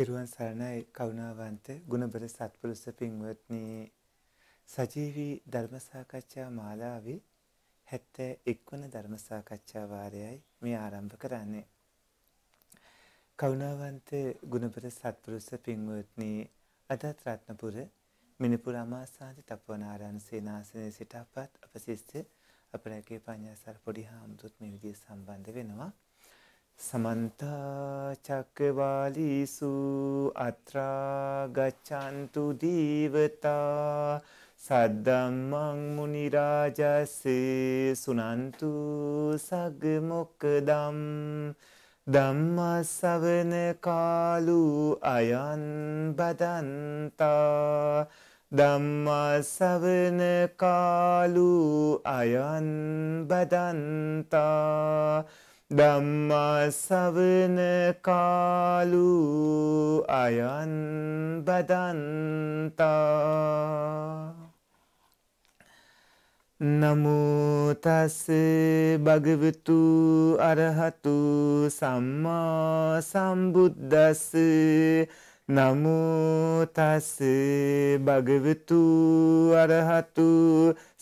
තෙරුවන් සරණයි කරුණාවන්ත ගුණබර සත්පුරුෂ පින්වත්නි සජීවී ධර්ම සාකච්ඡා මාලාවේ 71 වන ධර්ම සාකච්ඡා වාරයයි මේ ආරම්භ කරන්නේ. කරුණාවන්ත ගුණබර සත්පුරුෂ පින්වත්නි අදත් රත්නපුර මිනිපුර අමාසාන්ති තපවනාරාණ සේනාසනයේ සිට අපත් අප ශිෂ්‍ය අපරාගේ පඤ්ඤාසාර පොඩි හාමුදුරුත් මේ විදිහට සම්බන්ධ වෙනවා. සමන්තා චක්කවාලීසු අත්‍රා ගච්ඡන්තු දීවතා සද්දම්මං මුනි රාජස් සුනන්තු සග්ග මොක්කදම් ධම්මස්සවන කාලු අයං බදන්තා ධම්මස්සවන කාලු අයං බදන්තා ධම්මාසවන කාලු අයන් බදන්තා නමුතස් භගවතු අරහතු සම්මා සම්බුද්දස් නමුතස් භගවතු අරහතු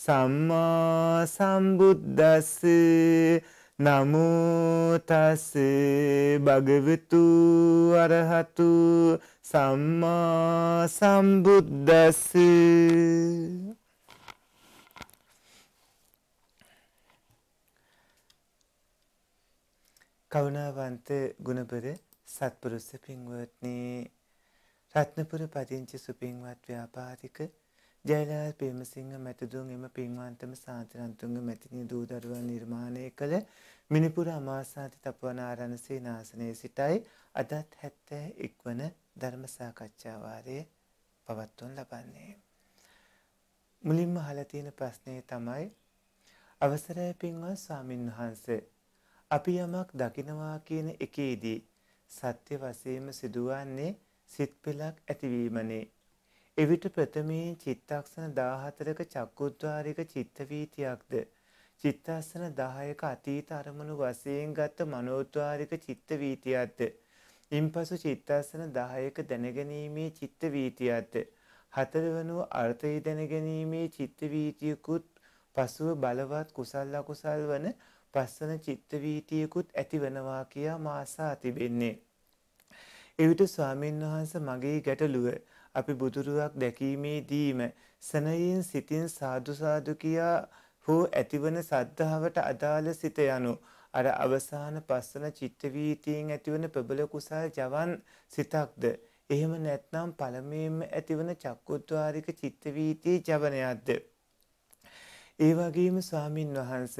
සම්මා සම්බුද්දස්සේ නමුතස් භගවතු අරහතු සම්මා සම්බුද්දස් කවුණාවන්ත ගුණපර සත්පුරුෂ පින්වත්නි රත්නපුර පදිංචි සුපින්වත් ව්‍යාපාරික ජයලාල් පේමසිංහ මැතිදුන් එම පින්වන්තම සාතරන්තුන්ග මැතිනි දූදරුවන් නිර්මාණය කළ මිනිපුර අමාසාති තපවනාරණසේ නාසනය සිටයි අදත් හැත්තෑ එක්වන ධර්මසාකච්ඡාවාරය පවත්වොන් ලබන්නේ. මුලින්ම හලතියන ප්‍රශ්නය තමයි අවසරය පින්වත් ස්වාමින් වහන්ස. අපි යමක් දකිනවා කියන එකේදී සත්‍ය වසයම සිදුවන්නේ සිත් පෙලක් ඇතිවීමනේ එවිට ප්‍රථමයෙන් චිත්තක්ෂණ 14ක චක්කුද්්වාරික චිත්ත වීතියක්ද චිත්තක්ෂණ 10ක අතීත අරමුණු වශයෙන් ගත් මනෝද්වාරික චිත්ත වීතියක්ද ඉන්පසු චිත්තක්ෂණ 10ක දැනගැනීමේ චිත්ත වීතියක්ද හතරවනු අර්ථය දැනගැනීමේ චිත්ත වීතියකුත් පසුව බලවත් කුසල් අකුසල් වන පස්සන චිත්ත වීතියකුත් ඇතිවනවා කියා මාසා තිබෙන්නේ එවිට ස්වාමීන් වහන්ස මගේ ගැටලුව අපි බුදුරුවක් දැකීමේදීම සනයෙන් සිතින් සාදුසාදු කියා හෝ ඇතිවන සද්ධාවට අදාළ සිත යනු අර අවසාන පස්සන චිත්තවීතීන් ඇතිවන ප්‍රබල කුසල් ජවන් සිතක්ද එහෙම නැත්නම් පළමුවෙන්ම ඇතිවන චක්කුද්්වාරික චිත්තවීතී ජවනයක්ද. ඒ වගේම ස්වාමින් වහන්ස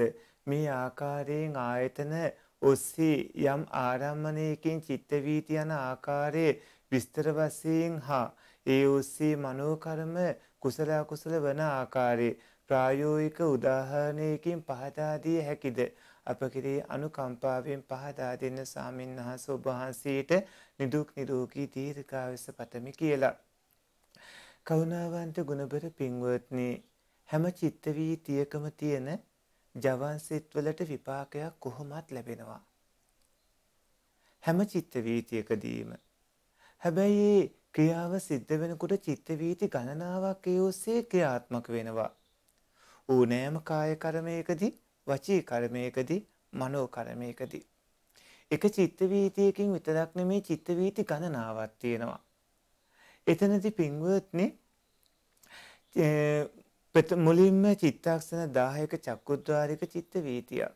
මේ ආකාරයෙන් ආයතන ඔස්සේ යම් ආරම්මණයකින් චිත්තවීති යන ආකාරයේ විස්තර වශයෙන් හා ඒ ඔස්සේ මනෝකර්ම කුසල අකුසල වන ආකාරයේ ප්‍රායෝගික උදාහරණයකින් පහදා දිය හැකිද අප කෙරෙහි අනුකම්පාවෙන් පහදා දෙන්න සාමින්හස ඔබ වහන්සේට නිදුක් නිරෝගී දීර්ඝායුෂ පතමි කියලා කරුණාවන්ත ගුණබර පින්වත්නි හැම චිත්ත වීතියකම තියෙන ජවන් සිත්වලට විපාකයක් කොහොමත් ලැබෙනවා. හැම චිත්ත වීතියකදීම. හැබැයි ක්‍රියාව සිද්ධ වෙනකොට චිත්ත වීති ගණනාවක් ඒ ඔස්සේ ක්‍රියාත්මක වෙනවා. ඕනෑම කාය කර්මයකදී, වචී කර්මයකදී, මනෝ කර්මයකදී. එක චිත්ත වීතියකින් විතරක් නෙමේ චිත්ත වීති ගණනාවක් තියෙනවා. එතනදී පින්වත්නි මුලින්ම චිත්තාක්ෂණ 10ක චක්කුද්්වාරික චිත්ත වීතියක්.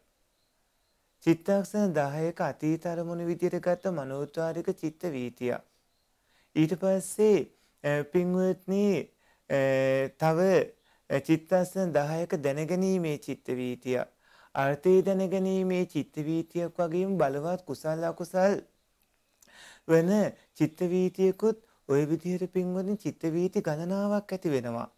චිත්තාක්ෂණ 10ක අතීත අරමුණු විදියට ගත මනෝද්වාරික චිත්ත වීතියක්. ඊට පස්සේ පින්වත්නි තව චිත්තාක්ෂණ 10ක දැනගැනීමේ චිත්ත වීතියක්. අර්ථය දැනගැනීමේ චිත්ත වීතියක් වගේම බලවත් කුසල අකුසල් වෙන චිත්ත වීතියකුත් ওই විදිහට පින්වත්නි චිත්ත වීති ගණනාවක් ඇති වෙනවා.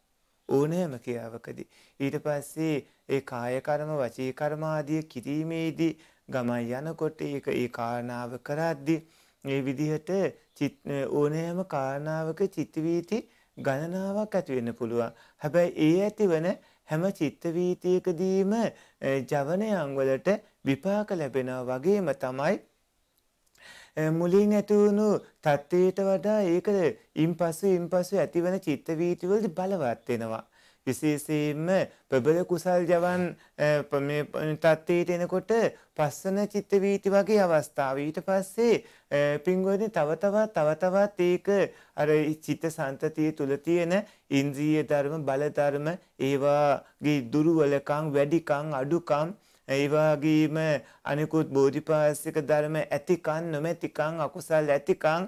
ඕනෑම ක්‍රියාවකදී. ඊට පස්සේ ඒ කාය කර්ම වචී කර්ම ආදී කිරීමේදී ගමන් යනකොට ඒක ඒ කාරණාව කරද්දී මේ විදිහට ඕනෑම කාරණාවක චිත්තවීති ගණනාවක් ඇති වෙන්න පුළුවන්. හැබැයි ඒ ඇතිවන හැම චිත්තවීතියකදීම ජවනයන් වලට විපාක ලැබෙනා වගේම තමයි මුලින් ඇති වුණු තත්ත්වයට වඩා ඒක ඉන්පසු ඉන්පසු ඇතිවන චිත්ත වීති වලදී බලවත් වෙනවා. විශේෂයෙන්ම ප්‍රබල කුසල් ජවන් මේ තත්ත්වයට එනකොට පස්සන චිත්ත වීති වගේ අවස්ථාව. ඊට පස්සේ පින්වදින තව තවත් තව තවත් ඒක අර චිත්ත සන්තතිය තුල තියෙන ඉන්ද්‍රිය ධර්ම බල ධර්ම ඒවාගේ දුර්වලකම් වැඩිකම් අඩුකම් ඒ වගේම අනිකුත් බෝධිපාසික ධර්ම ඇතිකන් නොමැතිකන් අකුසල් ඇතිකන්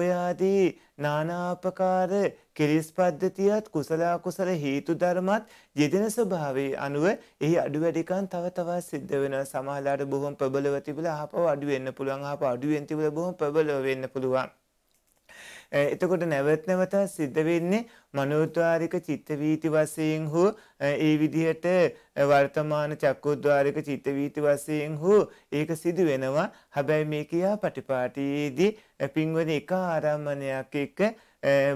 ඔය ආදී නානාපකාර කෙලෙස් පද්ධතියත් කුසල අකුසල හේතු ධර්මත් යෙදෙන ස්වභාවයේ අනුව එහි අඩු වැඩිකම් තව තවත් සිද්ධ වෙනවා සමහරලාට බොහොම ප්‍රබලව තිබිලා ආපහු අඩු වෙන්න පුළුවන් ආපහු අඩු වෙන තිබිලා බොහොම ප්‍රබලව වෙන්න පුළුවන් එතකොට නැවත නැවත සිද්ධ වෙන්නේ මනෝද්වාරික චිත්ත වීති වශයෙන් හෝ ඒ විදිහට වර්තමාන චක්කෝද්වාරික චිත්ත වීති වශයෙන් හෝ ඒක සිදු වෙනවා. හැබැයි මේ කියාපටිපාටියේදී පින්වන එක ආරම්මණයක් එක්ක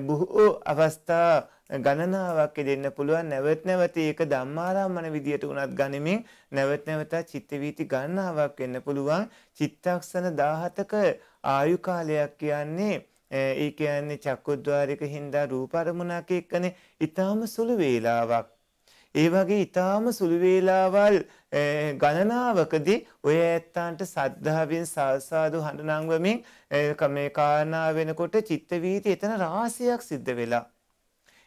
බොහෝ අවස්ථා ගණනාවක් දෙන්න පුළුවන් නැවත නැවත ඒක ධම්මාරාමන විදියට උනත් ගනිමින් නැවත නැවත චිත්ත වීති ගණනාවක් වෙන්න පුළුවන් චිත්තක්ෂණ 17ක ආයු කාලයක් කියන්නේ ඒ කියන්නේ චක්කුද්්වාරික හින්දා රූප අරමුණක් එක්කනේ ඊටාම සුළු වේලාවක්. ඒ වගේ ඊටාම සුළු වේලාවල් ගණනාවකදී ඔය ඇත්තන්ට සද්ධාවෙන් සාසාදු හඬනංවමින් මේ කාරණා වෙනකොට චිත්ත වීති එතන රාශියක් සිද්ධ වෙලා.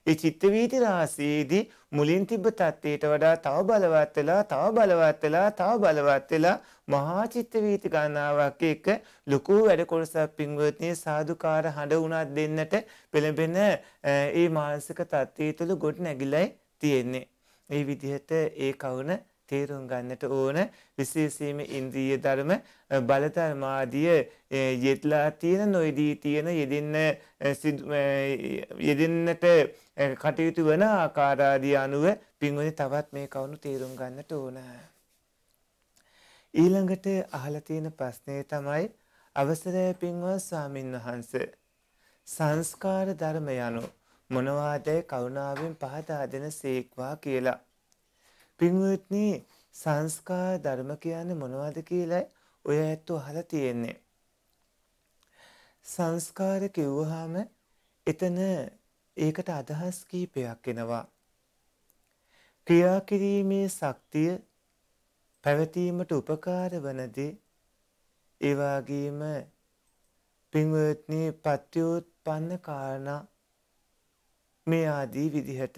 ඒ චිත්තවීති රාශියේදී මුලින් තිබ්බ தත්ත්වයට වඩා තව බලවත් වෙලා තව බලවත් වෙලා තව බලවත් වෙලා මහා චිත්ත වීති ගණනාවක් එක ලොකු වැඩ කොටසක් පින්වත්නි සාදුකාර හඬ උනත් දෙන්නට පෙළඹෙන ඒ මානසික තත්ත්වය තුළ ගොඩ නැගිලයි තියෙන්නේ. ඒ විදිහට ඒ කවුන තේරුම් ගන්නට ඕන විශේෂයෙන්ම ඉන්ද්‍රිය ධර්ම බල ධර්ම ආදී යෙදලා තියෙන නොයදී තියෙන යෙදෙන්න යෙදෙන්නට කටයුතු වන ආකාර ආදී අනුව පින්වනි තවත් මේ කවුණු තේරුම් ගන්නට ඕන. ඊළඟට අහලා තියෙන ප්‍රශ්නේ තමයි අවසරය පින්වත් ස්වාමින් වහන්ස සංස්කාර ධර්ම යනු මොනවාද කරුණාවෙන් පහදා දෙන සීක්වා කියලා. පින්වත්නි සංස්කාර ධර්ම කියන්නේ මොනවද කියලා ඔය ඇත්ත අහලා තියෙන්නේ. සංස්කාර කිව්වහම එතන ඒකට අදහස් කීපයක් එනවා. ක්‍රියා කිරීමේ ශක්තිය පැවතීමට උපකාර වන දේ ඒ වගේම පින්වත්නි පත්‍යෝත්පන්න කාරණා මේ ආදී විදිහට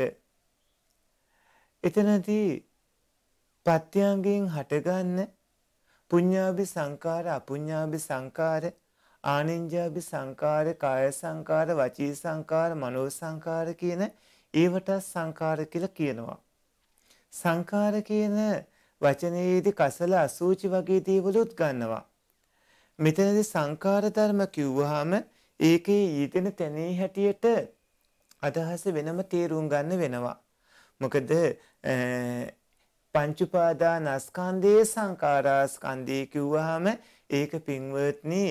එතනදී පත්‍යංගයෙන් හටගන්න පුඤ්ඤාභි සංකාර අපුඤ්ඤාභි සංකාර ආනින්ජාභි සංකාර කාය සංකාර වචී සංකාර මනෝ සංකාර කියන ඒවට සංකාර කියලා කියනවා සංකාර කියන වචනයේදී කසල අසූචි වගේ දේවලුත් ගන්නවා. මෙතනදී සංකාර ධර්ම කිව්වහම ඒකේ ඊදෙන තැනේ හැටියට අදහස වෙනම තේරුම් ගන්න වෙනවා. මොකද පංච උපාදාන ස්කන්ධයේ සංඛාරා ස්කන්ධය කිව්වහම ඒක පින්වත්නි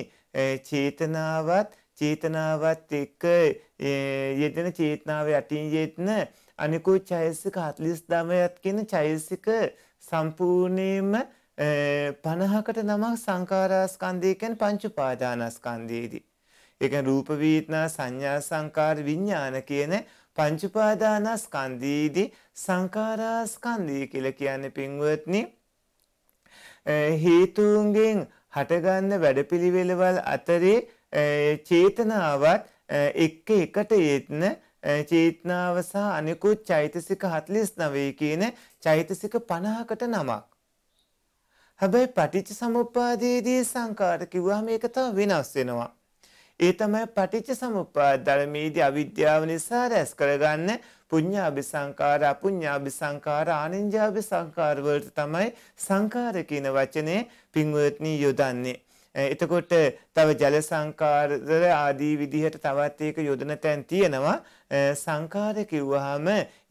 චේතනාවත් චේතනාවත් එක්ක යෙදෙන චේතනාව යටින් යෙදෙන අනිකුත් චෛසික 49ක් කියන චෛසික සම්පූර්ණයෙන්ම 50කට නමක් සංඛාරාස්කන්ධය කියන්නේ පංච උපාදානස්කන්ධයේදී. ඒ කියන්නේ රූප වේදනා සංඥා සංකාර විඥාන කියන පංච උපාදානස්කන්ධයේදී සංඛාරාස්කන්ධය කියලා කියන්නේ පින්වත්නි හේතුන්ගෙන් හටගන්න වැඩපිළිවෙළවල් අතරේ චේතනාවත් එක්ක එකට යෙත්න චේතනාව සහ අනිකුත් චෛතසික 49 කියන චෛතසික 50කට නමක්. හැබැයි පටිච්ච සමුප්පාදයේදී සංකාර කිව්වහම ඒක තව වෙනස් වෙනවා. ඒ තමයි පටිච්ච සමුප්පාද ධර්මයේදී අවිද්‍යාව නිසා රැස් කරගන්න පුඤ්ඤාභි සංකාර අපුඤ්ඤාභි සංකාර ආනිඤ්ඤාභි සංකාර වලට තමයි සංකාර කියන වචනේ පින්වත්නි යොදන්නේ. එතකොට තව ජල සංකාර ආදී විදිහට තවත් ඒක යොදන තැන් තියෙනවා. සංකාර කිව්වහම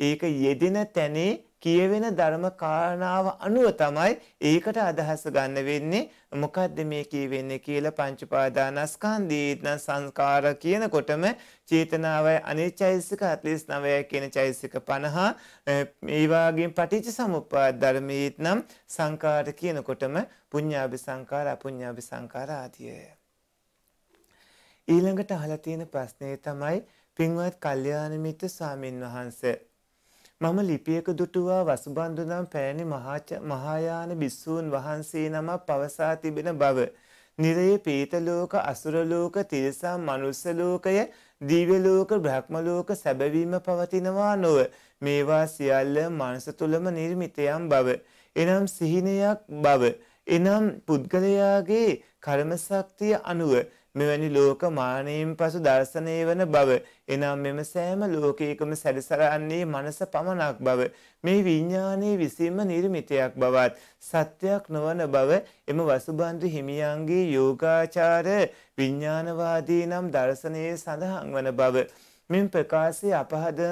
ඒක යෙදෙන තැනේ කියවෙන ධර්ම කාරණාව අනුව තමයි ඒකට අදහස ගන්න වෙන්නේ මොකද්ද මේ කියවෙන්නේ කියලා පංච පාදානස්කන්ධයේ නම් සංස්කාර කියනකොටම චේතනාවයි අනිච්චයිසික 49 කියන චෛසික 50 ඒ වගේම පටිච්ච සමුප්පාද ධර්මයේ නම් සංකාර කියනකොටම පුඤ්ඤාභි සංකාර අපුඤ්ඤාභි සංකාර ආදිය ඊළඟට අහලා තියෙන ප්‍රශ්නේ තමයි පින්වත් කල්යාණ මිත්‍ර ස්වාමින් වහන්සේ මම ලිපියක දුටුවා වසුබන්දු නම් පෑණි මහායාන භික්ෂූන් වහන්සේ නමක් පවසා තිබෙන බව. නිරයේ පේතලෝක අසුරලෝක තිරිසා මනුස්සලෝකය දීවලෝක බ්‍රහ්මලෝක සැබවීම පවතිනවා නොව. මේවා සියල්ල මනස තුළම නිර්මිතයම් බව. එනම් සිහිනයක් බව. එනම් පුද්ගලයාගේ කර්මශක්තිය අනුව මෙවැනි ලෝක මානයෙන් පසු දර්ශනය වන බව එනම් මෙම සෑම ලෝකයකම සැරිසරන්නේ මනස පමණක් බව මේ විඤ්ඥානයේ විසින්ම නිර්මිතයක් බවත් සත්‍යයක් නොවන බව එම වසුබන්දු හිමියන්ගේ යෝගාචාර විඤ්ඥානවාදී නම් දර්ශනයේ සඳහන් වන බව. මෙන් ප්‍රකාශය අපහද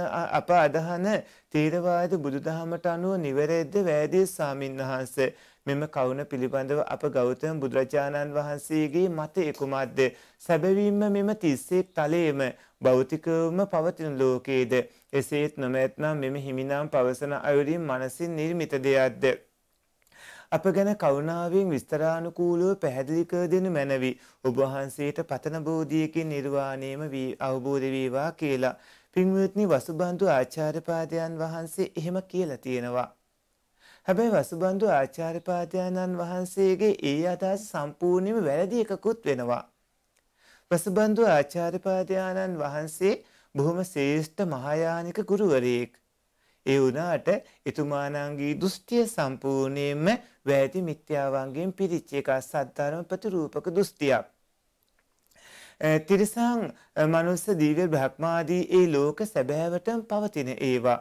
අප අදහන තේරවාද බුදුදහමට අනුව නිවැරද්ද වැදී ස්වාමින්වහන්සේ මෙම කවුන පිළිබඳව අප ගෞතම බුදුරජාණන් වහන්සේගේ මතය කුමක්ද? සැබවින්ම මෙම 31 තලයේම භෞතිකවම පවතින ලෝකයේද එසේත් නොමැත්නම් මෙම හිමිනම් පවසන අයුරින් මනසින් නිර්මිත දෙයක්ද? අප ගැන කරුණාවෙන් විස්තරානුකූලව පැහැදිලි කර දෙනු මැනවි. ඔබ වහන්සේට පතන බෝධියකින් නිර්වාණයම අවබෝධ වේවා කියලා. පින්වත්නි වසුබන්දු ආචාර්යපාදයන් වහන්සේ එහෙම කියලා තියෙනවා. හැබැයි වසුබන්දු ආචාර්යපාදයන්න් වහන්සේගේ ඒ අදහස සම්පූර්ණයෙන්ම වැරදි එකකුත් වෙනවා. වසුබන්දු ආචාර්යපාදයන්න් වහන්සේ බොහොම ශ්‍රේෂ්ඨ මහායානික ගුරුවරයෙක්. ඒ වුණාට එතුමාණන්ගේ දෘෂ්ටිය සම්පූර්ණයෙන්ම වැරදි මිත්‍යාවන්ගෙන් පිරිච්ච එකක් සද්ධර්ම ප්‍රතිරූපක දෘෂ්ටියක්. තිරිසං මනුස්ස දිව්‍ය බ්‍රහ්මාදී ඒ ලෝක සැබෑවටම පවතින ඒවා.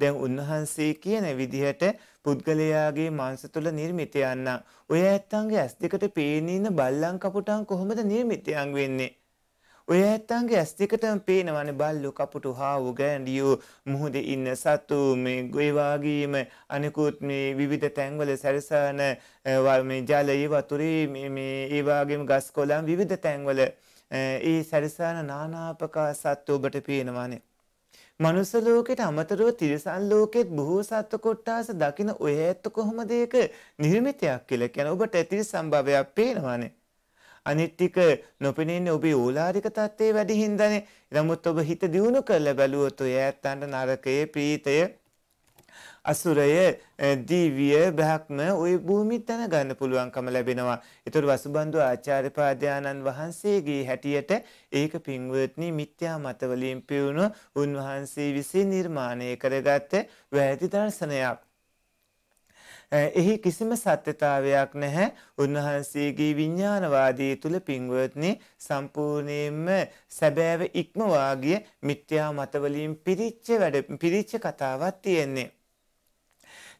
දැන් උන්වහන්සේ කියන විදිහට පුද්ගලයාගේ මනස තුළ නිර්මිතයන්නම්. ඔය ඇත්තන්ගේ ඇස් දෙකට පේනින බල්ලන් කපුටන් කොහොමද නිර්මිතයන් වෙන්නේ? ඔය ඇත්තන්ගේ ඇස් දෙකටම පේනවනේ බල්ලු කපුටු හාවු ගෑන්ඩියෝ මුහුදේ ඉන්න සතු මේ ඒ වගේම අනිකුත් මේ විවිධ තැන්වල සැරසන මේ ජලයේ වතුරේ මේ මේ ඒ වගේම ගස් කොළන් විවිධ තැන්වල ඒ සැරසන නානාපකා සත්තු ඔබට පේනවනේ මනුස්ස ලෝකෙට අමතරව තිරිසන් ලෝකෙත් බොහෝ සත්ව කොට්ටාස දකින ඔය ඇත්ත කොහොමද ඒක නිර්මිතයක් කියලා කියන ඔබට ඇතිරි සම්භවයක් පේනවානේ. අනිත් ටික නොපෙනෙන්නේ ඔබේ ඕලාරික තත්ත්වයේ වැඩි හින්දානේ. නමුත් ඔබ හිත දියුණු කරලා බැලුවොත් ඔය ඇත්තන්ට නරකයේ ප්‍රීතය අසුරය දිව්‍ය බ්‍රහ්ම ওই භූමිත් දැනගන්න පුළුවන්කම ලැබෙනවා. ඒතර වසුබන්දු ආචාර්ය පාදයන්න් වහන්සේගේ හැටියට ඒක පින්වත්නි මිත්‍යා මතවලින් පියුණු උන්වහන්සේ විසින් නිර්මාණය කරගත්ත වැදි දර්ශනයක්. එහි කිසිම සත්‍යතාවයක් නැහැ උන්වහන්සේගේ විඤ්ඥානවාදී තුළ පින්වත්නි සම්පූර්ණයෙන්ම සැබෑව ඉක්මවාගේ මිත්‍යා මතවලින් පිරිච්ච වැඩ පිරිච්ච කතාවත් තියෙන්නේ.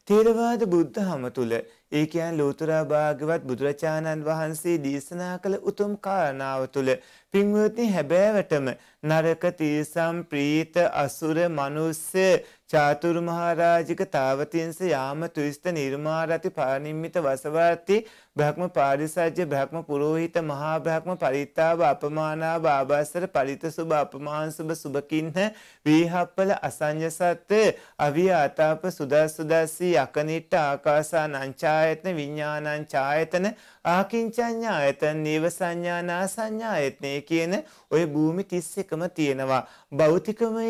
තේරවාද බුද්ධ හම තුළ ඒකයන් ලෝතුරා භාගවත් බුදුරජාණන් වහන්සේ දේශනා කළ උතුම් කාරණාව තුළ පින්වති හැබෑවටම නරක තීසම් ප්‍රීත අසුර මනුස්්‍ය චාතුරු මහරාජික තාවතින්ස යාම තුවිස්ත නිර්මාරති පානිම්මිත වසවර්ති බ්‍රහ්ම පාරිසජ්‍ය බ්‍රහ්ම පුරෝහිත මහා බ්‍රහ්ම පරිත්තාව අපමානාව ආභාසර පරිත සුභ අපමාන සුභ සුභකින්හ වීහප්පල අසංජසත් අවියාතාප සුදස් සුදස්සී යකනිට්ට ආකාසා නංචායතන විඤ්ඥානං චායතන ආකින්චඥායතන් නීව සංඥානා සංඥායතනය කියන ඔය භූමි තිස්ස එකම තියෙනවා. භෞතිකමය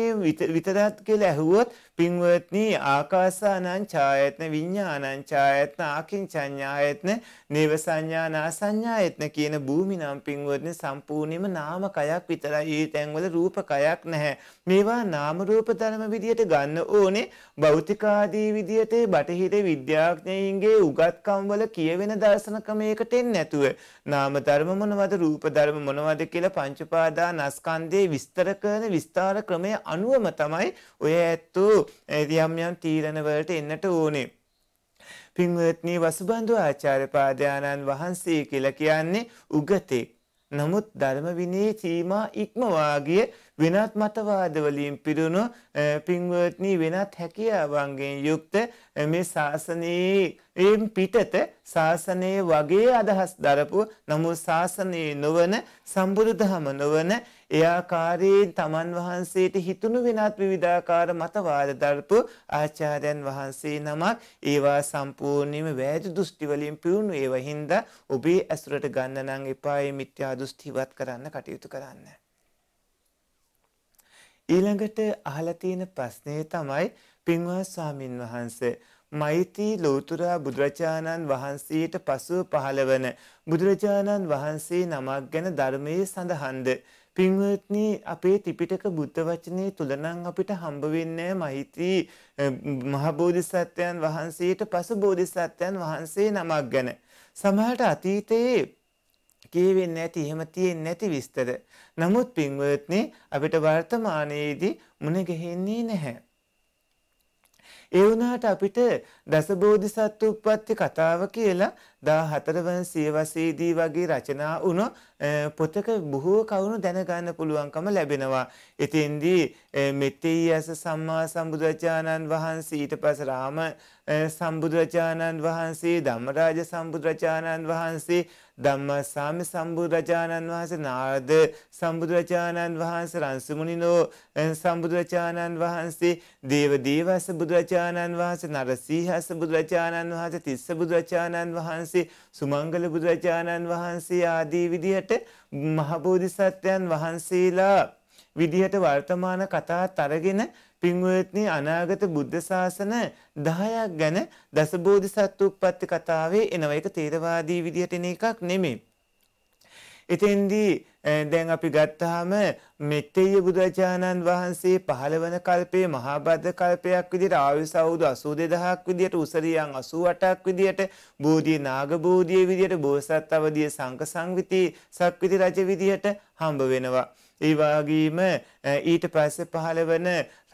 විතරත් කියලා ඇහුවොත් පින්වත්නී ආකාසානං චායතන විඤ්ඥානං චායතන ආකින්චඥායතන නේව සංඥා නා සංඥා එත්න කියන භූමි නම් පින්වත්නි සම්පූර්ණයෙන්ම නාම කයක් විතරයි ඒ තැන්වල රූප කයක් නැහැ. මේවා නාම රූප ධර්ම විදියට ගන්න ඕනේ භෞතික ආදී විදියට බටහිර විද්‍යාඥයින්ගේ උගත්කම් වල කියවෙන දර්ශන ක්‍රමයකට එන්නේ නැතුව නාම ධර්ම මොනවද රූප ධර්ම මොනවද කියලා පංචපාදා නස්කන්ධේ විස්තර කරන විස්තර ක්‍රමය අනුවම තමයි ඔය ඇත්තෝ යම් යම් තීරණ වලට එන්නට ඕනේ. පින්වත්නී වසුබඳු ආචාර්යපාදයාණන් වහන්සේ කියලා කියන්නේ උගතෙක්. නමුත් ධර්ම විනයේ සීමා ඉක්මවාගිය වෙනත් මතවාදවලින් පිරුණු පින්වත්නී වෙනත් හැකියාවන්ගෙන් යුක්ත මේ ශාසනයේ එයින් පිටත ශාසනයේ වගේ අදහස් දරපු නමුත් ශාසනයේ නොවන සම්බුදු දහම නොවන ඒ ආකාරයෙන් තමන් වහන්සේට හිතුණු වෙනත් විවිධාකාර මතවාද දරපු ආචාර්යයන් වහන්සේ නමක් ඒවා සම්පූර්ණයෙන්ම වැරදි දෘෂ්ටි වලින් පිරුණු ඒවා හින්දා ඔබේ ඇසුරට ගන්න නම් එපා මේ මිත්‍යා දෘෂ්ටි ඉවත් කරන්න කටයුතු කරන්න. ඊළඟට අහලා තියෙන ප්‍රශ්නේ තමයි පින්වත් ස්වාමින් වහන්සේ මෛත්‍රී ලෝතුරා බුදුරජාණන් වහන්සේට පසුව පහළවන බුදුරජාණන් වහන්සේ නමක් ගැන ධර්මයේ සඳහන්ද. පින්වත්නි අපේ ත්‍රිපිටක බුද්ධ වචනේ තුල නම් අපිට හම්බ වෙන්නේ මෛත්‍රී මහ බෝධිසත්වයන් වහන්සේට පසු බෝධිසත්වයන් වහන්සේ නමක් ගැන. සමහරට අතීතයේ කියවෙන්නේ නැති එහෙම තියෙන්නේ නැති විස්තර. නමුත් පින්වත්නි අපිට වර්තමානයේදී මුණ ගැහෙන්නේ නැහැ. ඒ වුණාට අපිට දසබෝධිසත්ව උප්පත්ති කතාව කියලා 14 වන සියවසේදී වගේ රචනා වුණු පොතක බොහෝ කවුරු දැනගන්න පුළුවන්කම ලැබෙනවා. එතෙන්දී මෙත්තේයස සම්මා සම්බුදුරජාණන් වහන්සේ ඊට පස්සේ රාම සම්බුදුරජාණන් වහන්සේ ධම්මරාජ සම්බුදුරජාණන් වහන්සේ ධම්මස්සාමි සම්බුදුරජාණන් වහන්සේ නාරද සම්බුදුරජාණන් වහන්සේ රන්සුමුනිනෝ සම්බුදුරජාණන් වහන්සේ දේවදේවස බුදුරජාණන් වහන්සේ නරසීහස බුදුරජාණන් වහන්සේ තිස්ස බුදුරජාණන් වහන්සේ සුමංගල බුදුරජාණන් වහන්සේ ආදී විදිහට මහ බෝධිසත්වයන් වහන්සේලා විදිහට වර්තමාන කතාත් අරගෙන පින්වත්නි අනාගත බුද්ධ ශාසන 10ක් ගැන දසබෝධිසත්ව උප්පත්ති කතාවේ එනවා. ඒක තේරවාදී විදිහට එන එකක් නෙමෙයි. එතෙන්දී දැන් අපි ගත්තාම මෙත්තේය බුදුරජාණන් වහන්සේ පහළවන කල්පයේ මහා බද්ද කල්පයක් විදිහට ආයුෂ අවුරුදු 82000ක් විදිහට උසරියන් 88ක් විදිහට බෝධියේ නාග බෝධියේ විදිහට බෝසත් අවදියේ සංඝ සංවිතී සක්විති රජ විදිහට හම්බ වෙනවා. ඒ වගේම ඊට පස්සේ පහළ වෙන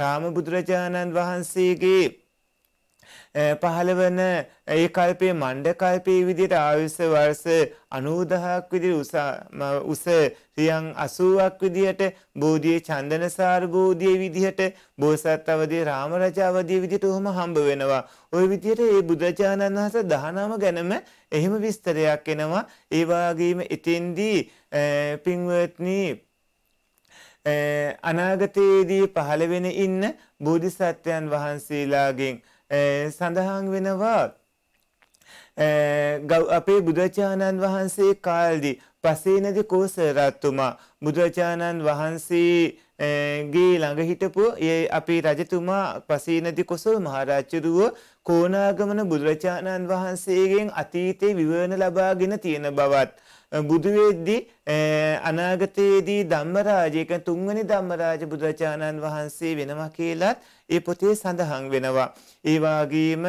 රාම බුදුරජාණන් වහන්සේගේ පහළවන ඒ කල්පයේ මණ්ඩ කල්පයේ විදිහට ආයුෂ වර්ෂ 90000ක් විදිහට උස උස රියන් 80ක් විදිහට බෝධියේ චන්දනසාර බෝධියේ විදිහට බෝසත් අවදී රාම රජ අවදී විදිහට උහම හම්බ වෙනවා. ওই විදිහට මේ බුදුචානන් වහන්සේ 19 ගැනම එහෙම විස්තරයක් එනවා. ඒ වගේම එතෙන්දී පින්වත්නි අනාගතයේදී පහළ වෙන ඉන්න බෝධිසත්වයන් වහන්සේලාගෙන් සඳහන් වෙනවා අපේ බුදුරජාණන් වහන්සේ කාල්දි පසේනදි කෝසරත්තුමා බුදුරජාණන් වහන්සේගේ ළඟ හිටපු ඒ අපේ රජතුමා පසේනදි කොසල් මහරජතුරුව කෝණාගමන බුදුරජාණන් වහන්සේගෙන් අතීතේ විවරණ ලබාගෙන තියෙන බවත් බුදු වෙද්දී අනාගතයේදී ධම්මරාජය කියන්නේ තුන්වෙනි ධම්මරාජ බුදුරජාණන් වහන්සේ වෙනවා කියලත් ඒ පොතේ සඳහන් වෙනවා. ඒ වගේම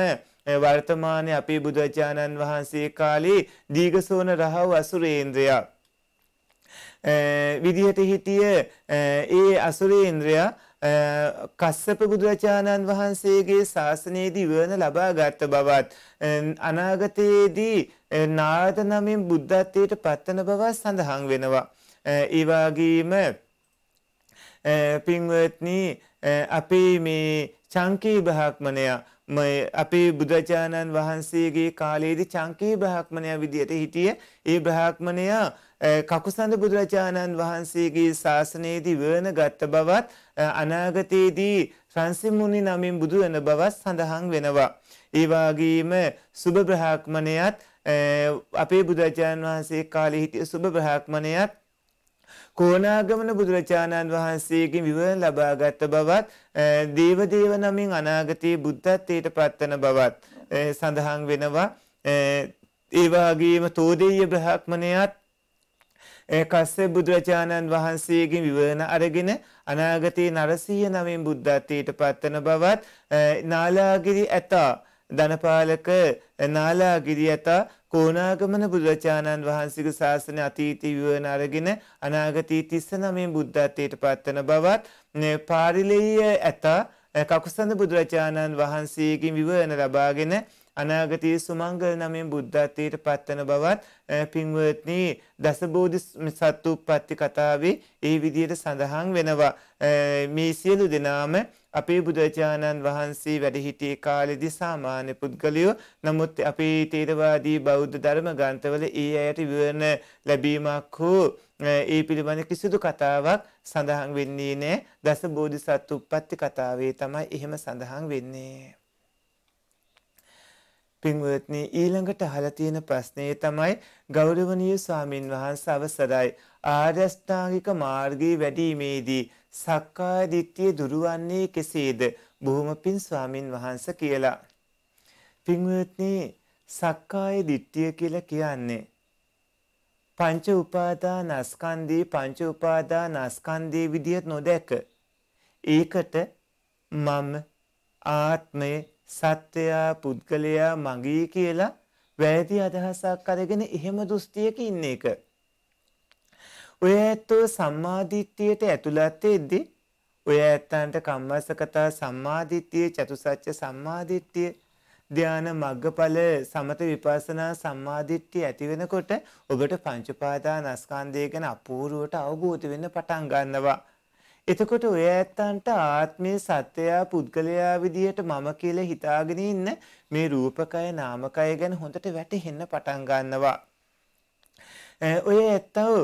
වර්තමානයේ අපේ බුදුරජාණන් වහන්සේ කාලේ දීඝසෝන රහව අසුරේන්ද්‍රයා විදිහට හිටිය ඒ අසුරේන්ද්‍රයා කස්සප බුදුරජාණන් වහන්සේගේ ශාසනයේදී වර්ණ ලබා ගත්ත බවත් අනාගතයේදී නාද නමින් බුද්ධත්වයට පත්වන බව සඳහන් වෙනවා. ඒ වගේම පින්වත්නි අපේ මේ චංකී බ්‍රහ්මණයා අපේ බුදුරජාණන් වහන්සේගේ කාලයේදී චංකී බ්‍රහ්මණයා විදියට හිටිය ඒ බ්‍රහ්මණයා කකුසඳ බුදුරජාණන් වහන්සේගේ ශාසනයේදී වර්ණ ගත්ත බවත් අනාගතයේදී රන්සිමුනි නමින් බුදු වෙන බවත් සඳහන් වෙනවා. ඒ වගේම සුභ බ්‍රහ්මණයත් අපේ බුදුරජාණන් වහන්සේ කාලේ හිටිය සුභ බ්‍රහ්මණයත් කෝණාගමන බුදුරජාණන් වහන්සේගෙන් විවරණ ලබාගත් බවත් දේවදේව නමින් අනාගතයේ බුද්ධත්වයට පත්වන බවත් සඳහන් වෙනවා. ඒ වගේම තෝදෙය්‍ය බ්‍රහ්මණයත් ඒ කස්සේ බුදුරජාණන් වහන්සේගෙන් විවරණ අරගෙන අනාගතයේ නරසිය නමින් බුද්ධත්වයට පත්වන බවත් නාලාගිරි ඇතා ධනපාලක නාලාගිරි ඇතා කෝණාගමන බුදුරජාණන් වහන්සේගේ ශාසන අතීතී විවරණ අරගෙන අනාගතයේ 39 බුද්ධත්වයට පත්වන බවත් පාරිලෙය ඇතා කකුසඳ බුදුරජාණන් වහන්සේගෙන් විවරණ ලබාගෙන අනාගතයේ සුමංගල නමින් බුද්ධත්වයට පත්වන බවත් පින්වත්නි දසබෝධි සත්තුප්පත්ති කතාවේ ඒ විදියට සඳහන් වෙනවා. මේ සියලු දෙනාම අපේ බුදුරජාණන් වහන්සේ වැඩ සිටියේ කාලෙදි සාමාන්‍ය පුද්ගලයෝ නමුත් අපේ තේරවාදී බෞද්ධ ධර්ම ග්‍රන්ථවල ඒ අයට විවරණ ලැබීමක් හෝ ඒ පිළිබඳ කිසිදු කතාවක් සඳහන් වෙන්නේ නැහැ දස බෝධිසත්ව උප්පත්ති කතාවේ තමයි එහෙම සඳහන් වෙන්නේ පින්වත්නි ඊළඟට අහලා තියෙන ප්‍රශ්නේ තමයි ගෞරවනීය ස්වාමින් වහන්සේ අවසරයි ආර්යෂ්ටාංගික මාර්ගයේ වැඩිීමේදී සක්කාය දිට්ඨිය දුරවන්නේ කෙසේද බොහොම පින් ස්වාමින් වහන්සේ කියලා පින්වත්නි සක්කාය දිට්ඨිය කියලා කියන්නේ පංච උපාදානස්කන්ධේ පංච උපාදානස්කන්ධේ විදිහට නොදැක ඒකට මම ආත්මය සත්වයා පුද්ගලයා මගේ කියලා වැරදි අදහසක් අරගෙන එහෙම දෘෂ්ටියක ඉන්න එක. ඔය ඇත්තෝ සම්මාදිට්ඨියට ඇතුළත් වෙද්දී ඔය ඇත්තන්ට කම්මස්සකතා සම්මාදිට්ඨිය චතුසත්‍ය සම්මාදිට්ඨිය ධාන මග්ගඵල සමත විපස්සනා සම්මාදිට්ඨිය ඇති වෙනකොට ඔබට පංච පාදානස්කන්ධය ගැන අපූර්වවට අවබෝධ වෙන්න පටන් ගන්නවා. එතකොට ඔය ඇත්තන්ට ආත්මය සත්‍යයා පුද්ගලයා විදිහට මම කියලා හිතාගෙන ඉන්න මේ රූපකය නාමකය ගැන හොඳට වැටහෙන්න පටන් ගන්නවා. ඔය ඇත්තව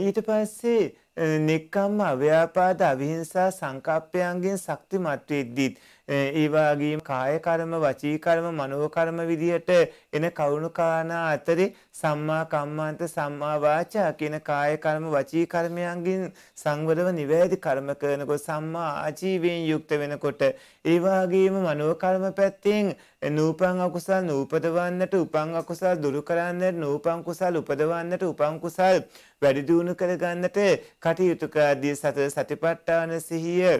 ඊට පස්සේ නෙක්කම්ම අව්‍යාපාද අවිහිංසා සංකප්පයන්ගෙන් ශක්තිමත් වෙද්දිත් ඒවාගේම කායකර්ම වචීකර්ම මනෝකර්ම විදිහට එන කවුණුකානා අතරේ සම්මා කම්මාන්ත සම්මා වාචා කියන කායකර්ම වචීකර්මයන්ගින් සංවරව නිවැරදි කර්ම කරනකොට සම්මා ආජීවයෙන් යුක්ත වෙනකොට ඒවාගේම මනෝකර්ම පැත්තෙන් නූපං අකුසල් නූපදවන්නට උපං අකුසල් දුරු කරන්නට නූපං කුසල් උපදවන්නට උපං කුසල් වැඩි දියුණු කරගන්නට කටයුතු කරදී සතර සතිපට්ඨාන සිහිය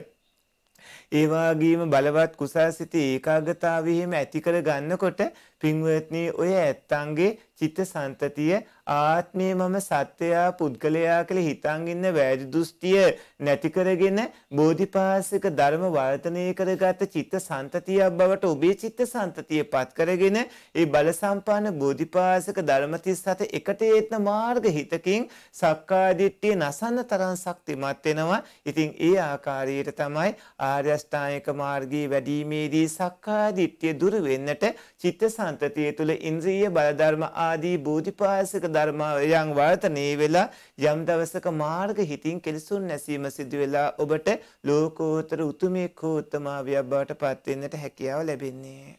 ඒ වාගේම බලවත් කුසල්සිත ඒකාගතාවෙහිම ඇති කර ගන්නකොට පින්වත්නී ඔය ඇත්තන්ගේ චිත්ත සන්තතිය ආත්මය මම සත්‍යයා පුද්ගලයා කළ හිතන්ගන්න වැරදුෘෂ්ටිය නැතිකරගෙන බෝධිපාසික ධර්ම වර්තනය කරගත චිත්ත සන්තතියක් බවට ඔබේ චිත්ත සන්තතිය පත් කරගෙන ඒ බලසම්පාන බෝධිපාසක ධර්මතිස් සත එකට ඒත්න මාර්ග හිතකින් සක්කාදිට්ටිය නසන්න තරන් සක්තිමත් වෙනවා ඉතින් ඒ ආකාරයට තමයි ආර්යෂ්ඨායක මාර්ගී වැඩීමේදී සක්කාදිට්්‍යය දුර වෙන්නට චිත්ත සන්තතිය තුළ ඉන්ද්‍රීය බලධර්ම ආදී බෝධිපාසක ධර්මයන් වර්තනය වෙලා යම් දවසක මාර්ග හිතින් කෙලසුන් නැසීම සිදුවෙලා ඔබට ලෝකෝතර උතුමේ කෝත්තමාවයක් බවට පත්වෙන්නට හැකියාව ලැබෙන්නේ.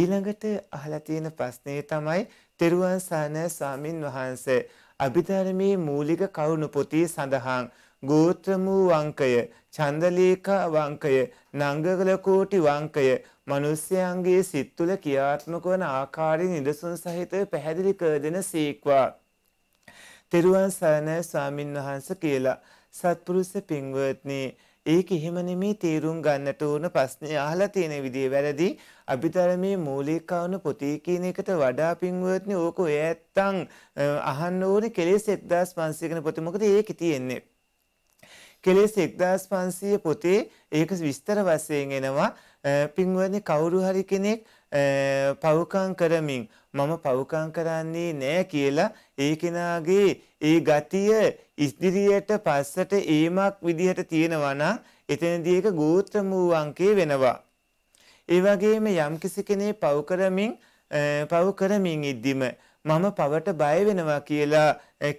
ඊළඟට අහලා තියෙන ප්‍රශ්නේ තමයි තෙරුවන් සරණ ස්වාමින් වහන්සේ අභිධර්මයේ මූලික කරුණු පොතේ සඳහන් ගෝත්‍රමූ වංකය, චන්දලීකා වංකය, නංගගලකෝටි වංකය මනුෂ්‍යයන්ගේ සිත් තුළ ක්‍රියාත්මක වන ආකාරය නිදසුන් සහිතව පැහැදිලි කර දෙන සීක්වා. තෙරුවන් සරණයි ස්වාමින් වහන්ස කියලා සත්පුරුෂ පින්වත්නි ඒ කිහිම නෙමේ තේරුම් ගන්නට ඕන ප්‍රශ්නේ අහලා තියෙන විදිය වැරදි අභිධර්මයේ මූලික කවුන පොතේ කියන එකට වඩා පින්වත්නි ඕක ඔය ඇත්තම් අහන්න ඕනේ කෙලෙස් 1500 කියන පොත මොකද ඒකේ තියෙන්නේ කෙලෙස් 1500 පොතේ ඒක විස්තර වශයෙන් එනවා පින්වදනි කවුරු හරි කෙනෙක් පවුකං කරමින් මම පවුකං කරන්නේ නෑ කියලා ඒ කෙනාගේ ඒ ගතිය ඉස්දිරියට පස්සට ඒමක් විදිහට තියෙනවනා එතනදී ඒක ගෝත්‍ර මූවංකේ වෙනවා. ඒ වගේම යම්කිසි කෙනේ පවු කරමින් පවු කරමින් ඉද්දිම මම පවට බය වෙනවා කියලා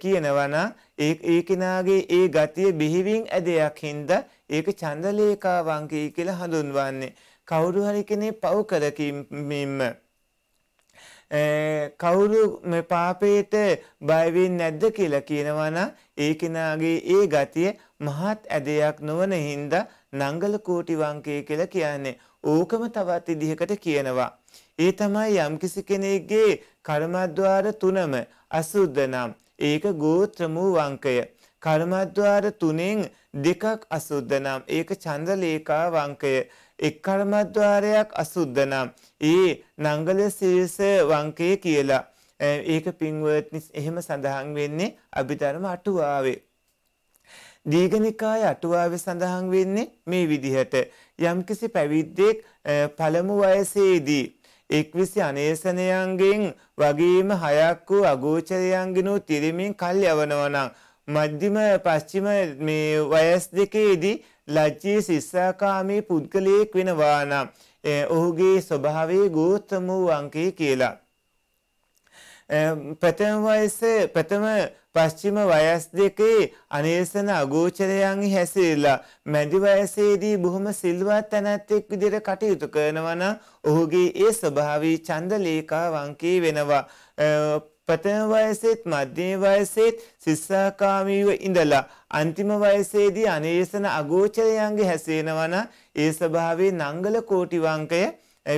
කියනවනා ඒ ඒ කෙනාගේ ඒ ගතිය බිහිවින් ඇදයක් හින්දා ඒක චන්දලේකාවංකේ කියලා හඳුන්වන්නේ. කවුරු හරි කෙනේ පව් කරකින්මින්ම. කවුරු පාපයට බයවෙන් නැද්ද කියලා කියනවන ඒ කෙනාගේ ඒ ගතිය මහත් ඇදයක් නොවන හින්ද නංගල කෝටිවංකය කියල කියන්නේ ඕකම තවත් ඉදිහකට කියනවා. ඒ තමයි යම්කිසි කෙනෙක්ගේ කර්මද්වාර තුනම අසුද්ධ නම් ඒක ගෝත්‍රමූ වංකය. කර්මද්වාර තුනෙන් දෙකක් අසුද්ධ නම් ඒක චන්ද්‍රලේකා වංකය. එක් කර්මද්වාරයක් අසුද්ධ නම් ඒ නංගල ශීර්ෂ වංකය කියලා. ඒක පින්වත්නි එහෙම සඳහන් වෙන්නේ අභිධර්ම අටුවාවේ. දීඝනිකාය අටුවාවේ සඳහන් වෙන්නේ මේ විදිහට යම්කිසි පැවිද්දෙක් පළමු වයසේදී එක්විසි අනේසනයන්ගෙන් වගේම හයක් වූ අගෝචරයන්ගෙනු තිරමින් කල් යවනවා නම් මධ්‍යම පශ්චිම මේ වයස් දෙකේදී ලජ්ජී සිස්සාකාමී පුද්ගලයෙක් වෙනවා නම් ඔහුගේ ස්වභාවයේ ගෝතම වූ අංකය කියලා. ප්‍රථම වයස ප්‍රථම පශ්චිම වයස් දෙකේ අනේසන අගෝචරයන්හි හැසිරලා මැදි වයසේදී බොහොම සිල්වත් තැනැත්තෙක් විදිහට කටයුතු කරනවා නම් ඔහුගේ ඒ ස්වභාවී ඡන්ද ලේකා වංකී වෙනවා. ප්‍රථම වයසෙත් මධ්‍යම වයසෙත් ශිස්සාකාමීව ඉඳලා අන්තිම වයසේදී අනේසන අගෝචරයන්ගේ හැසෙනවන ඒ ස්වභාවයේ නංගල කෝටිවංකය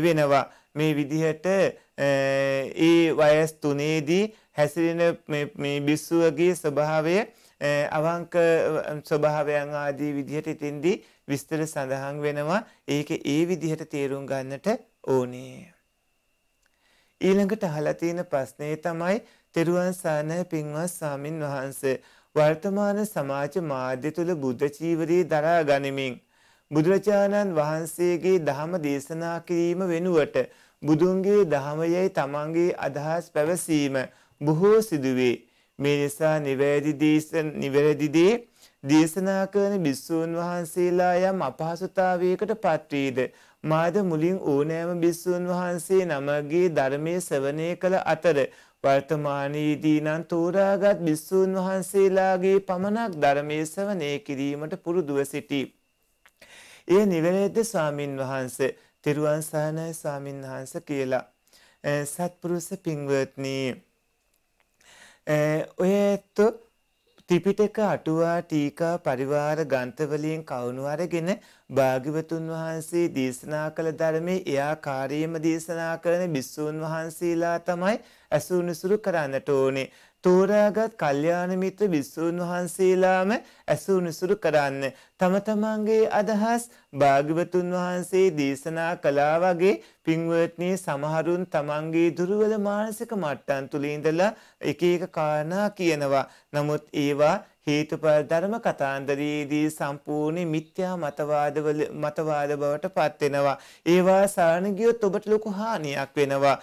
වෙනවා මේ විදිහට ඒ වයස් තුනේදී හැසිරෙන මේ බිස්සුවගේ ස්වභාවය අවංක ස්වභාවයන් ආදී විදිහට ඉතින්දී විස්තර සඳහන් වෙනවා ඒක ඒ විදිහට තේරුම් ගන්නට ඕනේ ඊළඟට අහලා තියෙන ප්‍රශ්නේ තමයි තෙරුවන් සරණයි පින්වත් ස්වාමින් වහන්සේ වර්තමාන සමාජ මාධ්‍ය තුල බුද්ධ චීවරී දරා ගනිමින් බුදුරජාණන් වහන්සේගේ ධහම දේශනා කිරීම වෙනුවට බුදුන්ගේ ධහමයයි තමන්ගේ අදහස් පැවසීම බොහෝ සිදුවේ මේ නිසා නිවැරදි දේශන නිවැරදිදී දේශනා කරන බිස්සූන් වහන්සේලා යම් අපහසුතාවයකට පත් වේද මාද මුලින් ඕනෑම බිස්සූන් වහන්සේ නමගේ ධර්මය සවනය කළ අතර වර්තමානයේදී නම් තෝරාගත් බිස්සූන් වහන්සේලාගේ පමණක් ධර්මය සවනය කිරීමට පුරුදුව සිටි. එය නිවනේද ස්වාමින් වහන්ස තෙරුවන් සානය ස්වාමින් වහන්ස කියලා. සත්පුරුස පින්වත්නී ඔය ඇත්තෝ ත්‍රිපිටක අටුවා ටීකා පරිවාර ග්‍රන්ථවලින් කවුණු අරගෙන භාග්‍යවතුන් වහන්සේ දේශනා කළ ධර්මයේ එයාකාරීම දේශනා කරන බිස්සූන් වහන්සේලා තමයි ඇසුණුසුරු කරන්නට ඕනේ. තෝරාගත් කල්යාණ මිත්‍ර බිස්සූන් වහන්සේලාම ඇසුණුසුරු කරන්න. තම තමන්ගේ අදහස් භාග්‍යවතුන් වහන්සේ දේශනා කළා වගේ පින්වත්නි සමහරුන් තමන්ගේ දුර්වල මානසික මට්ටම් තුල ඉඳලා එක එක කාරණා කියනවා. නමුත් ඒවා හේතුඵල ධර්ම කතාන්දරයේදී සම්පූර්ණ මිත්‍යා මතවාදවල මතවාද බවට පත් වෙනවා. ඒවා සාරණ ගියොත් ඔබට ලොකු හානියක් වෙනවා.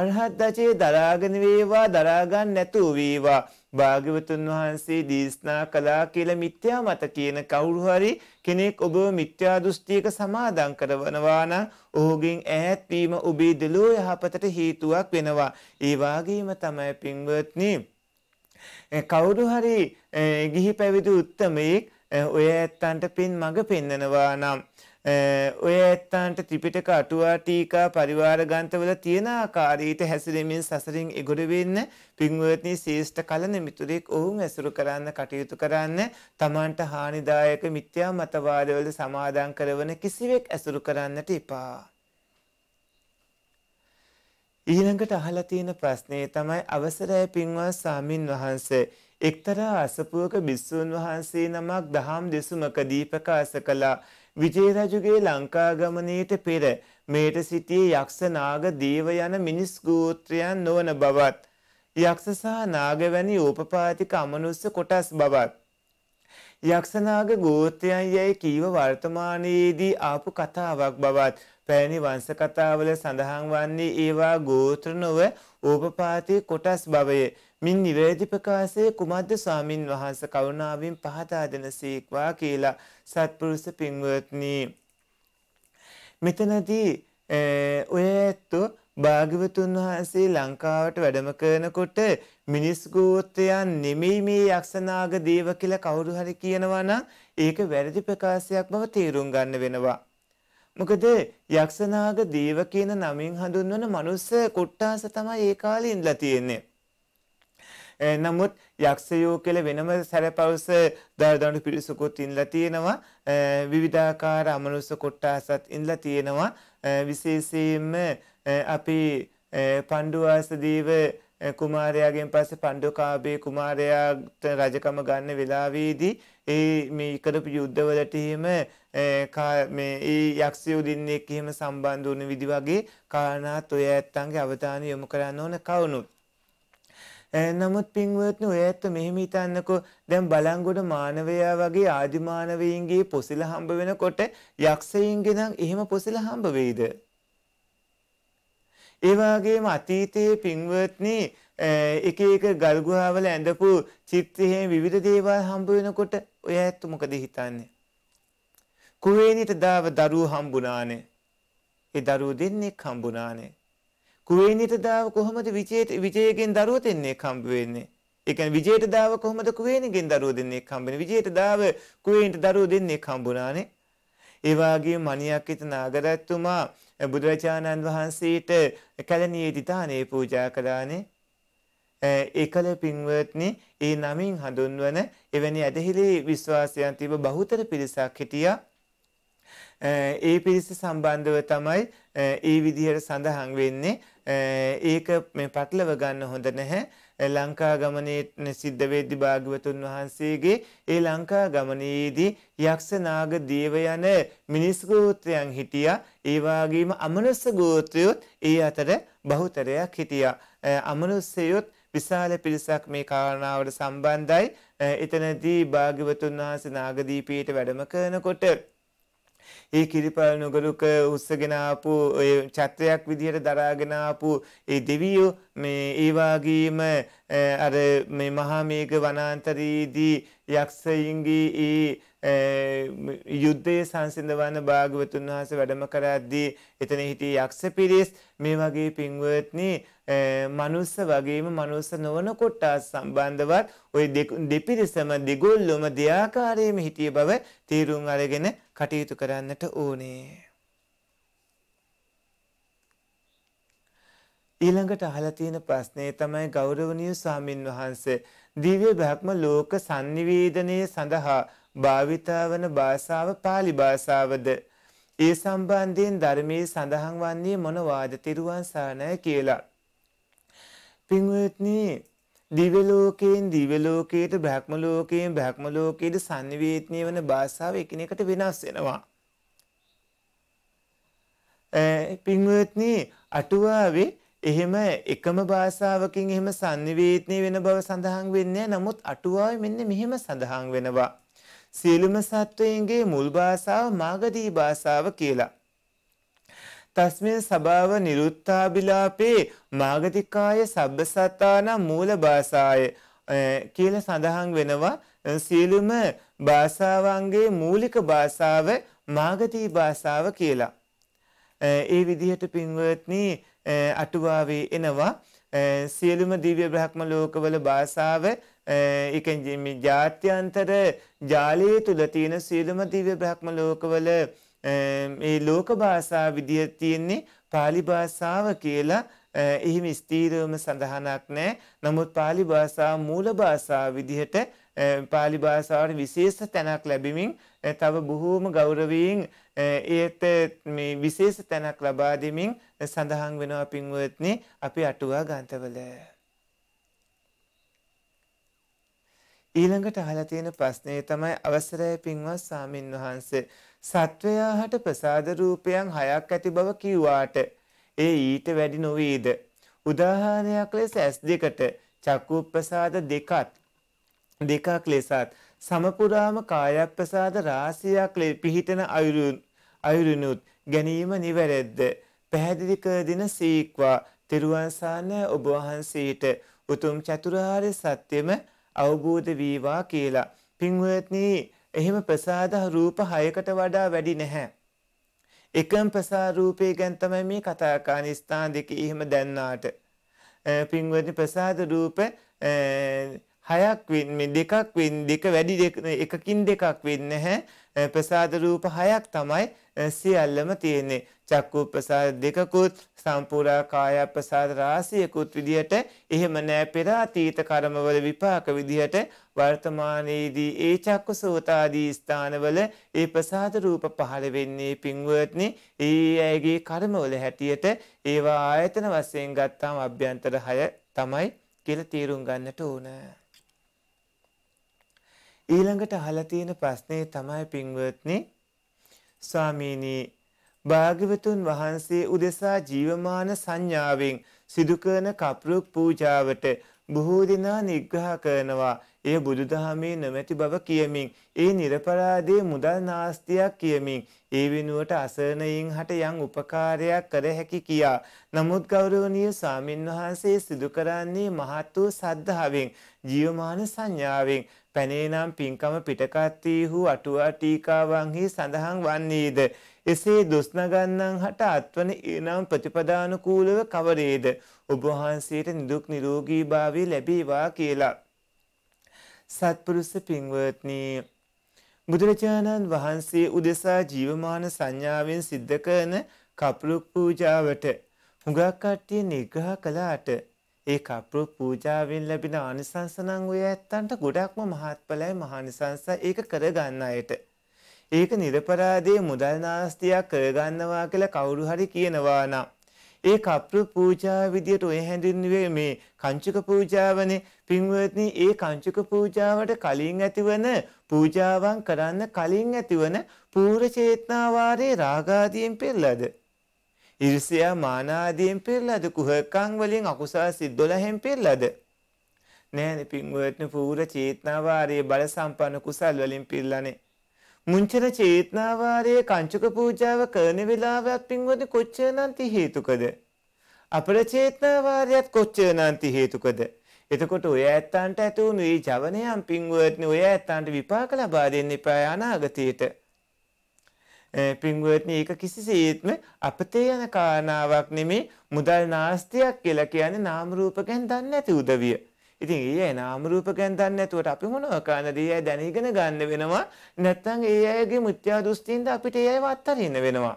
අරහත් දජේ දරාගෙන වේවා දරා ගන්න නැතුව වේවා. භාග්‍යවතුන් වහන්සේ දේශනා කළා කියලා මිත්‍යා මත කියන කවුරු හරි කෙනෙක් ඔබ මිත්‍යා දෘෂ්ටියක සමාදම් කරනවා නම් ඔහුගෙන් ඈත් වීම ඔබේ දලෝ යහපතට හේතුවක් වෙනවා. ඒ වාගේම තමයි පින්වත්නි කවුරු හරි ගිහි පැවිදි උත්තමයෙක් ඔය ඇත්තන්ට පින් මඟ පෙන්නනවා නම් ඔය ඇත්තාන්ට ත්‍රිපිටක අටුවා ටීකා පරිවාර ගන්තවල තියෙන ආකාරයට හැසිරෙමින් සසරින් එගොඩ වෙන්න පින්වත්නි ශේෂ්ඨ කලන මිතුරෙක් ඔවුන් ඇසුරු කරන්න කටයුතු කරන්න තමන්ට හානිදායක මිත්‍යා මතවාදවල සමාදන් කරවන කිසිවෙක් ඇසුරු කරන්නට එපා. ඊළඟට අහලා තියෙන ප්‍රශ්නේ තමයි අවසරය පින්වත් සාමින් වහන්සේ එක්තරා අසපුවක බිස්සුන් වහන්සේ නමක් දහම් දෙසුමක දීපක අසකලා විජේ රජුගේ ලංකාගමනයට පෙර මේට සිටියේ යක්ෂ නාග දේව යන මිනිස් ගෝත්‍රයන් නොවන බවත් යක්ෂ සහ නාග වැනි උපපාතික අමනුෂ්‍ය කොටස් බවත් යක්ෂ නාග ගෝත්‍රයන් යයි කීව වර්තමානයේදී ආපු කතාවක් බවත් පැරණි වංශ කතාවල සඳහන් වන්නේ ඒවා ගෝත්‍ර නොව ඕපපාතී කොටස් බවය. මින් නිවැරදි ප්‍රකාශය කුමද්ද ස්වාමින් වහන්සේ කරුණාවෙන් පහදා දෙනසේක්වා කියලා සත්පුරුෂ පින්වත්නි. මෙතනදී ඔය ඇත්තෝ භාග්‍යවතුන් වහන්සේ ලංකාවට වැඩම කරනකොට මිනිස් ගෝත්‍රයන් නෙමෙයි මේ යක්ෂනාග දේව කියලා කවුරු හරි කියනවා නම් ඒක වැරදි ප්‍රකාශයක් බව තේරුම් ගන්න වෙනවා. මොකද යක්ෂනාග දේව කියන නමින් හඳුන්වන මනුස්ස කොට්ටාස තමයි ඒ කාලේ ඉඳලා තියෙන්නේ. නමුත් යක්ෂයෝ කියලා වෙනම සැරපවස දරදඬු පිරිසකුත් ඉඳලා තියෙනවා විවිධාකාර අමනුස්ස කොට්ටාසත් ඉඳලා තියෙනවා විශේෂයෙන්ම අපි පණ්ඩුවාස දේව කුමාරයාගෙන් පස්සේ පණ්ඩුකාභේ කුමාරයාට රජකම ගන්න වෙලාවේදී ඒ මේ කරපු යුද්ධවලට එහෙම මේ ඒ යක්ෂයෝ දින්නෙක් එහෙම සම්බන්ධ වුණ විදි වගේ කාරණාත් ඔය ඇත්තන්ගේ අවධානය යොමු කරන්න ඕන කවුනුත්. නමුත් පින්වත්නි ඔය ඇත්ත මෙහෙම හිතන්නකෝ දැන් බලංගොඩ මානවයා වගේ ආදි මානවයින්ගේ පොසිල හම්බ වෙනකොට යක්ෂයින්ගේ නම් එහෙම පොසිල හම්බ වෙයිද? ඒ වගේම අතීතයේ පින්වත්නි එක එක ගල්ගුහාවල ඇඳපු චිත්‍රයේ විවිධ දේවල් හම්බ වෙනකොට ඔය ඇත්ත මොකද හිතන්නේ? කුවේනිට දාව දරුවෝ හම්බුණානේ. ඒ දරුවෝ දෙන්නෙක් හම්බුණානේ. කුවේනිට දාව කොහොමද විජේට විජේගෙන් දරුවෝ දෙන්නෙක් හම්බ වෙන්නේ? ඒ කියන්නේ විජේට දාව කොහොමද කුවේනිගෙන් දරුවෝ දෙන්නෙක් හම්බෙන්නේ? විජේට දාව කුවේනිට දරුවෝ දෙන්නෙක් හම්බුණානේ. ඒ වගේ මණියක්කිත නාගරත්තුමා බුදුරජාණන් වහන්සේට කැලණියේ දිතානේ පූජා කළානේ. එකල පින්වත්නි ඒ නමින් හඳුන්වන එවැනි ඇදහිලි විශ්වාසයන් තිබ බහුතර පිරිසක් හිටියා. ඒ පිරිස සම්බන්ධව තමයි ඒ විදිහට සඳහන් වෙන්නේ. ඒක මේ පටලව ගන්න හොඳ නැහැ. ලංකා ගමනේ සිද්ධ වේදි භාග්‍යවතුන් වහන්සේගේ ඒ ලංකා ගමනේදී යක්ෂ නාග දේව යන මිනිස් ගෝත්‍රයන් හිටියා ඒ වගේම අමනුෂ්‍ය ගෝත්‍රයොත් ඒ අතර බහුතරයක් හිටියා අමනුෂ්‍යයොත් විශාල පිරිසක් මේ කාරණාවට සම්බන්ධයි. එතනදී භාග්‍යවතුන් වහන්සේ නාගදීපීට වැඩම කරනකොට ඒ කිරිපල් නොගරුක උස්සගෙන ආපු චත්‍රයක් විදිහට දරාගෙන ආපු ඒ දෙවියෝ මේ ඒ වගේම අර මේ මහා මේඝ වනාන්තරයේදී යක්ෂයින්ගේ ඒ යුද්ධයේ සංසිඳවන භාගවතුන් වහන්සේ වැඩම කරද්දී එතන හිටිය යක්ෂ පිරිස් මේ වගේ පින්වත්නි මනුස්ස වගේම මනුස්ස නොවන කොට්ටාස් සම්බන්ධවත් ওই දෙපිරිසම දෙගොල්ලොම දෙආකාරයේම හිටිය බව තීරුම් අරගෙන කටයුතු කරන්නට වෙන්නට ඕනේ. ඊළඟට අහලා තියෙන ප්‍රශ්නේ තමයි ගෞරවනීය ස්වාමින් වහන්සේ දිව්‍ය බ්‍රහ්ම ලෝක sannivedanaya සඳහා භාවිතාවන භාෂාව pāli භාෂාවද ඒ සම්බන්ධයෙන් ධර්මයේ සඳහන් වන්නේ මොනවාද? තිරුවන් සරණයි කියලා. පින්වත්නි දිව්‍ය ලෝකයෙන් දිව්‍ය ලෝකයට බ්‍රහ්ම ලෝකයෙන් බ්‍රහ්ම ලෝකයට sannivedanaye වන භාෂාව එකිනෙකට වෙනස් වෙනවා. පින්වත්නි අටුවාවේ එහෙම එකම භාෂාවකින් එහෙම sannivedana වෙන බව සඳහන් වෙන්නේ නමුත් අටුවාවේ මෙන්න මෙහෙම සඳහන් වෙනවා. සියලුම සත්වයන්ගේ මුල් භාෂාව මාගදී භාෂාව කියලා. තස්මින් සභාව නිරුත්තාබිලාපේ මාගතිකාය සබ්බසතාන මූල භාෂාය කියලා සඳහන් වෙනවා සියලුම භාෂාවන්ගේ මූලික භාෂාව මාගතී භාෂාව කියලා. ඒ විදිහට පින්වත්නි අටුවාවේ එනවා සියලුම දිව්‍ය බ්‍රහ්ම ලෝකවල භාෂාව ඒ කියන්නේ මේ ජාත්‍යන්තර ජාලය තුල තියෙන සියලුම දිව්‍ය බ්‍රහ්ම ලෝකවල මේ ලෝක භාෂා විදිය තියෙන්නේ pāli භාෂාව කියලා එහිම ස්ථීරවම සඳහනක් නැහැ. නමුත් pāli භාෂාව මූල භාෂාව විදිහට pāli භාෂාවට විශේෂ තැනක් ලැබෙමින් තව බොහෝම ගෞරවයෙන් ඒට මේ විශේෂ තැනක් ලබා දෙමින් සඳහන් වෙනවා පින්වත්නි අපි අටුවා ගන්තවල. ඊළඟට අහලා තියෙන ප්‍රශ්නේ තමයි අවසරය පින්වත් සාමින් වහන්සේ සත්වයාට ප්‍රසාද රූපයන් හයක් ඇති බව කිව්වාට ඒ ඊට වැඩි නොවේද උදාහරණයක් ලෙස S2කට චක්කු ප්‍රසාද දෙකත් දෙකක් ලෙසත් සමපුරාම කායප්‍රසාද රාශියක් පිහිටන අයුරුන් අයුරුනුත් ගැනීම නිවැරැද්ද පැහැදිලි කර දෙන සීක්වා තෙරුවන් සානය ඔබ වහන්සේට උතුම් චතුරාර්ය සත්‍යම අවබෝධ වේවා කියලා. පින්වත්නි එහෙම ප්‍රසාද රූප 6කට වඩා වැඩි නැහැ. එකම ප්‍රසාද රූපේ ගැන තමයි මේ කතා කරන ස්ථාන දෙකේ එහෙම දැන්නාට. පින්වත්නි ප්‍රසාද රූප හයක් වෙන්නේ දෙකක් වෙන්නේ දෙක වැඩි එකකින් දෙකක් වෙන්නේ නැහැ ප්‍රසාද රූප හයක් තමයි සියල්ලම තියෙන්නේ චක්කු ප්‍රසාද දෙකකුත් සම්පූර්ණ කාය ප්‍රසාද රාශියකුත් විදිහට එහෙම නෑ පෙර අතීත කර්මවල විපාක විදිහට වර්තමානයේදී ඒ චක්කු සෝතාදී ස්ථානවල ඒ ප්‍රසාද රූප පහළ වෙන්නේ පින්වත්නි ඒ අයගේ කර්මවල හැටියට ඒවා ආයතන වශයෙන් ගත්තාම අභ්‍යන්තර 6 තමයි කියලා තීරුම් ගන්නට ඕනේ ඊළඟට අහලා තියෙන ප්‍රශ්නේ තමයි පින්වත්නි ස්වාමීනි භාග්‍යවතුන් වහන්සේ උදෙසා ජීවමාන සංඥාවෙන් සිදු කරන කප්රුක් පූජාවට බොහෝ දෙනා නිග්‍රහ කරනවා එය බුදුදහමේ නොමැති බව කියමින් ඒ නිර්පරාදේ මුදල් නාස්තියක් කියමින් ඒ වෙනුවට අසරණයින් හට යම් උපකාරයක් කර හැකි කියා නමුත් ගෞරවනීය ස්වාමින්වහන්සේ සිදු කරන්නේ මහත් වූ සද්ධාවෙන් ජීවමාන සංඥාවෙන් පැනේනම් පින්කම පිටකත්තීහු අටුවාටීකාවන්හි සඳහන් වන්නේද. එසේ දුස්නගන්නන් හට අත්වන ඒනම් ප්‍රතිපදානුකූලව කවරේද. ඔබහන්සේට නිදුක් නිරෝගී භාවී ලැබීවා කියලා. සත්පුරුස්ස පින්වත්නී. බුදුරජාණන් වහන්සේ උදෙසා ජීවමාන සංඥාවෙන් සිද්ධ කරන කපලුක් පූජාවට හුඟක් කට්ටිය නිග්‍රහ කළාට ඒ කප්පු පූජාවෙන් ලැබෙන ආනිසංස නම් ඔය ඇත්තන්ට ගොඩක්ම මහත්ඵලයි මහානිසංස ඒක කරගන්න අයට. ඒක නිරපරාදේ මුදල් නාස්තියක් කරගන්නවා කියලා කවුරු හරි කියනවා නම් ඒ කප්පු පූජා විදියට ඔය හැඳින්නුවේ මේ කංචුක පූජාවනේ පින්වත්නි ඒ කංචුක පූජාවට කලින් ඇතිවන පූජාවන් කරන්න කලින් ඇතිවන පූර්ව චේතනාවාරේ රාගාදීන් පෙරලද ඉරිසියා මානාදීන් පෙරලද කුහකං වලින් අකුසල සිත් 12න් පෙරලද නෑනේ පින්වත්නි පූර්ව චේතනාවාරයේ බල සම්පන්න කුසල් වලින් පෙරලනේ මුංචන චේතනාවාරයේ කංචක පූජාව කරන වෙලාවත් පින්වත්නි කොච්චරනම් ති හේතුකද අපර චේතනාවාරයත් කොච්චරනම් ති හේතුකද එතකොට ඔය ඇත්තන්ට ඇතුණු මේ ජවනයන් පින්වත්නි ඔය ඇත්තන්ට විපාක ලබා දෙන්න එපා අනාගතයේට පින්වත්නි ඒක කිසිසේත්ම අපතේ යන කාරණාවක් නෙමේ මුදල් නාස්තියක් කියලා කියන්නේ නාම රූප ගැන දන්නේ නැති උදවිය. ඉතින් ඊයේ නාම රූප ගැන දන්නේ නැතුවට අපි මොනවා කරන්නද? ඊයේ දැනගෙන ගන්න වෙනවා. නැත්නම් ඒ අයගේ මිත්‍යා දෘෂ්ටිಯಿಂದ අපිට ඒ අයව අත්හරින්න වෙනවා.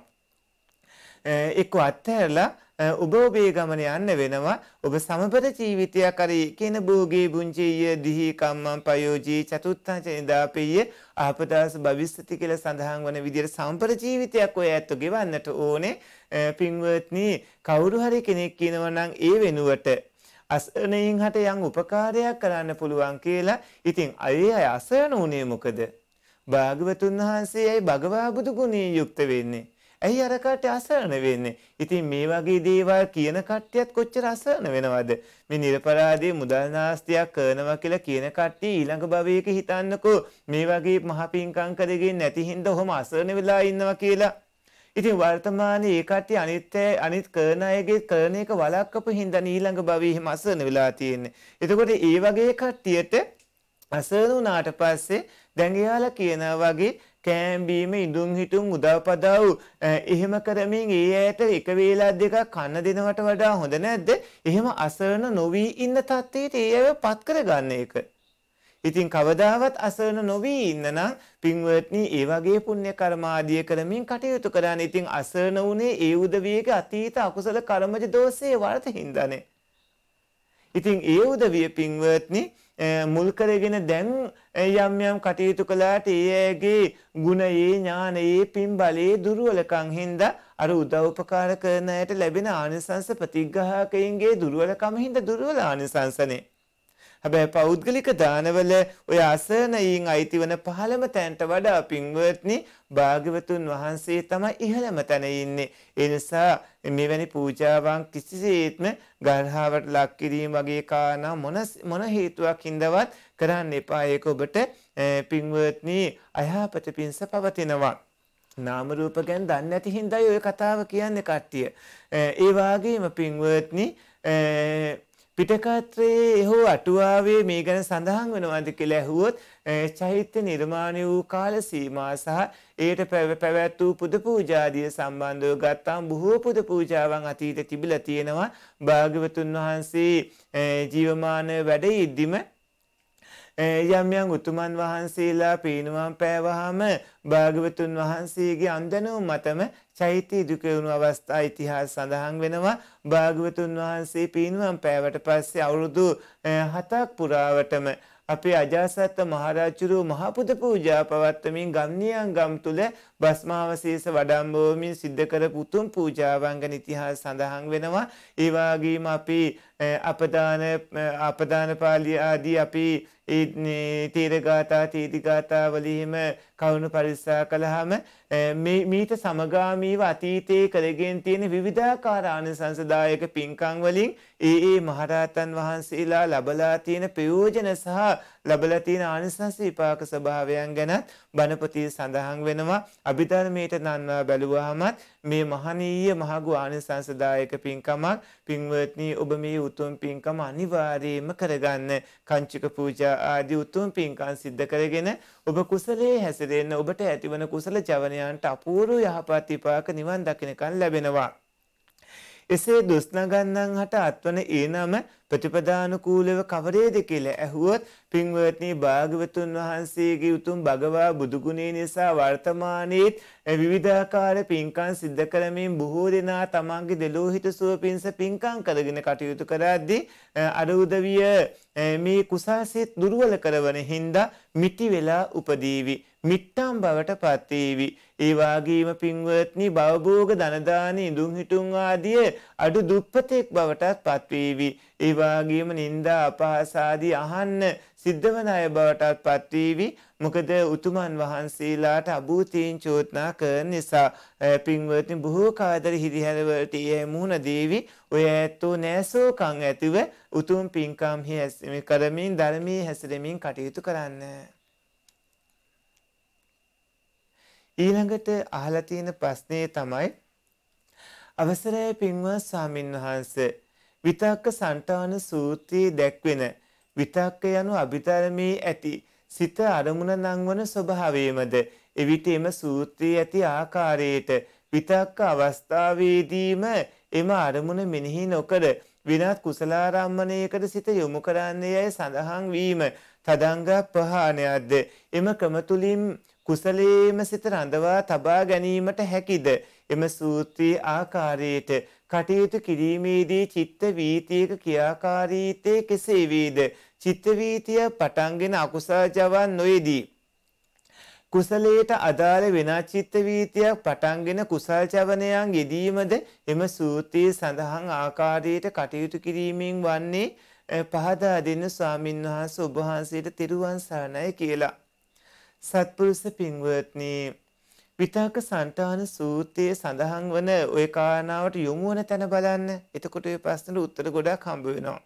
එක්ක අත්හැරලා ඔබ ඔබේ ගමන යන්න වෙනවා ඔබ සමපත ජීවිතයක් අර කියන භෝගේ පුංචීය දිහි කම්මං පයෝජී චතුත්ථං චේදාපෙය්‍ය ආපදාස භවිස්සති කියලා සඳහන් වන විදිහට සම්පත ජීවිතයක් ඔය ඇත්ත ගෙවන්නට ඕනේ පින්වත්නි කවුරු හරි කෙනෙක් කියනවා නම් ඒ වෙනුවට අසනයෙන් හට යම් උපකාරයක් කරන්න පුළුවන් කියලා ඉතින් අය අය අසන උනේ මොකද භාගවතුන් වහන්සේ ඇයි භගවා බුදු ගුණී යුක්ත වෙන්නේ ඇයි අර කට අසරණ වෙන්නේ? ඉතින් මේ වගේ දේවල් කියන කට්ටියත් කොච්චර අසරණ වෙනවද? මේ නිර්පරාදී මුදල් නාස්තියක් කරනවා කියලා කියන කට්ටිය ඊළඟ භවයක හිතන්නකෝ මේ වගේ මහ පිංකම් කරගෙන නැති හින්දා ඔහොම අසරණ වෙලා ඉන්නවා කියලා. ඉතින් වර්තමානයේ ඒ කට්ටිය අනිත් අනිත් කරන අයගේ කරන එක වළක්වපු හින්දා ඊළඟ භවයේ එහෙම අසරණ වෙලා තියෙන්නේ. එතකොට ඒ වගේ කට්ටියට අසරණ වුණාට පස්සේ දැන් එයාලා කියනවා වගේ කෑම්බීම ඉඳුම් හිටුම් උදව්පදව් එහෙම කරමින් ඒ ඇයට එක වේලා දෙකක් කන්න දෙනවට වඩා හොඳ නැද්ද එහෙම අසරණ නොවී ඉන්න තත්ත්වයට ඒ අය පත් කරගන්න එක. ඉතින් කවදාවත් අසරණ නොවී ඉන්න නම් පින්වත්නි ඒ වගේ පුණ්‍ය කර්මාදිය කරමින් කටයුතු කරන්න. ඉතින් අසරණ වුණේ ඒ උදවියක අතීත අකුසල කර්මජ දෝෂයේ වර්තින් දනේ. ඉතින් ඒ උදවිය පින්වත්නි මුල් කරගෙන දැන් යම් යම් කටයුතු කළාට ඒ ඇගේ ගුණයේ ඥානයේ පින්බලයේ දුර්වලකම් හින්දා අර උදව්පකාර කරන අයට ලැබෙන ආනිසංස ප්‍රතිග්‍රාහකයන්ගේ දුර්වලකම හින්දා දුර්වල ආනිසංසනේ හැබැයි පෞද්ගලික දානවල ඔය අසරණයින් අයිතිවන පහළම තැන්ට වඩා පින්වත්නි භාග්‍යවතුන් වහන්සේ තමයි ඉහළම තැන ඉන්නේ. ඒ නිසා මෙවැනි පූජාවන් කිසිසේත්ම ගර්හාවට ලක් කිරීම වගේ කාරණා මොන මොන හේතුවක් හින්දවත් කරන්න එපා. ඒක ඔබට පින්වත්නි අයහපත පිංස පවතිනවා. නාම රූප ගැන දන්නේ නැති හින්දායි ওই කතාව කියන්නේ කට්ටිය. ඒ වගේම පින්වත්නි පිටකත්‍රයේ හෝ අටුවාවේ මේ ගැන සඳහන් වෙනවාද කියලා ඇහුවොත් චෛත්‍ය නිර්මාණය වූ කාල සීමා සහ ඒට පැවැත් වූ පුද පූජාදිය සම්බන්ධව ගත්තාම් බොහෝ පුද පූජාවන් අතීත තිබිලා තියෙනවා භාග්‍යවතුන් වහන්සේ ජීවමාන වැඩ ඉද්දිම යම් යම් උතුමන් වහන්සේලා පේනුවම් පෑවහම භාග්‍යවතුන් වහන්සේගේ අන්දනුව මතම චෛත්‍ය ඉදික වුණු අවස්ථා ඉතිහාස සඳහන් වෙනවා භාග්‍යවතුන් වහන්සේ පින්වම් පෑවට පස්සේ අවුරුදු 7ක් පුරාවටම අපේ අජාසත් මහරජුරු මහ පුද පූජා පවත්වමින් ගම්නියන් ගම් තුල භස්මාවශේෂ වඩම්බෝමින් සිද්ධ කර පුතුම් පූජාවන් ගැන ඉතිහාස සඳහන් වෙනවා. ඒ වගේම අපි අපදාන අපදාන පාළි ආදී අපි තීරගාථා තීතිගාථා වලින්ම කවුණු පරිස්සා කළාම මීට සමගාමීව අතීතයේ කරගෙන තියෙන විවිධාකාර ආනිසංසදායක පින්කම් වලින් ඒ ඒ මහරහතන් වහන්සේලා ලබලා තියෙන ප්‍රයෝජන සහ ලැබලා තියෙන ආනිසංස විපාක ස්වභාවයන් ගැනත් බණපොතේ සඳහන් වෙනවා අභිධර්මයට නන්වා බැලුවාමත් මේ මහනීය මහඟු ආනිසංසදායක පින්කමක් පින්වත්නි ඔබ මේ උතුම් පින්කම අනිවාර්යයෙන්ම කරගන්න කංචික පූජා ආදී උතුම් පින්කම් සිද්ධ කරගෙන ඔබ කුසලයේ හැසිරෙන්න ඔබට ඇතිවන කුසල ජවනයන්ට අපූර්ව යහපත් විපාක නිවන් දකිනකන් ලැබෙනවා එසේ දුස්නගන්නන් හට අත්වන ඒ නම ප්‍රතිපදානුකූලව කවරේද කියලා ඇහුවොත් පින්වත්නි භාග්‍යවතුන් වහන්සේගේ උතුම් භගවා බුදුගුණේ නිසා වර්තමානයේත් විවිධාකාර පින්කම් සිද්ධ කරමින් බොහෝ දෙනා තමන්ගේ දෙලෝ හිතසුව පිණිස පින්කම් කරගෙන කටයුතු කරද්දී අර උදවිය මේ කුසල්සිත දුර්වල කරවන හින්දා මිටි වෙලා උපදීවි මිත්තම් බවට පත්වේවි. ඒ වාගේම පින්වත්නි භවභෝග ධනදාන ඉඳුන් හිටුන් ආදිය අඩු දුප්පතෙක් බවටත් පත්වේවි. ඒ වාගේම නිന്ദා අපහාස ආදී අහන්න සිද්ධ වන අය බවටත් පත්වේවි. මොකද උතුමන් වහන්සේලාට අභූතීන් චෝදනා කරන නිසා පින්වත්නි බොහෝ කාදර හිරිහැරවලට ඒ මුහුණ දේවි ඔය ඇත්තෝ නෑසෝකම් ඇතිව උතුම් පින්කම් හි කරමින් ධර්මයේ හැසිරෙමින් කටයුතු කරන්න. ඊළඟට අහලා තියෙන ප්‍රශ්නේ තමයි අවසරයි පින්වත් සාමින්වහන්ස විතක්ක සංඨාන සූත්‍රයේ දැක්වෙන විතක්ක යනු අභිධර්මයේ ඇති සිත අරමුණ නංවන ස්වභාවයමද එවිට එම සූත්‍රයේ ඇති ආකාරයට විතක්ක අවස්ථාවේදීම එම අරමුණ මෙනෙහි නොකර විනාත් කුසලාරම්මණයකට සිත යොමු කරන්නේ යයි සඳහන් වීම තදංග ප්‍රහාණයක්ද එම ක්‍රම තුලින් කුසලයේම සිත රඳවා තබා ගැනීමට හැකිද? එම සූත්‍රයේ ආකාරයට කටයුතු කිරීමේදී චිත්ත වීතියක ක්‍රියාකාරීත්වය කෙසේ වේද? චිත්ත වීතිය පටන්ගෙන අකුසල ජවන් නොයේදී කුසලයට අදාළ වෙනා චිත්ත වීතියක් පටන්ගෙන කුසල් චවනයන් යෙදීමද එම සූත්‍රයේ සඳහන් ආකාරයට කටයුතු කිරීමෙන් වන්නේ පහදා දෙන්න ස්වාමින්වහන්සේ ඔබ වහන්සේට තෙරුවන් සරණයි කියලා. සත්පුරුෂ පින්වත්නි විතක සන්තාන සූත්‍රයේ සඳහන් වන ওই කාරණාවට යොමු වන තැන බලන්න. එතකොට ওই ප්‍රශ්නෙට උත්තර ගොඩක් හම්බ වෙනවා.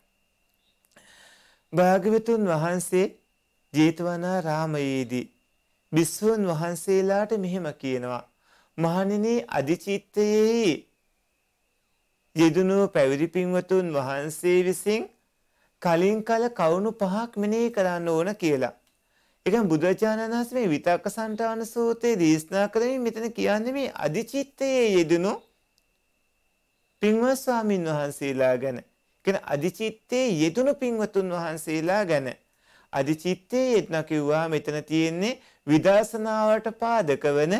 භාග්‍යවතුන් වහන්සේ ජේතවනාරාමයේදී විසුන් වහන්සේලාට මෙහෙම කියනවා. මහණෙනි අධිචිත්තයේ යෙදුණු පැවිදි පින්වතුන් වහන්සේ විසින් කලින් කල කවුණු පහක් මෙනෙහි කරන්න ඕන කියලා. ඒකම බුදුරජාණන් වහන්සේ මේ විතක්ක සංතාන සූත්‍රයේ දේශනා කරමින් මෙතන කියන්නේ මේ අදිචිත්තයේ යෙදුණු පින්වත් ස්වාමින් වහන්සේලා ගැන. කියන අදිචිත්තයේ යෙදුණු පින්වතුන් වහන්සේලා ගැන. අදිචිත්තයේ යෙදනා කිව්වා මෙතන තියෙන්නේ විදර්ශනාවට පාදක වෙන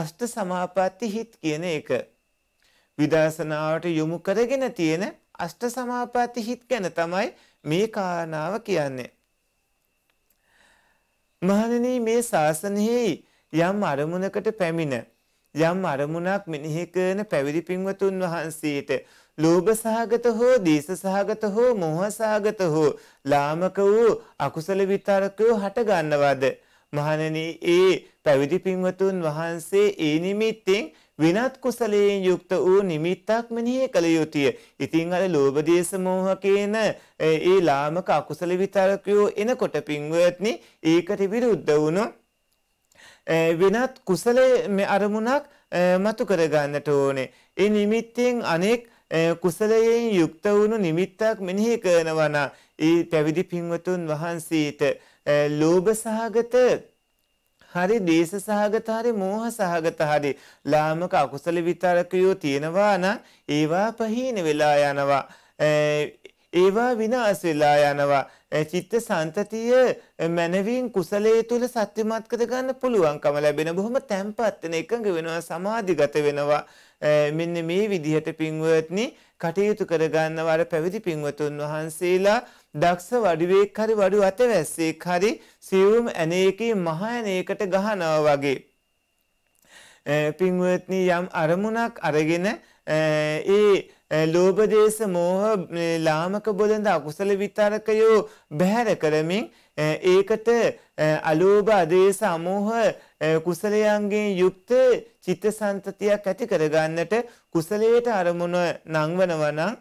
අෂ්ට සමාපatti හිත් කියන එක. විදර්ශනාවට යොමු කරගෙන තියෙන අෂ්ට සමාපatti හිත් ගැන තමයි මේ කාරණාව කියන්නේ. මහණෙනි මේ ශාසනයෙහි යම් අරමුණකට පැමිණ යම් අරමුණක් මෙනෙහි කරන පැවිදි පින්වතුන් වහන්සේට ලෝභ සහගත හෝ දීස සහගත හෝ මෝහ සහගත හෝ ලාමක වූ අකුසල විතරකෝ හට ගන්නවද මහණෙනි ඒ පැවිදි පින්වතුන් වහන්සේ ඒ නිමිත්තෙන් විනත් කුසලයෙන් යුක්ත වූ නිමිත්තක් මෙනෙහි කළ යුතුය. ඉතින් අර ලෝභ දේශ මොහ කියන ඒ ලාමක අකුසල විතරකයෝ එනකොට පින්වත්නි ඒකට විරුද්ධ වුණු විනත් කුසල අරමුණක් මතු කරගන්නට ඕනේ. ඒ නිමිත්තෙන් අනෙක් කුසලයෙන් යුක්ත වුණු නිමිත්තක් මෙනෙහි කරනවා නම් ඒ පැවිදි පින්වතුන් වහන්සේට ලෝභ සහගත හරි දේශ සහගත හරි මෝහ සහගත හරි ලාමක අකුසල විතරකයෝ තියෙනවා නම් ඒවා පහීන වෙලා යනවා ඒවා විනාශ වෙලා යනවා චිත්ත සන්තතිය මනවින් කුසලයේ තුල සත්‍යමත් කර ගන්න පුළුවන්කම ලැබෙන බොහොම තැම්පත් වෙන එකඟ වෙනවා සමාධිගත වෙනවා මෙන්න මේ විදිහට පින්වත්නි කටයුතු කරගන්නවා අර පැවිදි පින්වතුන් වහන්සේලා දක්ෂ වඩුවෙක් හරි වඩු අතවැස්සෙක් හරි සියුම් ඇනයකින් මහා ඇනයකට ගහනවා වගේ. පින්වත්නි යම් අරමුණක් අරගෙන ඒ ලෝභදේශ මෝහ ලාමක බොලඳ අකුසල විතරකයෝ බැහැර කරමින් ඒකට අලෝභ අදේශ අමෝහ කුසලයන්ගෙන් යුක්ත චිත්තසන්තතියක් ඇති කරගන්නට කුසලයට අරමුණ නංවනවා නම්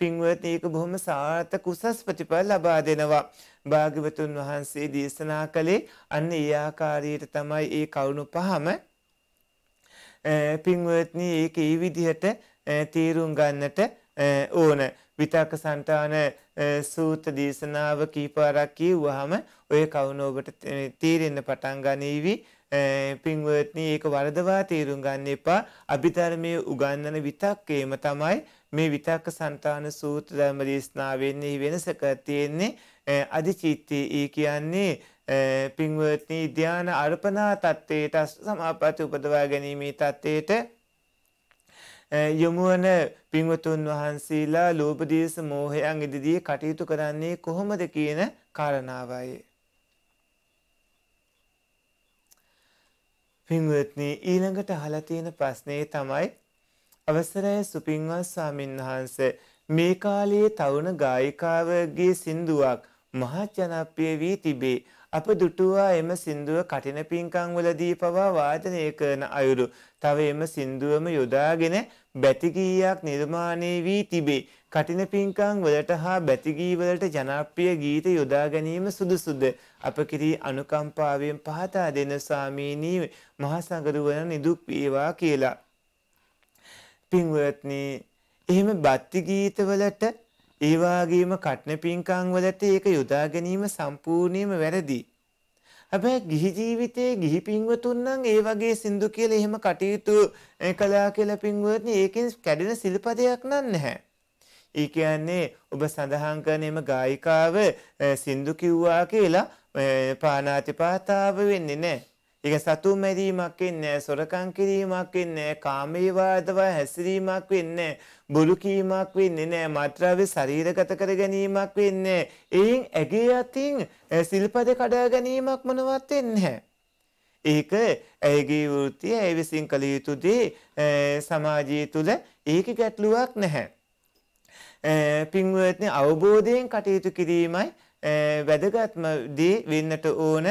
පින්වත්නි ඒක බොහොම සාර්ථක උසස් ප්‍රතිඵල ලබා දෙනවා. භාග්‍යවතුන් වහන්සේ දේශනා කළේ අන්න ඒ ආකාරයට තමයි ඒ කරුණු පහම පින්වත්නි ඒක ඒ විදිහට තීරුම් ගන්නට ඕන විතක సంతාන සූත දේශනාව කීපාරක් කියුවාම ඔය කවුන ඔබට තීරෙන්න පටන් ගනීවි පින්වත්නි ඒක වරදවා තේරුම් ගන්න එපා අභිධර්මයේ උගන්වන විතක්කේම තමයි මේ විතක්ක సంతාන සූත ධර්ම දේශනාවෙන්නේ වෙනසක තියෙන්නේ අදිචිත්තේ ඒ කියන්නේ පින්වත්නි ධානා අර්පණා தත්ත්වයට සමාපatti උපදවා ගැනීමේ தත්ත්වයට යොමුවන පින්වතුන් වහන්සේලා ලෝභදේශ මෝහයන් ඉදිරියේ කටයුතු කරන්නේ කොහොමද කියන කාරණාවයි. පින්වත්නි ඊළඟට අහලා තියෙන ප්‍රශ්නේ තමයි අවසරයි සුපින්වත් ස්වාමින් වහන්සේ මේ කාලයේ තරුණ ගායිකාවගේ සින්දුවක් මහා ජනප්‍රිය වී තිබේ අප දුටුවා එම සින්දුව කටින පින්කං වලදී පවා වාදනය කරන අයුරු. තව එම සින්දුවම යොදාගෙන බැතිගීයක් නිර්මාණය වී තිබේ. කටින පින්කම් වලට හා බැතිගී වලට ජනප්‍රිය ගීත යොදා ගැනීම සුදුසුද. අප කිරී අනුකම්පාවෙන් පහතා දෙන සාමීනී මහසඟරුවන නිදුක් වේවා කියලා. පින්වත්නි එහෙම බත්ති ගීත වලට ඒ වගේම කටන පින්කම් වලට ඒක යොදා ගැනීම සම්පූර්ණයෙන්ම වැරදි. හැබැයි ගිහි ජීවිතයේ ගිහි පින්වතුන් නම් ඒ වගේ සින්දු කියලා එහෙම කටයුතු කළා කියලා පින්වත්නි ඒකෙන් කැඩෙන සිල්පදයක් නන් නැහැ. ඒ කියන්නේ ඔබ සඳහන් කරනේම ගායිකාව සින්දු කිව්වා කියලා පානාතිපාතාව වෙන්නේ නැහැ. ඒක සතු මැරීමක් වෙන්නේ නැහැ, සොරකම් කිරීමක් වෙන්නේ නැහැ, කාමී වාදව හැසිරීමක් වෙන්නේ නැහැ, බුරු කීමක් වෙන්නේ නැහැ, මාත්‍රාවේ ශරීරගත කර ගැනීමක් වෙන්නේ නැහැ. එයින් ඇගේ අතින් සිල්පද කඩා ගැනීමක් මොනවත් වෙන්නේ නැහැ. ඒක ඇගේ වෘත්තිය ඇය විසින් කළ යුතු දේ සමාජය තුළ ඒක ගැටලුවක් නැහැ. පින්වත්නි අවබෝධයෙන් කටයුතු කිරීමයි වැදගත්ම දේ වෙන්නට ඕන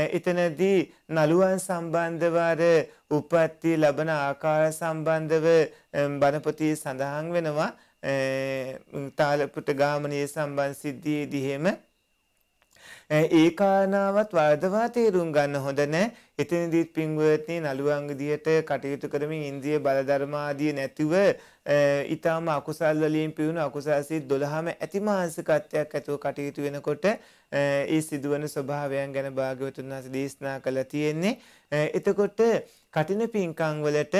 එතනදී නළුවන් සම්බන්ධව අර උපත්ති ලබන ආකාර සම්බන්ධව බණපොතේ සඳහන් වෙනවා තාලපුට ගාමනීය සම්බන් සිද්ධියේදී එහෙම ඒ කාරණාවත් වර්ධවා තේරුම් ගන්න හොඳ නැහැ. එතනදීත් පින්වත්නි නළුවන් විදියට කටයුතු කරමින් ඉන්ද්‍රිය බලධර්ම ආදී නැතිව ඊටාම අකුසල් වලින් පිරුණු අකුසල් සිත් 12ම ඇති මානසිකත්වයක් ඇතුව කටයුතු වෙනකොට ඒ සිදුවන ස්වභාවයන් ගැන භාග්‍යවතුන් වහන්සේ දේශනා කළා තියෙන්නේ. එතකොට කටින පින්කම් වලට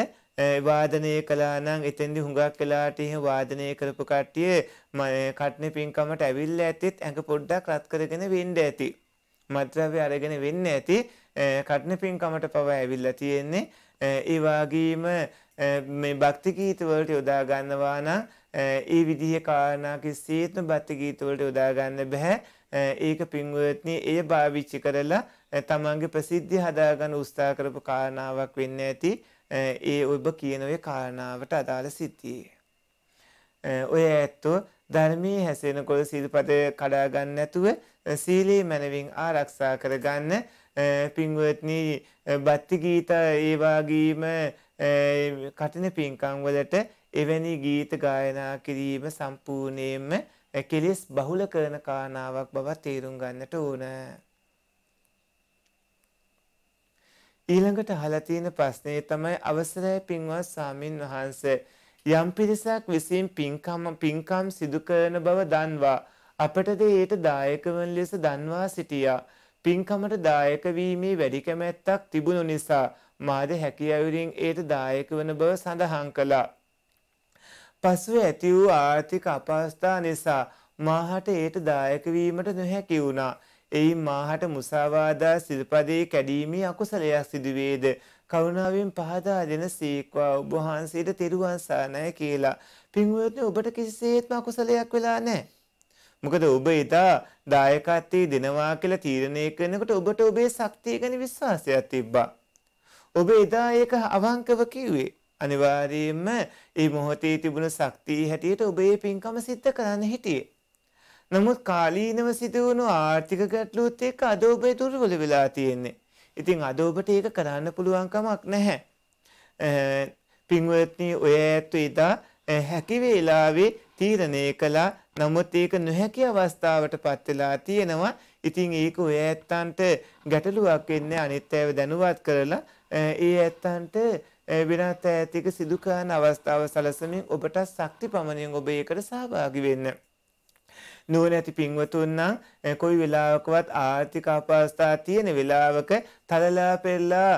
වාදනය කළා නම් එතෙන්දි හුඟක් වෙලාට එහෙම වාදනය කරපු කට්ටිය කටින පින්කමට ඇවිල්ලා ඇතිත් ඇඟ පොඩ්ඩක් රත් කරගෙන වෙන්න ඇති. මත්ද්‍රව්‍ය අරගෙන වෙන්න ඇති. කටන පින්කමට පවා ඇවිල්ලා තියෙන්නේ. ඒ වගේම මේ භක්ති ගීත වලට යොදා ගන්නවා නම් ඒ විදිහේ කාරණා කිසිත්ම භක්ති ගීත වලට යොදා ගන්න බෑ. ඒක පින්වත්නි එය භාවිතා කරලා තමන්ගේ ප්‍රසිද්ධිය හදාගන්න උත්සාහ කරපු කාරණාවක් වෙන්න ඇති. ඒ ඔබ කියන ඔය කාරණාවට අදාළ සිටියේ. ඔය ඇත්තෝ ධර්මයේ හැසෙනකොට සීලපද කඩා ගන්න නැතුව සීලී මනවින් ආරක්ෂා කරගන්න පින්වත්නි බත්ති ගීත ඒ වගේම කටින පින්කම් වලට එවැනි ගීත ගායනා කිරීම සම්පූර්ණයෙන්ම කෙලෙස් බහුල කරන කාරණාවක් බව තේරුම් ගන්නට ඕන. ඊළඟට අහලා තියෙන ප්‍රශ්නේ තමයි අවසරයි පින්වත් සාමින් වහන්සේ යම් පිරිසක් විසින් පින්කම් පින්කම් සිදු කරන බව දන්වා අපටද ඒට දායක වන ලෙස දන්වා සිටියා පින්කමට දායක වීමේ වැඩි කැමැත්තක් තිබුණු නිසා මාද හැකියාවරින් ඒට දායක වන බව සඳහන් කළා. පසුව ඇති වූ ආර්ථික අපහසුතා නිසා මාහට ඒට දායක වීමට නොහැකි වුණා. එයින් මාහට මුසාවාදා සිල්පදේ කැඩීමේ අකුසලයක් සිදුවේද කරුණාවෙන් පහදා දෙන සීක්වා ඔබ වහන්සේට තෙරුවන් සානය කියලා. පින්වත්නි ඔබට කිසිසේත්ම අකුසලයක් වෙලා නැහැ. මොකද ඔබ ඊතා දායකත්වයේ දෙනවා කියලා තීරණය කරනකොට ඔබට ඔබේ ශක්තිය ගැන විශ්වාසයක් තිබ්බා. ඔබ ඊතා ඒක අවංකව කිව්වේ. අනිවාර්යයෙන්ම මේ මොහොතේ තිබුණු ශක්තිය හැටියට ඔබේ පින්කම සිද්ධ කරන්න හිටියේ. නමුත් කාලීනව සිදුවුණු ආර්ථික ගැටලුවත් එක්ක අද ඔබේ දුර්වල වෙලා තියෙන්නේ. ඉතින් අද ඔබට ඒක කරන්න පුළුවන් කමක් නැහැ. පින්වත්නි ඔය ඇත්තු ඉතා හැකි වේලාවේ තීරණය කළා නමුත් ඒක නොහැකි අවස්ථාවට පත් වෙලා තියෙනවා. ඉතින් ඒක ඔය ඇත්තන්ට ගැටලුවක් වෙන්නේ අනිත්‍යව දැනුවත් කරලා ඒ ඇත්තන්ට විනාත ඇතික සිදු කරන අවස්ථාව සැලසමින් ඔබට ශක්ති පමණින් ඔබ ඒකට සහභාගී වෙන්න. නුවණ ඇති පින්වතුන් නම් කොයි වෙලාවකවත් ආර්ථික අපහසුතා තියෙන වෙලාවක තලලා පෙරලා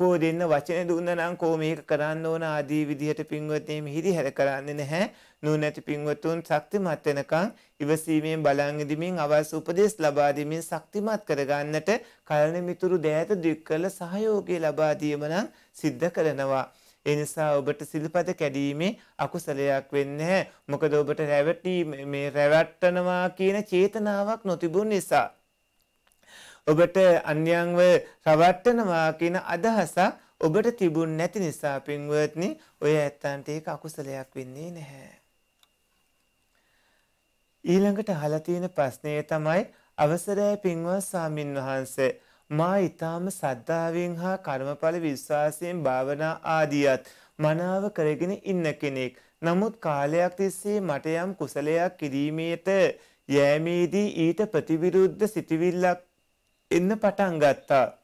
කෝ දෙන්න වචන දුන්න නම් කෝ මේක කරන්න ඕන ආදී විදිහට පින්වත්නි හිරිහැර කරන්නේ නැහැ නුවණ ඇති පින්වතුන් ශක්තිමත් වෙනකන් ඉවසීමෙන් බලන් ඉදමින් අවශ්‍ය උපදෙස් ලබා දෙමින් ශක්තිමත් කරගන්නට කලණ මිතුරු දෑත දික් කළ සහයෝගය ලබා දීම නම් සිද්ධ කරනවා ඒ නිසා ඔබට සිල්පද කැඩීමේ අකුසලයක් වෙන්නේ නැහැ. මොකද ඔබට රැවටීම මේ රැවට්ටනවා කියන චේතනාවක් නොතිබුන නිසා. ඔබට අන්‍යයන්ව රවට්ටනවා කියන අදහස ඔබට තිබුණ නැති නිසා පින්වත්නි ඔය ඇත්තන්ට ඒක අකුසලයක් වෙන්නේ නැහැ. ඊළඟට අහලා තියෙන ප්‍රශ්නය තමයි අවසරයි පින්වත් සාමින් වහන්සේ මා ඊටාම සද්ධාවෙන් හා කර්මඵල විශ්වාසයෙන් භාවනා ආදියත් මනාව කරගෙන ඉන්න කෙනෙක්. නමුත් කාලයක් තිස්සේ මට යම් කුසලයක් කිරීමේට යෑමේදී ඊට ප්‍රතිවිරුද්ධ සිටිවිල්ලක් එන්න පටන් ගත්තා.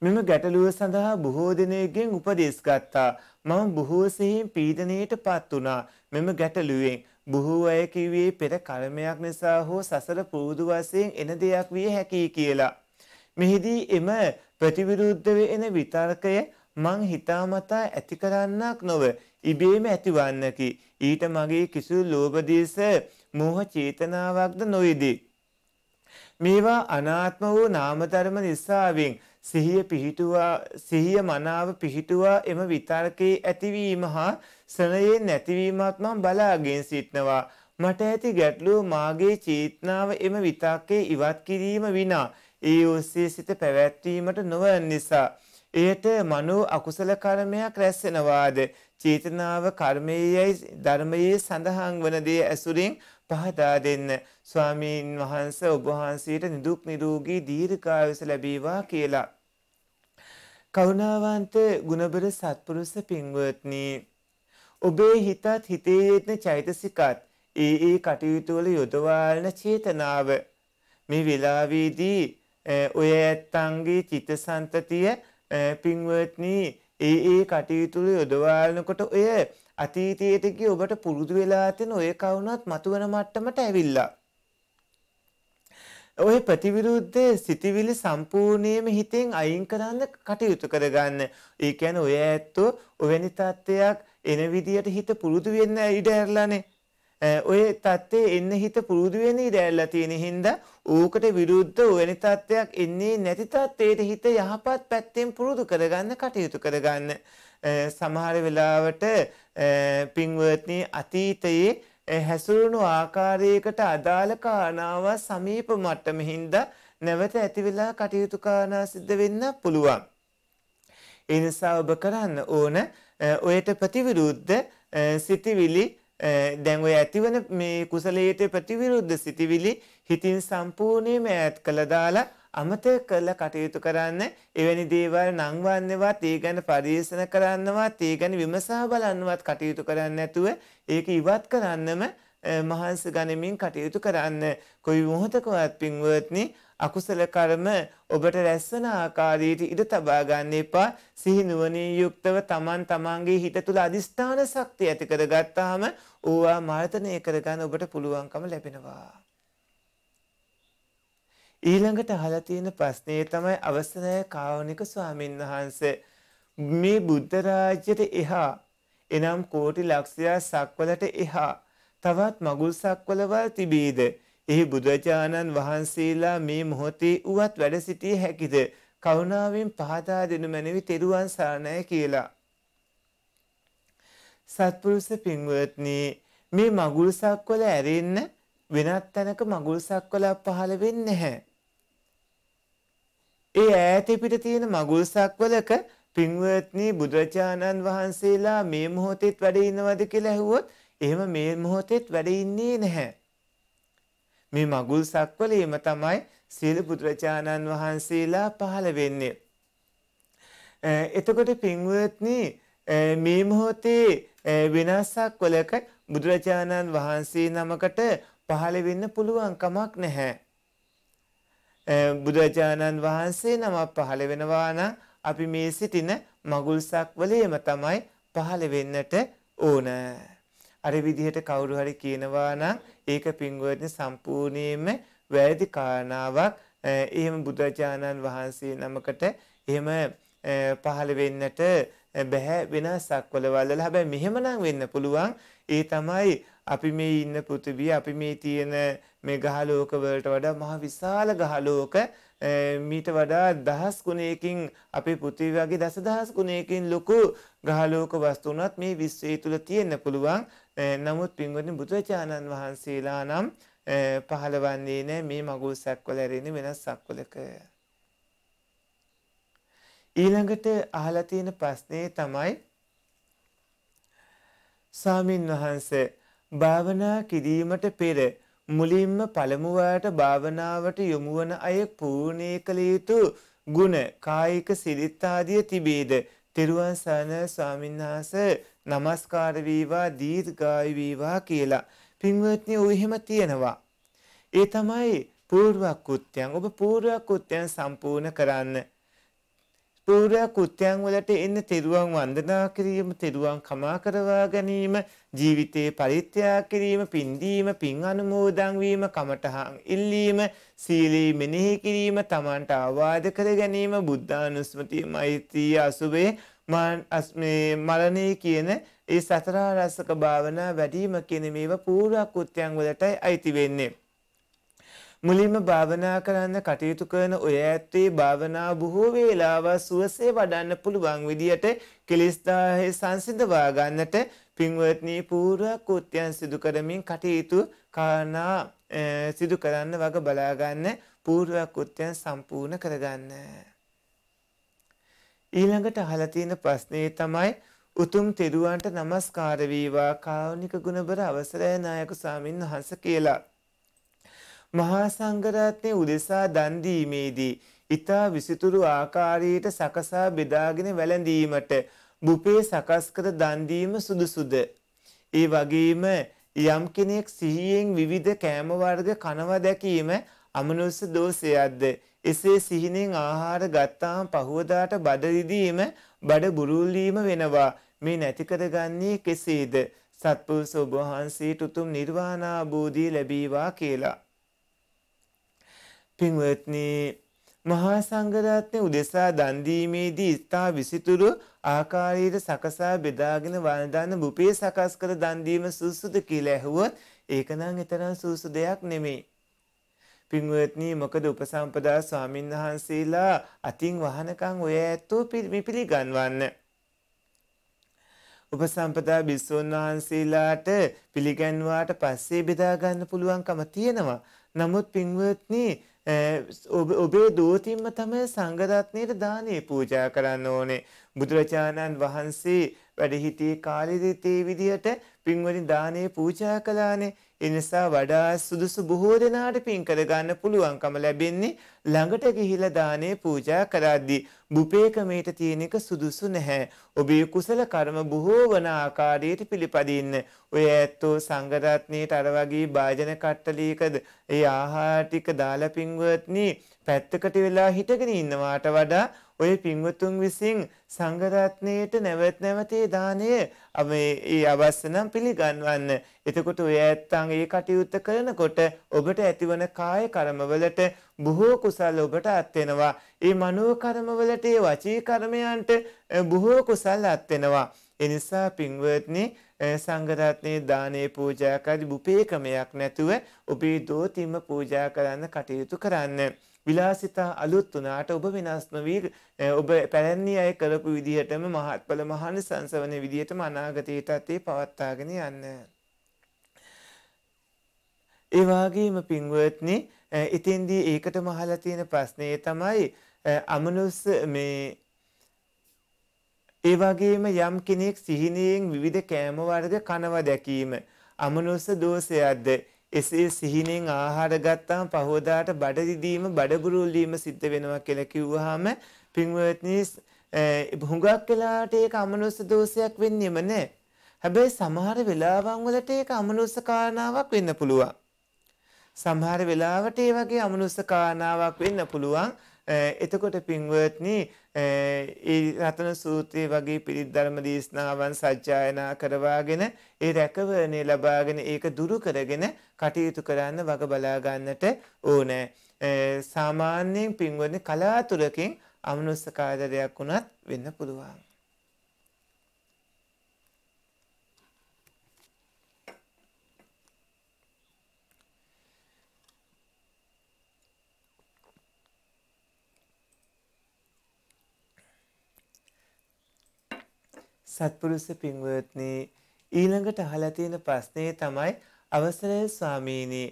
මෙම ගැටලුව සඳහා බොහෝ දෙනෙක්ගෙන් උපදෙස් ගත්තා. මම බොහෝ සෙයින් පීඩණයටපත් වුණා. මෙම ගැටලුවෙන් බොහෝ අය කිව්වේ පෙර කර්මයක් නිසා හෝ සසර පුරුදු වශයෙන් එන දෙයක් විය හැකියි කියලා. මෙහිදී එම ප්‍රතිවිරුද්ධව එන විතර්කය මං හිතාමතා ඇති කරන්නක් නොව ඉබේම ඇතිවන්නකි. ඊට මගේ කිසු ලෝබදේශ මෝහ චේතනාවක්ද නොයිදී. මේවා අනාත්ම වූ නාමධර්ම නිසාවෙන් සිහිය පිහිටුවා සිහිය මනාව පිහිටුවා එම විතර්කයේ ඇතිවීම හා සනයේ නැතිවීමත් මම බලාගෙන සිටනවා. මට ඇති ගැටලුව මාගේ චේතනාව එම විතක්කේ ඉවත් කිරීම විනා ඒ ඔස්සේ සිත පැවැත්වීමට නොවන නිසා එයට මනෝ අකුසල කර්මයක් රැස්වෙනවාද චේතනාව කර්මයේයි ධර්මයේ සඳහන් වන දේ ඇසුරින් පහදා දෙන්න ස්වාමීන් වහන්ස ඔබ වහන්සේට නිදුක් නිරෝගී දීර්ඝායුෂ ලැබේවා කියලා කරුණාවන්ත ගුණබර සත්පුරුෂ පින්වත්නි ඔබේ හිතත් හිතේ හේතන චෛතසිකත් ඒ ඒ කටයුතු වල යොදවාලන චේතනාව මේ වෙලාවේදී ඔය ඇත්තන්ගේ චිත්තසන්තතිය පින්වත්නී ඒ ඒ කටයුතුළු යොදවාලනකොට ඔය අතීතයටකි ඔබට පුරුදු වෙලාතින ඔය කවුනත් මතුවන මට්ටමට ඇවිල්ලා. ඔය ප්‍රතිවිරුද්ධ සිතිවිලි සම්පූර්ණයම හිතෙන් අයින් කරන්න කටයුතු කරගන්න. ඒ කියන්නේ ඔය ඇත්තෝ ඔවැනි තත්ත්වයක් එන විදියට හිත පුරුදු වෙන්න ඉඩ ඇරලානේ. ඔය தත්ත්වයේ එන්න හිත පුරුදු වෙන්නේ දැල්ලා තියෙන හින්දා ඌකට විරුද්ධ වෙන தත්ත්වයක් එන්නේ නැති தත්ත්වයට හිත යහපත් පැත්තෙන් පුරුදු කරගන්න කටයුතු කරගන්න සමහර වෙලාවට පින්වත්නි අතීතයේ හැසුරුණු ආකාරයකට අදාළ කාරණාව සමීප මට්ටමින්ද නැවත ඇති වෙලා කටයුතු කරනා සිද්ධ වෙන්න පුළුවන්. ඒ නිසා ඔබ කරන්න ඕන ඔයට ප්‍රතිවිරුද්ධ සිතිවිලි දැන් ඔය ඇතිවන මේ කුසලයට ප්‍රතිවිරුද්ධ සිටිවිලි හිතින් සම්පූර්ණයෙන්ම ඈත් කළා දාලා අමතක කරලා කටයුතු කරන්න එවැනි දේවල් නංවන්නවත් ඒ ගැන පරිශන කරන්නවත් ඒ ගැන විමසා බලන්නවත් කටයුතු කරන්න නැතුව ඒක ඉවත් කරන්නම මහන්ස ගනිමින් කටයුතු කරන්න කොයි මොහොතකවත් පින්වත්නි අකුසල කර්ම ඔබට රැස්වන ආකාරයට ඉඩ තබා ගන්න එපා සිහි නුවණින් යුක්තව Taman tamanගේ හිත තුල අදිස්ථාන ශක්තිය ඇති කරගත්තාම ඕවා මර්ධනය කරගන්න ඔබට පුළුවන්කම ලැබෙනවා. ඊළඟට අහලා තියෙන ප්‍රශ්නේ තමයි අවසනය කාවනික ස්වාමීන් වහන්සේ මේ බුද්ධ රාජ්‍යයට එහා එනම් කෝටි ලක්ෂයා සක්වලට එහා තවත් මගුල් සක්වලවල් තිබීද එහි බුදුරජාණන් වහන්සේලා මේ මොහොතේ උවත් වැඩ සිටිය හැකිද කරුණාවෙන් පහදා දෙනු මැනවි තෙරුවන් සරණයි කියලා සත්පුරුෂ පින්වත්නි මේ මගුල් සක්වල ඇරෙන්න වෙනත් තැනක මගුල් සක්වලක් පහළ වෙන්නේ නැහැ. ඒ ඈත පිට තියෙන මගුල් සක්වලක පින්වත්නි බුදුරජාණන් වහන්සේලා මේ මොහොතෙත් වැඩ ඉන්නවද කියලා ඇහුවොත් එහෙම මේ මොහොතෙත් වැඩ ඉන්නේ නැහැ. මේ මගුල් සක්වලේම තමයි සීල බුදුරජාණන් වහන්සේලා පහළ වෙන්නේ. එතකොට පින්වත්නි මේ මොහොතේ විනාසක් වලක බුදුරජාණන් වහන්සේ නමකට පහළ වෙන්න පුළුවන් කමක් නැහැ. බුදුරජාණන් වහන්සේ නමක් පහළ වෙනවා නම් අපි මේ සිටින මගුල්සක් වලේම තමයි පහළ වෙන්නට ඕන. අර විදිහට කවුරු හරි කියනවා නම් ඒක පින්වත්නි සම්පූර්ණයෙන්ම වැරදි කාරණාවක්. එහෙම බුදුරජාණන් වහන්සේ නමකට එහෙම පහළ වෙන්නට බෑ වෙනසක් වල වලලා හැබැයි මෙහෙමනම් වෙන්න පුළුවන් ඒ තමයි අපි මේ ඉන්න පෘථිවිය අපි මේ තියෙන මේ ගහලෝක වලට වඩා මහ විශාල ගහලෝක මීට වඩා දහස් ගුණයකින් අපේ පෘථිවි වගේ දසදහස් ගුණයකින් ලොකු ගහලෝක වස්තුනත් මේ විශ්වය තුල තියෙන්න පුළුවන් නමුත් පින්වත්නි බුදුචානන් වහන්සේලා නම් පහළවන්නේ නැහැ මේ මගුල් සක්වල ඇරෙන වෙනස් සක්වලක ඊළඟට අහලා තියෙන ප්‍රශ්නේ තමයි සාමින් වහන්සේ භාවනා කිරීමට පෙර මුලින්ම පළමු භාවනාවට යොමු වන අය පූර්ණේ කළ යුතු ගුණ කායික සිරිත් ආදිය තිබේද? තෙරුවන් සරණ ස්වාමීන් වහන්සේ নমස්කාර වේවා දීර්ඝායු වේවා කියලා. පින්වත්නි ඔය එහෙම තියෙනවා. ඒ තමයි පූර්ව කෘත්‍යයන්. ඔබ පූර්ව කෘත්‍යයන් සම්පූර්ණ කරන්න. පූර්ව කෘත්‍යයන් වලට එන්න තෙරුවන් වන්දනා කිරීම තෙරුවන් කමා කරවා ගැනීම ජීවිතේ පරිත්‍යාග කිරීම පින්දීම පින් අනුමෝදන් වීම කමඨහන් ඉල්ලීම සීලී මෙනෙහි කිරීම Tamanට ආවාද කර ගැනීම බුද්ධානුස්මතිය මෛත්‍රී අසුබේ මස්මේ මලනේ කියන ඒ සතර රසක භාවනා වැඩිම කියන මේවා පූර්ව කෘත්‍යයන් වලටයි අයිති වෙන්නේ මුලින්ම භාවනා කරන්න කටයුතු කරන ඔය ඇත්තේ භාවනා බොහෝ වේලාව සුවසේ වඩන්න පුළුවන් විදියට කෙලෙස්දාහේ සංසිඳවා ගන්නට පින්වත්නි පූර්ව කෘත්‍යයන් සිදු කරමින් කටයුතු කාරණා සිදු කරන්න වග බලා ගන්න පූර්ව කෘත්‍යයන් සම්පූර්ණ කරගන්න. ඊළඟට අහලා තියෙන ප්‍රශ්නේ තමයි උතුම් තෙරුවන්ට নমස්කාර වේවා කාරුණික ගුණබර අවසරය නායක ස්වාමින් වහන්සේ කියලා. මහා සංඝරත්නය උදෙසා දන් දීමේදී ඊතා විසිතුරු ආකාරයට සකසා බෙදාගෙන වැළඳීමට බුපේ සකස් කර දන් දීම සුදුසුද ඒ වගේම යම් කෙනෙක් සිහියෙන් විවිධ කෑම වර්ග කනවා දැකීම අමනුෂ්‍ය දෝෂයක්ද එසේ සිහිනෙන් ආහාර ගත්තාම පහවදාට බඩ රිදීම බඩ බුරුල් වීම වෙනවා මේ නැති කරගන්නේ කෙසේද සත්පුරුෂ ඔබ වහන්සේට උතුම් නිර්වාණ ආબોධිය ලැබීවා කියලා පින්වත්නි මහා සංඝරත්නය උදෙසා දන් දීමේදී ඉතා විසිතුරු ආකාරයට සකසා බෙදාගෙන වළඳන බුපේ සකස් කර දන් දීම සුසුද කියලා ඇහුවොත් ඒක නම් එතරම් සුසු දෙයක් නෙමෙයි. පින්වත්නි මොකද උපසම්පදා ස්වාමීන් වහන්සේලා අතින් වහනකම් ඔය ඇත්තෝ පිළිගන්වන්න. උපසම්පදා බිස්සෝන් වහන්සේලාට පිළිගැන්වාට පස්සේ බෙදා ගන්න පුළුවන්කම තියෙනවා. නමුත් පින්වත්නි ඔබේ දූතින්ම තමයි සංඝරත්නයට දානේ පූජා කරන්න ඕනේ. බුදුරජාණන් වහන්සේ වැඩ සිටියේ කාලෙදී තේ විදියට පින්වලින් දානේ පූජා කළානේ. එනිසා වඩා සුදුසු බොහෝ දෙනාට පින් කරගන්න පුළුවන්කම ලැබෙන්නේ ළඟට ගිහිලා දානේ පූජා කරද්දී බුපේකමේට තියෙන එක සුදුසු නැහැ. ඔබේ කුසල කර්ම බොහෝ වන ආකාරයට පිළිපදින්න. ඔය ඇත්තෝ සංඝ රත්නයේට අර වගේ වාජන කට්ටලයකද ඒ ආහාර ටික දාලා පින්වත්නි පැත්තකට වෙලා හිටගෙන ඉන්නවාට වඩා ඔය පින්වතුන් විසින් සංඝරත්නයට නැවත නැවතේ දාණය මේ අවශ්‍ය නම් පිළිගන්වන්න. එතකොට ඔය ඇත්තන් ඒ කටයුත්ත කරනකොට ඔබට ඇතිවන කාය කර්මවලට බොහෝ කුසල් ඔබට අත් වෙනවා. ඒ මනෝ කර්මවලට ඒ වචී කර්මයන්ට බොහෝ කුසල් අත් වෙනවා. එනිසා පින්වත්නි සංඝරත්නයේ දානේ පූජා කරදි බුපේකමයක් නැතුව ඔබේ දෝතිම පූජා කරන්න කටයුතු කරන්න. විලාසිතා අලුත් වුණාට ඔබ වෙනස් නොවී ඔබ පැරණි අය කරපු විදිහටම මහත්ඵල මහානිසංස වන විදිහටම අනාගතයටත් ඒ පවත්වාගෙන යන්න. ඒ වගේම පින්වත්නි ඉතින්දී ඒකට මහලා තියෙන ප්‍රශ්නේ තමයි අමනුස්ස මේ ඒ වගේම යම් කෙනෙක් සිහිනයෙන් විවිධ කෑම වර්ග කනවා දැකීම අමනුස්ස දෝෂයක්ද එසේ සිහිනෙන් ආහාර ගත්තාම පහවදාට බඩ දිදීම බඩ බුරුල් වීම සිද්ධ වෙනවා කියලා කිව්වහම පින්වත්නි හුඟක් වෙලාට ඒක අමනුෂ්‍ය දෝෂයක් වෙන්නේම නැහැ. හැබැයි සමහර වෙලාවන් වලට ඒක අමනුෂ්‍ය කාරණාවක් වෙන්න පුළුවන්. සමහර වෙලාවට ඒ වගේ අමනුෂ්‍ය කාරණාවක් වෙන්න පුළුවන්. එතකොට පින්වත්නි ඒ රතන සූත්‍රය වගේ පිරිත් ධර්ම දේශනාවන් සජ්ජායනා කරවාගෙන ඒ රැකවරණය ලබාගෙන ඒක දුරු කරගෙන කටයුතු කරන්න වග බලා ගන්නට ඕනෑ. සාමාන්‍යයෙන් පින්වත්නි කලාතුරකින් අමනුෂ්‍ය කාර්යයක් වුණත් වෙන්න පුළුවන්. සත්පුරුෂ පින්වත්නි ඊළඟට අහලා තියෙන ප්‍රශ්නේ තමයි අවසරයි ස්වාමීනි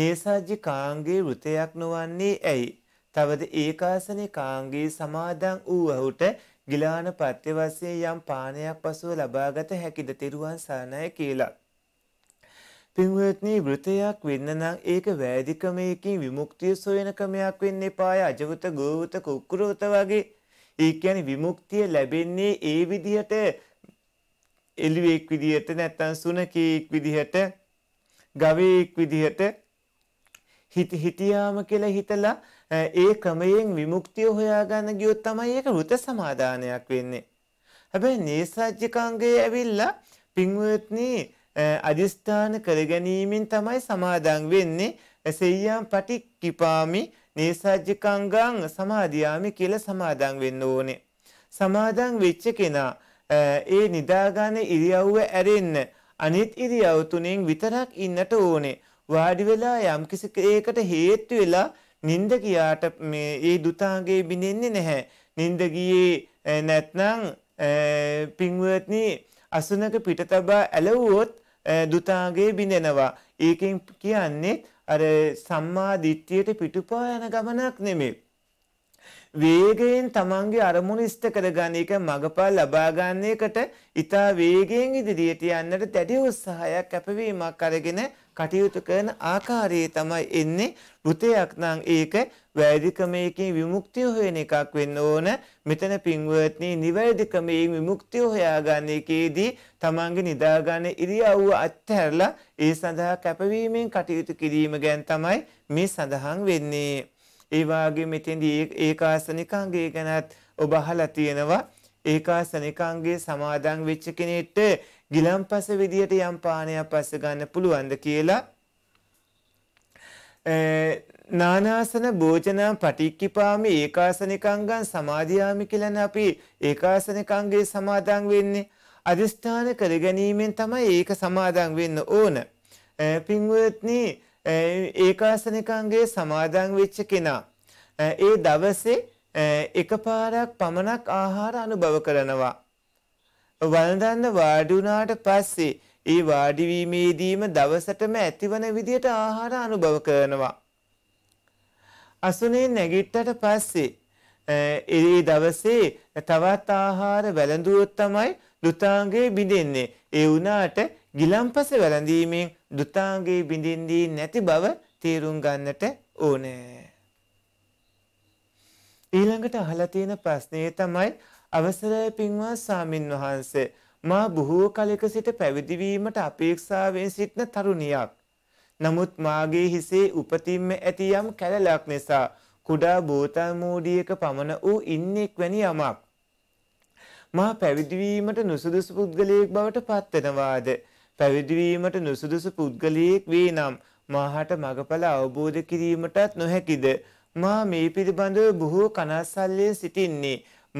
නේසාජ්‍ය කාංගේ වෘතයක් නොවන්නේ ඇයි? තවද ඒකාසනේ කාංගේ සමාදන් වූ ඔහුට ගිලාන පත්‍ය වශයෙන් යම් පානයක් පසුව ලබාගත හැකිද? තිරුවන් සරණයි කියලා. පින්වත්නි වෘතයක් වෙන්න නම් ඒක වෑදිකමයකින් විමුක්තිය සොයන ක්‍රමයක් වෙන්න එපාය. අජවත ගෝවත කුක්කුරවත වගේ. ඒ කියන්නේ විමුක්තිය ලැබෙන්නේ ඒ විදිහට එළුවෙක් විදිහට නැත්නම් සුනකෙක් විදිහට ගවයෙක් විදිහට හිත හිතියාම කියලා හිතලා ඒ ක්‍රමයෙන් විමුක්තිය හොයාගන්න ගියොත් තමයි ඒක වෘත සමාදානයක් වෙන්නේ. හැබැයි නේසජ්ජිකාංගයේ ඇවිල්ලා පින්වත්නි අදිස්ථාන කරගැනීමෙන් තමයි සමාදන් වෙන්නේ. සෙයියම් පටික්කිපාමි නේසජ්ජිකංගං සමාදියාමි කියලා සමාදන් වෙන්න ඕනේ. සමාදන් වෙච්ච කෙනා ඒ නිදාගන්න ඉරියව්ව ඇරෙන්න අනිත් ඉරියව් තුනෙන් විතරක් ඉන්නට ඕනේ. වාඩි වෙලා යම් ඒකට හේතු වෙලා නිින්ද ගියාට මේ ඒ දුතාගේ බිනෙන්නේ නැහැ. නිින්ද ගියේ නැත්නම් පින්වත්නි අසුනක පිට තබා ඇලවුවොත් දුතාගේ බිඳෙනවා. ඒකෙන් කියන්නේ අර සම්මා දිට්ඨියට පිටුපා යන ගමනක් නෙමෙයි. වේගයෙන් තමන්ගේ අරමුණ ඉෂ්ට කරගන්න එක මගපල් ලබා ගන්න එකට ඊට වේගයෙන් ඉදිරියට යන්නට දැඩි උත්සාහයක් කැපවීමක් අරගෙන කටයුතු කරන ආකාරයේ තමයි එන්නේ වෘතයක් නම් ඒක වැරදිකමයකින් විමුක්තිය හොයන එකක් වෙන්න ඕන මෙතන පින්වත්නි නිවැරදිකමයෙන් විමුක්තිය හොයාගන්න එකේදී තමන්ගේ නිදාගන්න ඉරියව්ව අත්හැරලා ඒ සඳහා කැපවීමෙන් කටයුතු කිරීම ගැන තමයි මේ සඳහන් වෙන්නේ ඒ වාගේ මෙතෙන්දී ඒකාසනිකාංගය ගැනත් ඔබ අහලා තියෙනවා. ඒකාසනිකාංගයේ සමාදන් වෙච්ච කෙනෙක්ට ගිලම්පස විදියට යම් පානයක් පස්ස ගන්න පුළුවන්ද කියලා නානාසන භෝජනම් පටික්කිපාමි ඒකාසනිකංගන් සමාධයාමි කියලන අපි ඒකාසනිකංගේ සමාදන් වෙන්නේ අධිෂ්ඨාන කර ගැනීමෙන් තමයි ඒක සමාදන් වෙන්න ඕන. පින්වත්නී ඒකාසනිකන්ගේ සමාදන් වෙච්ච කෙනා. ඒ දවසේ එකපාරක් පමණක් ආහාර අනුභව කරනවා. වළඳන්න වාඩි වුණාට පස්සේ ඒ වාඩි වීමේදීම දවසටම ඇතිවන විදියට ආහාර අනුභව කරනවා. අසුනේ නැගිට්ටට පස්සේ ඒ දවසේ තවත් ආහාර වැළඳුවොත් තමයි දුතාංගය බිඳෙන්නේ. ඒ වුණාට ගිලම්පස වැළඳීමෙන් දුතාගේ බිඳින්දී නැති බව තේරුම් ගන්නට ඕනේ. ඊළඟට අහලා තියෙන ප්‍රශ්නේ තමයි අවසරයි පින්වත් සාමින් වහන්සේ මා බොහෝ කලක සිට පැවිදි වීමට අපේක්ෂාවෙන් සිටන තරුණියක්. නමුත් මාගේ හිසේ උපතින්ම ඇති යම් කැලලක් නිසා කුඩා බෝතල් මූඩියක පමණ වූ ඉන්නෙක් වැනි යමක්. මා පැවිදි වීමට නුසුදුසු පුද්ගලයෙක් බවට පත්වෙනවාද? පැවිදිවීමට නුසුදුසු පුද්ගලයෙක් වේ නම් මාහට මගඵල අවබෝධ කිරීමටත් නොහැකිද මා මේ පිළිබඳව බොහෝ කනස්සල්ලෙන් සිටින්නේ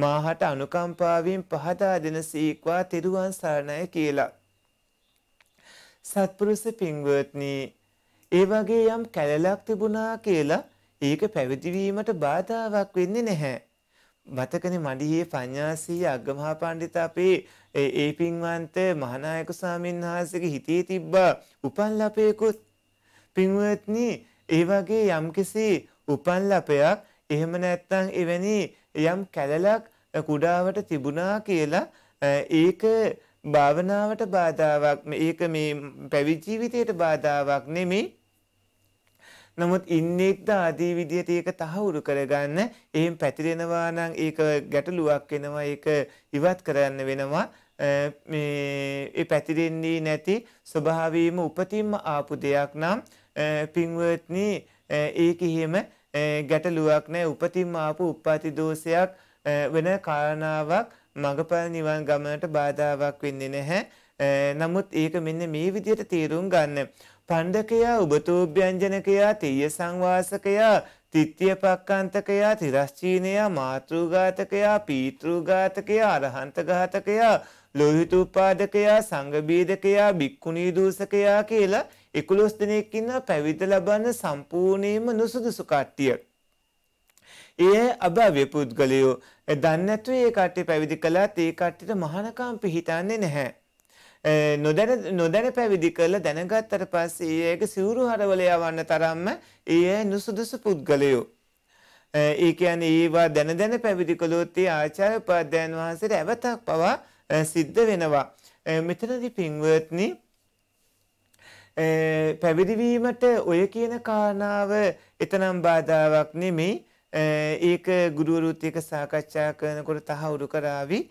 මාහට අනුකම්පාවෙන් පහදා දෙන සීක්වා තෙරුවන් සරණය කියලා. සත්පුරුෂ පින්වත්නි ඒ වගේ යම් කැලලක් තිබුණා කියලා ඒක පැවිදිවීමට බාධාවක් වෙන්නේ නැහැ. මතකන මඩිහේ පඤ්ඤාසී අග්ගමහා පණ්ඩිත අපේ ඒ පින්වන්ත මහානායක ස්වාමීන් වහන්සේගේ හිතේ තිබ්බා උපන් ලපේකුත් පින්වත්නි ඒ වගේ යම්කිසි උපන් ලපයක් එහෙම නැත්නම් එවැනි යම් කැලලක් කුඩාවට තිබුණා කියලා ඒක භාවනාවට බාධාවක් මේක මේ පැවිදි ජීවිතයට බාධාවක් නෙමෙයි නමුත් ඉන්නෙක්ද ආදී විදිහට ඒක තහවුරු කරගන්න එහෙම පැතිරෙනවා නම් ඒක ගැටලුවක් වෙනවා ඒක ඉවත් කරන්න වෙනවා මේ ඒ පැතිරෙන්නේ නැති ස්වභාවීම උපතින්ම ආපු දෙයක් නම් පින්වත්නි ඒ කිහිම ගැටලුවක් නැහැ උපතින්ම ආපු උප්පති දෝෂයක් වෙන කාරණාවක් මඟපල් නිවන් ගමනට බාධාවක් වෙන්නේ නැහැ නමුත් ඒක මෙන්න මේ විදිහට තේරුම් ගන්න පණ්ඩකයා උබතූභ්‍යංජනකයා තීය සංවාසකයා තිත්තිය පක්කන්තකයා තිරස්චීනයා මාතෘගාතකයා පීතෘගාතකයා අරහන්තඝාතකයා ලෝහිතූපාදකයා සංගබීදකයා බික්කුණී දූසකයා කියලා එකුළොස් දෙනෙක් ඉන්න පැවිද ලබන්න සම්පූර්ණයෙන්ම නුසුදුසු කට්ටිය. ඒ අභව්‍ය පුද්ගලයෝ දන්නේ නැතුව ඒ කට්ටිය පැවිදි කළාත් ඒ කට්ටියට මහානකම් පිහිටන්නේ නැහැ. නොදැන නොදැන පැවිදි කරලා දැනගත්තට පස්සේ ඒක සිවුරු හරවල යවන්න තරම්ම ඒ නුසුදුසු පුද්ගලයෝ ඒ කියන්නේ ඒවා දැන දැන පැවිදි කළොත් ඒ ආචාර්ය උපාධ්‍යයන් වහන්සේට ඇවතක් පවා සිද්ධ වෙනවා. මෙතනදී පින්වත්නි පැවිදි වීමට ඔය කියන කාරණාව එතනම් බාධාවක් නෙමෙයි. ඒක ගුරුවරුත් එක්ක සාකච්ඡා කරනකොට තහවුරු කරાવી.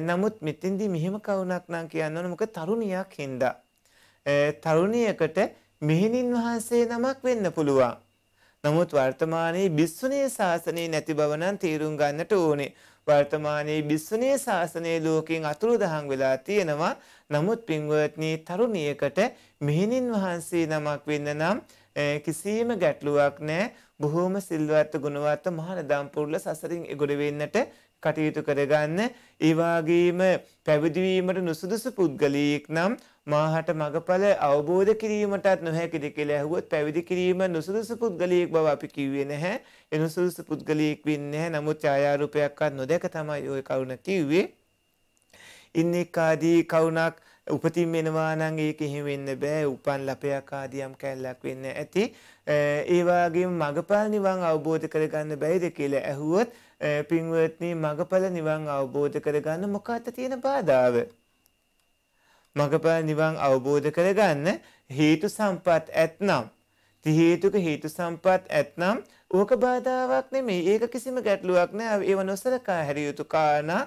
නමුත් මෙතෙන්දී මෙහෙම කවුණක් නම් කියන්න ඕන මොකද තරුණියක් හින්දා. තරුණියකට මෙහෙණින් වහන්සේ නමක් වෙන්න පුළුවන්. නමුත් වර්තමානයේ බිස්සුණේ ශාසනය නැති බව නම් තීරුම් ගන්නට ඕනේ. වර්තමානයේ බිස්සුණේ ශාසනය ලෝකෙන් අතුරුදහන් වෙලා තියෙනවා. නමුත් පින්වත්නි තරුණියකට මෙහෙණින් වහන්සේ නමක් වෙන්න නම් කිසියම් ගැටලුවක් නැහැ. බොහෝම සිල්වත් ගුණවත් මහානදම් පුරුල සසරින් එගොඩ වෙන්නට කටයුතු කරගන්න ඒවාගේම පැවිදිවීමට නුසුදුසු පුද්ගලයෙක් නම් මාහට මඟඵල අවබෝධ කිරීමටත් නොහැකිද කියලා ඇහුවොත් පැවිදි කිරීම නුසුදුසු පුද්ගලයෙක් බව අපි කිව්වේ නැහැ. ඒ නුසුදුසු පුද්ගලයෙක් වෙන්නේ නැහැ. නමුත් ඡායාරූපයක්වත් නොදැක තමයි ওই කරුණ කිව්වේ. ඉන්නෙක් ආදී කවුණක් උපතින් වෙනවා නම් ඒක එහෙම වෙන්න බෑ උපන් ලපයක් ආදියම් කැලලක් වෙන්න ඇති ඒ වගේම මගපල් නිවන් අවබෝධ කරගන්න බැයිද කියලා ඇහුවොත් පින්වත්නී මඟඵල නිවන් අවබෝධ කරගන්න මොකක්ද තියෙන බාධාව. මඟඵල නිවන් අවබෝධ කරගන්න හේතු සම්පත් ඇත්නම්. තිහේතුක හේතු සම්පත් ඇත්නම් ඕක බාධාවක් නෙමේ ඒක කිසිම ගැටලුවක් නෑ ඒව නොසලකා හැරියයුතු කාරණා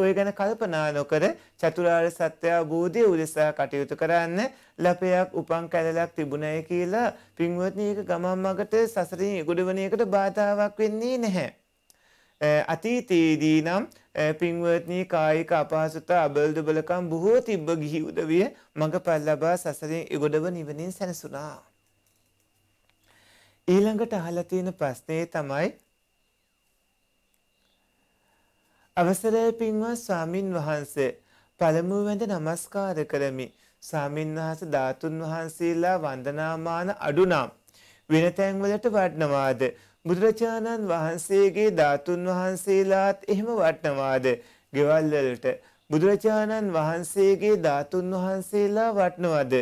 ඔය ගැන කල්පනා නොකර චතුරාර්ය සත්‍ය අවබෝධය උදෙසා කටයුතු කරන්න ලපයක් උපන් කැලලක් තිබුණය කියලා පින්වත්නි ඒක ගමන් මගට සසරින් ඉගොඩවන එකට බාධාවක් වෙන්නේ නැහැ. අතීතයේ දී නම් පින්වත්නී කායික අපහසුතා අබල්ද බලකම් බොහෝ තිබ්බ ගිහි උදවිය මඟ පල්ලබා සසරින් එගොඩව නිවනින් සැනසුනා. ඊළඟට අහලා තියෙන ප්‍රශ්නේ තමයි අවසරයි පින්වත් ස්වාමින් වහන්සේ පළමුව වැඳ නමස්කාර කරමි. ස්වාමින් වහන්සේ ධාතුන් වහන්සේලා වන්දනාමාන අඩු නම් වෙන තැන්වලට වඩනවාද? බුදුරජාණන් වහන්සේගේ ධාතුන් වහන්සේලාත් එහෙම වටනවාද ගෙවල් වලට බුදුරජාණන් වහන්සේගේ ධාතුන් වහන්සේලා වටනවද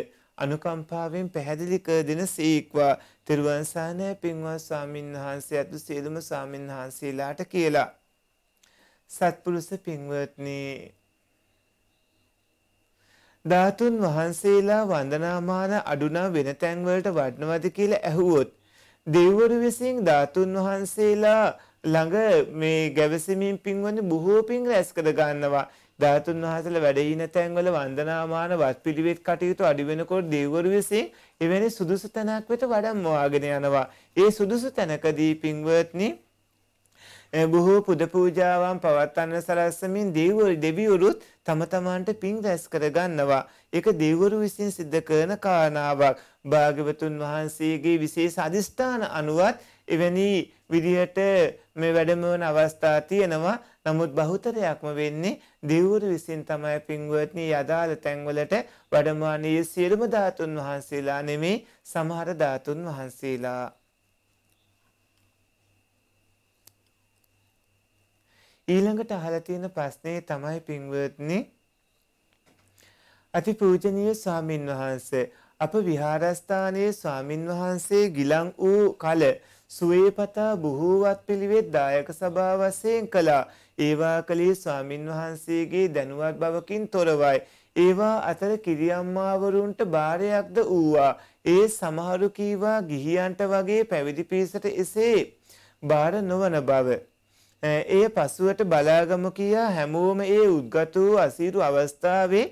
අනුකම්පාවෙන් පැහැදිලි කර දෙන සීක්වා තෙරුවන් සානය පින්වත් ස්වාමීන් වහන්සේ ඇතු සියලුම ස්වාමීන් වහන්සේලාට කියලා. සත්පුරුස පින්වත්නි ධාතුන් වහන්සේලා වන්දනාමාන අඩුනා වෙන තැන්වලට වඩනවද කියලා ඇහුවොත් දෙවරු විසින් ධාතුන් වහන්සේලා ළඟ මේ ගැවසෙමින් පින්වන්නේ බොහෝ පින් රැස් කර ගන්නවා. ධාතුන් වහන්සේලා වැඩ ඉන තැන්වල වන්දනාමාන වත්පිළිවෙත් කටයුතු අඩු වෙනකොට දෙවිවරු විසින් එවැනි සුදුසු තැනක් වෙත වඩම්මවාගෙන යනවා. ඒ සුදුසු තැනකදී පින්වත්නි බොහෝ පුද පූජාවන් පවත්වන්න සලස්සමින් දෙවිවරු දෙවිවරුත් තම තමාන්ට පින් රැස් කරගන්නවා. ඒක දෙවිවරු විසින් සිද්ධ කරන කාරණාවක්. භාග්‍යවතුන් වහන්සේගේ විශේෂ අදිස්ථාන අනුවත් එවැනි විදිහට මේ වැඩමවන අවස්ථා තියෙනවා. නමුත් බහුතරයක්ම වෙන්නේ දෙවිවරු විසින් තමයි පින්වත්නි යදාළ තැන්වලට වැඩමානීය සියලුම ධාතුන් වහන්සේලා නෙමේ සමහර ධාතුන් වහන්සේලා ඊළඟට අහලා තියෙන ප්‍රශ්නේ තමයි පින්වත්නි අතිපූජනීය ස්වාමින් වහන්සේ අප විහාරස්ථානයේ ස්වාමින් වහන්සේ ගිලන් වූ කල සුවේපතා බොහෝවත් පිළිවෙත් දායක සභා වශයෙන් කළා. ඒවා කලේ ස්වාමින් වහන්සේගේ දැනුවත් බවකින් තොරවයි. ඒවා අතර කිරියම්මාවරුන්ට භාරයක්ද වූවා. ඒ සමහරු කීවා ගිහියන්ට වගේ පැවිදි පිරිසට එසේ භාර නොවන බව. එය පසුවට බලාගමු කියා හැමෝම ඒ උද්ගත වූ අසීරු අවස්ථාවේ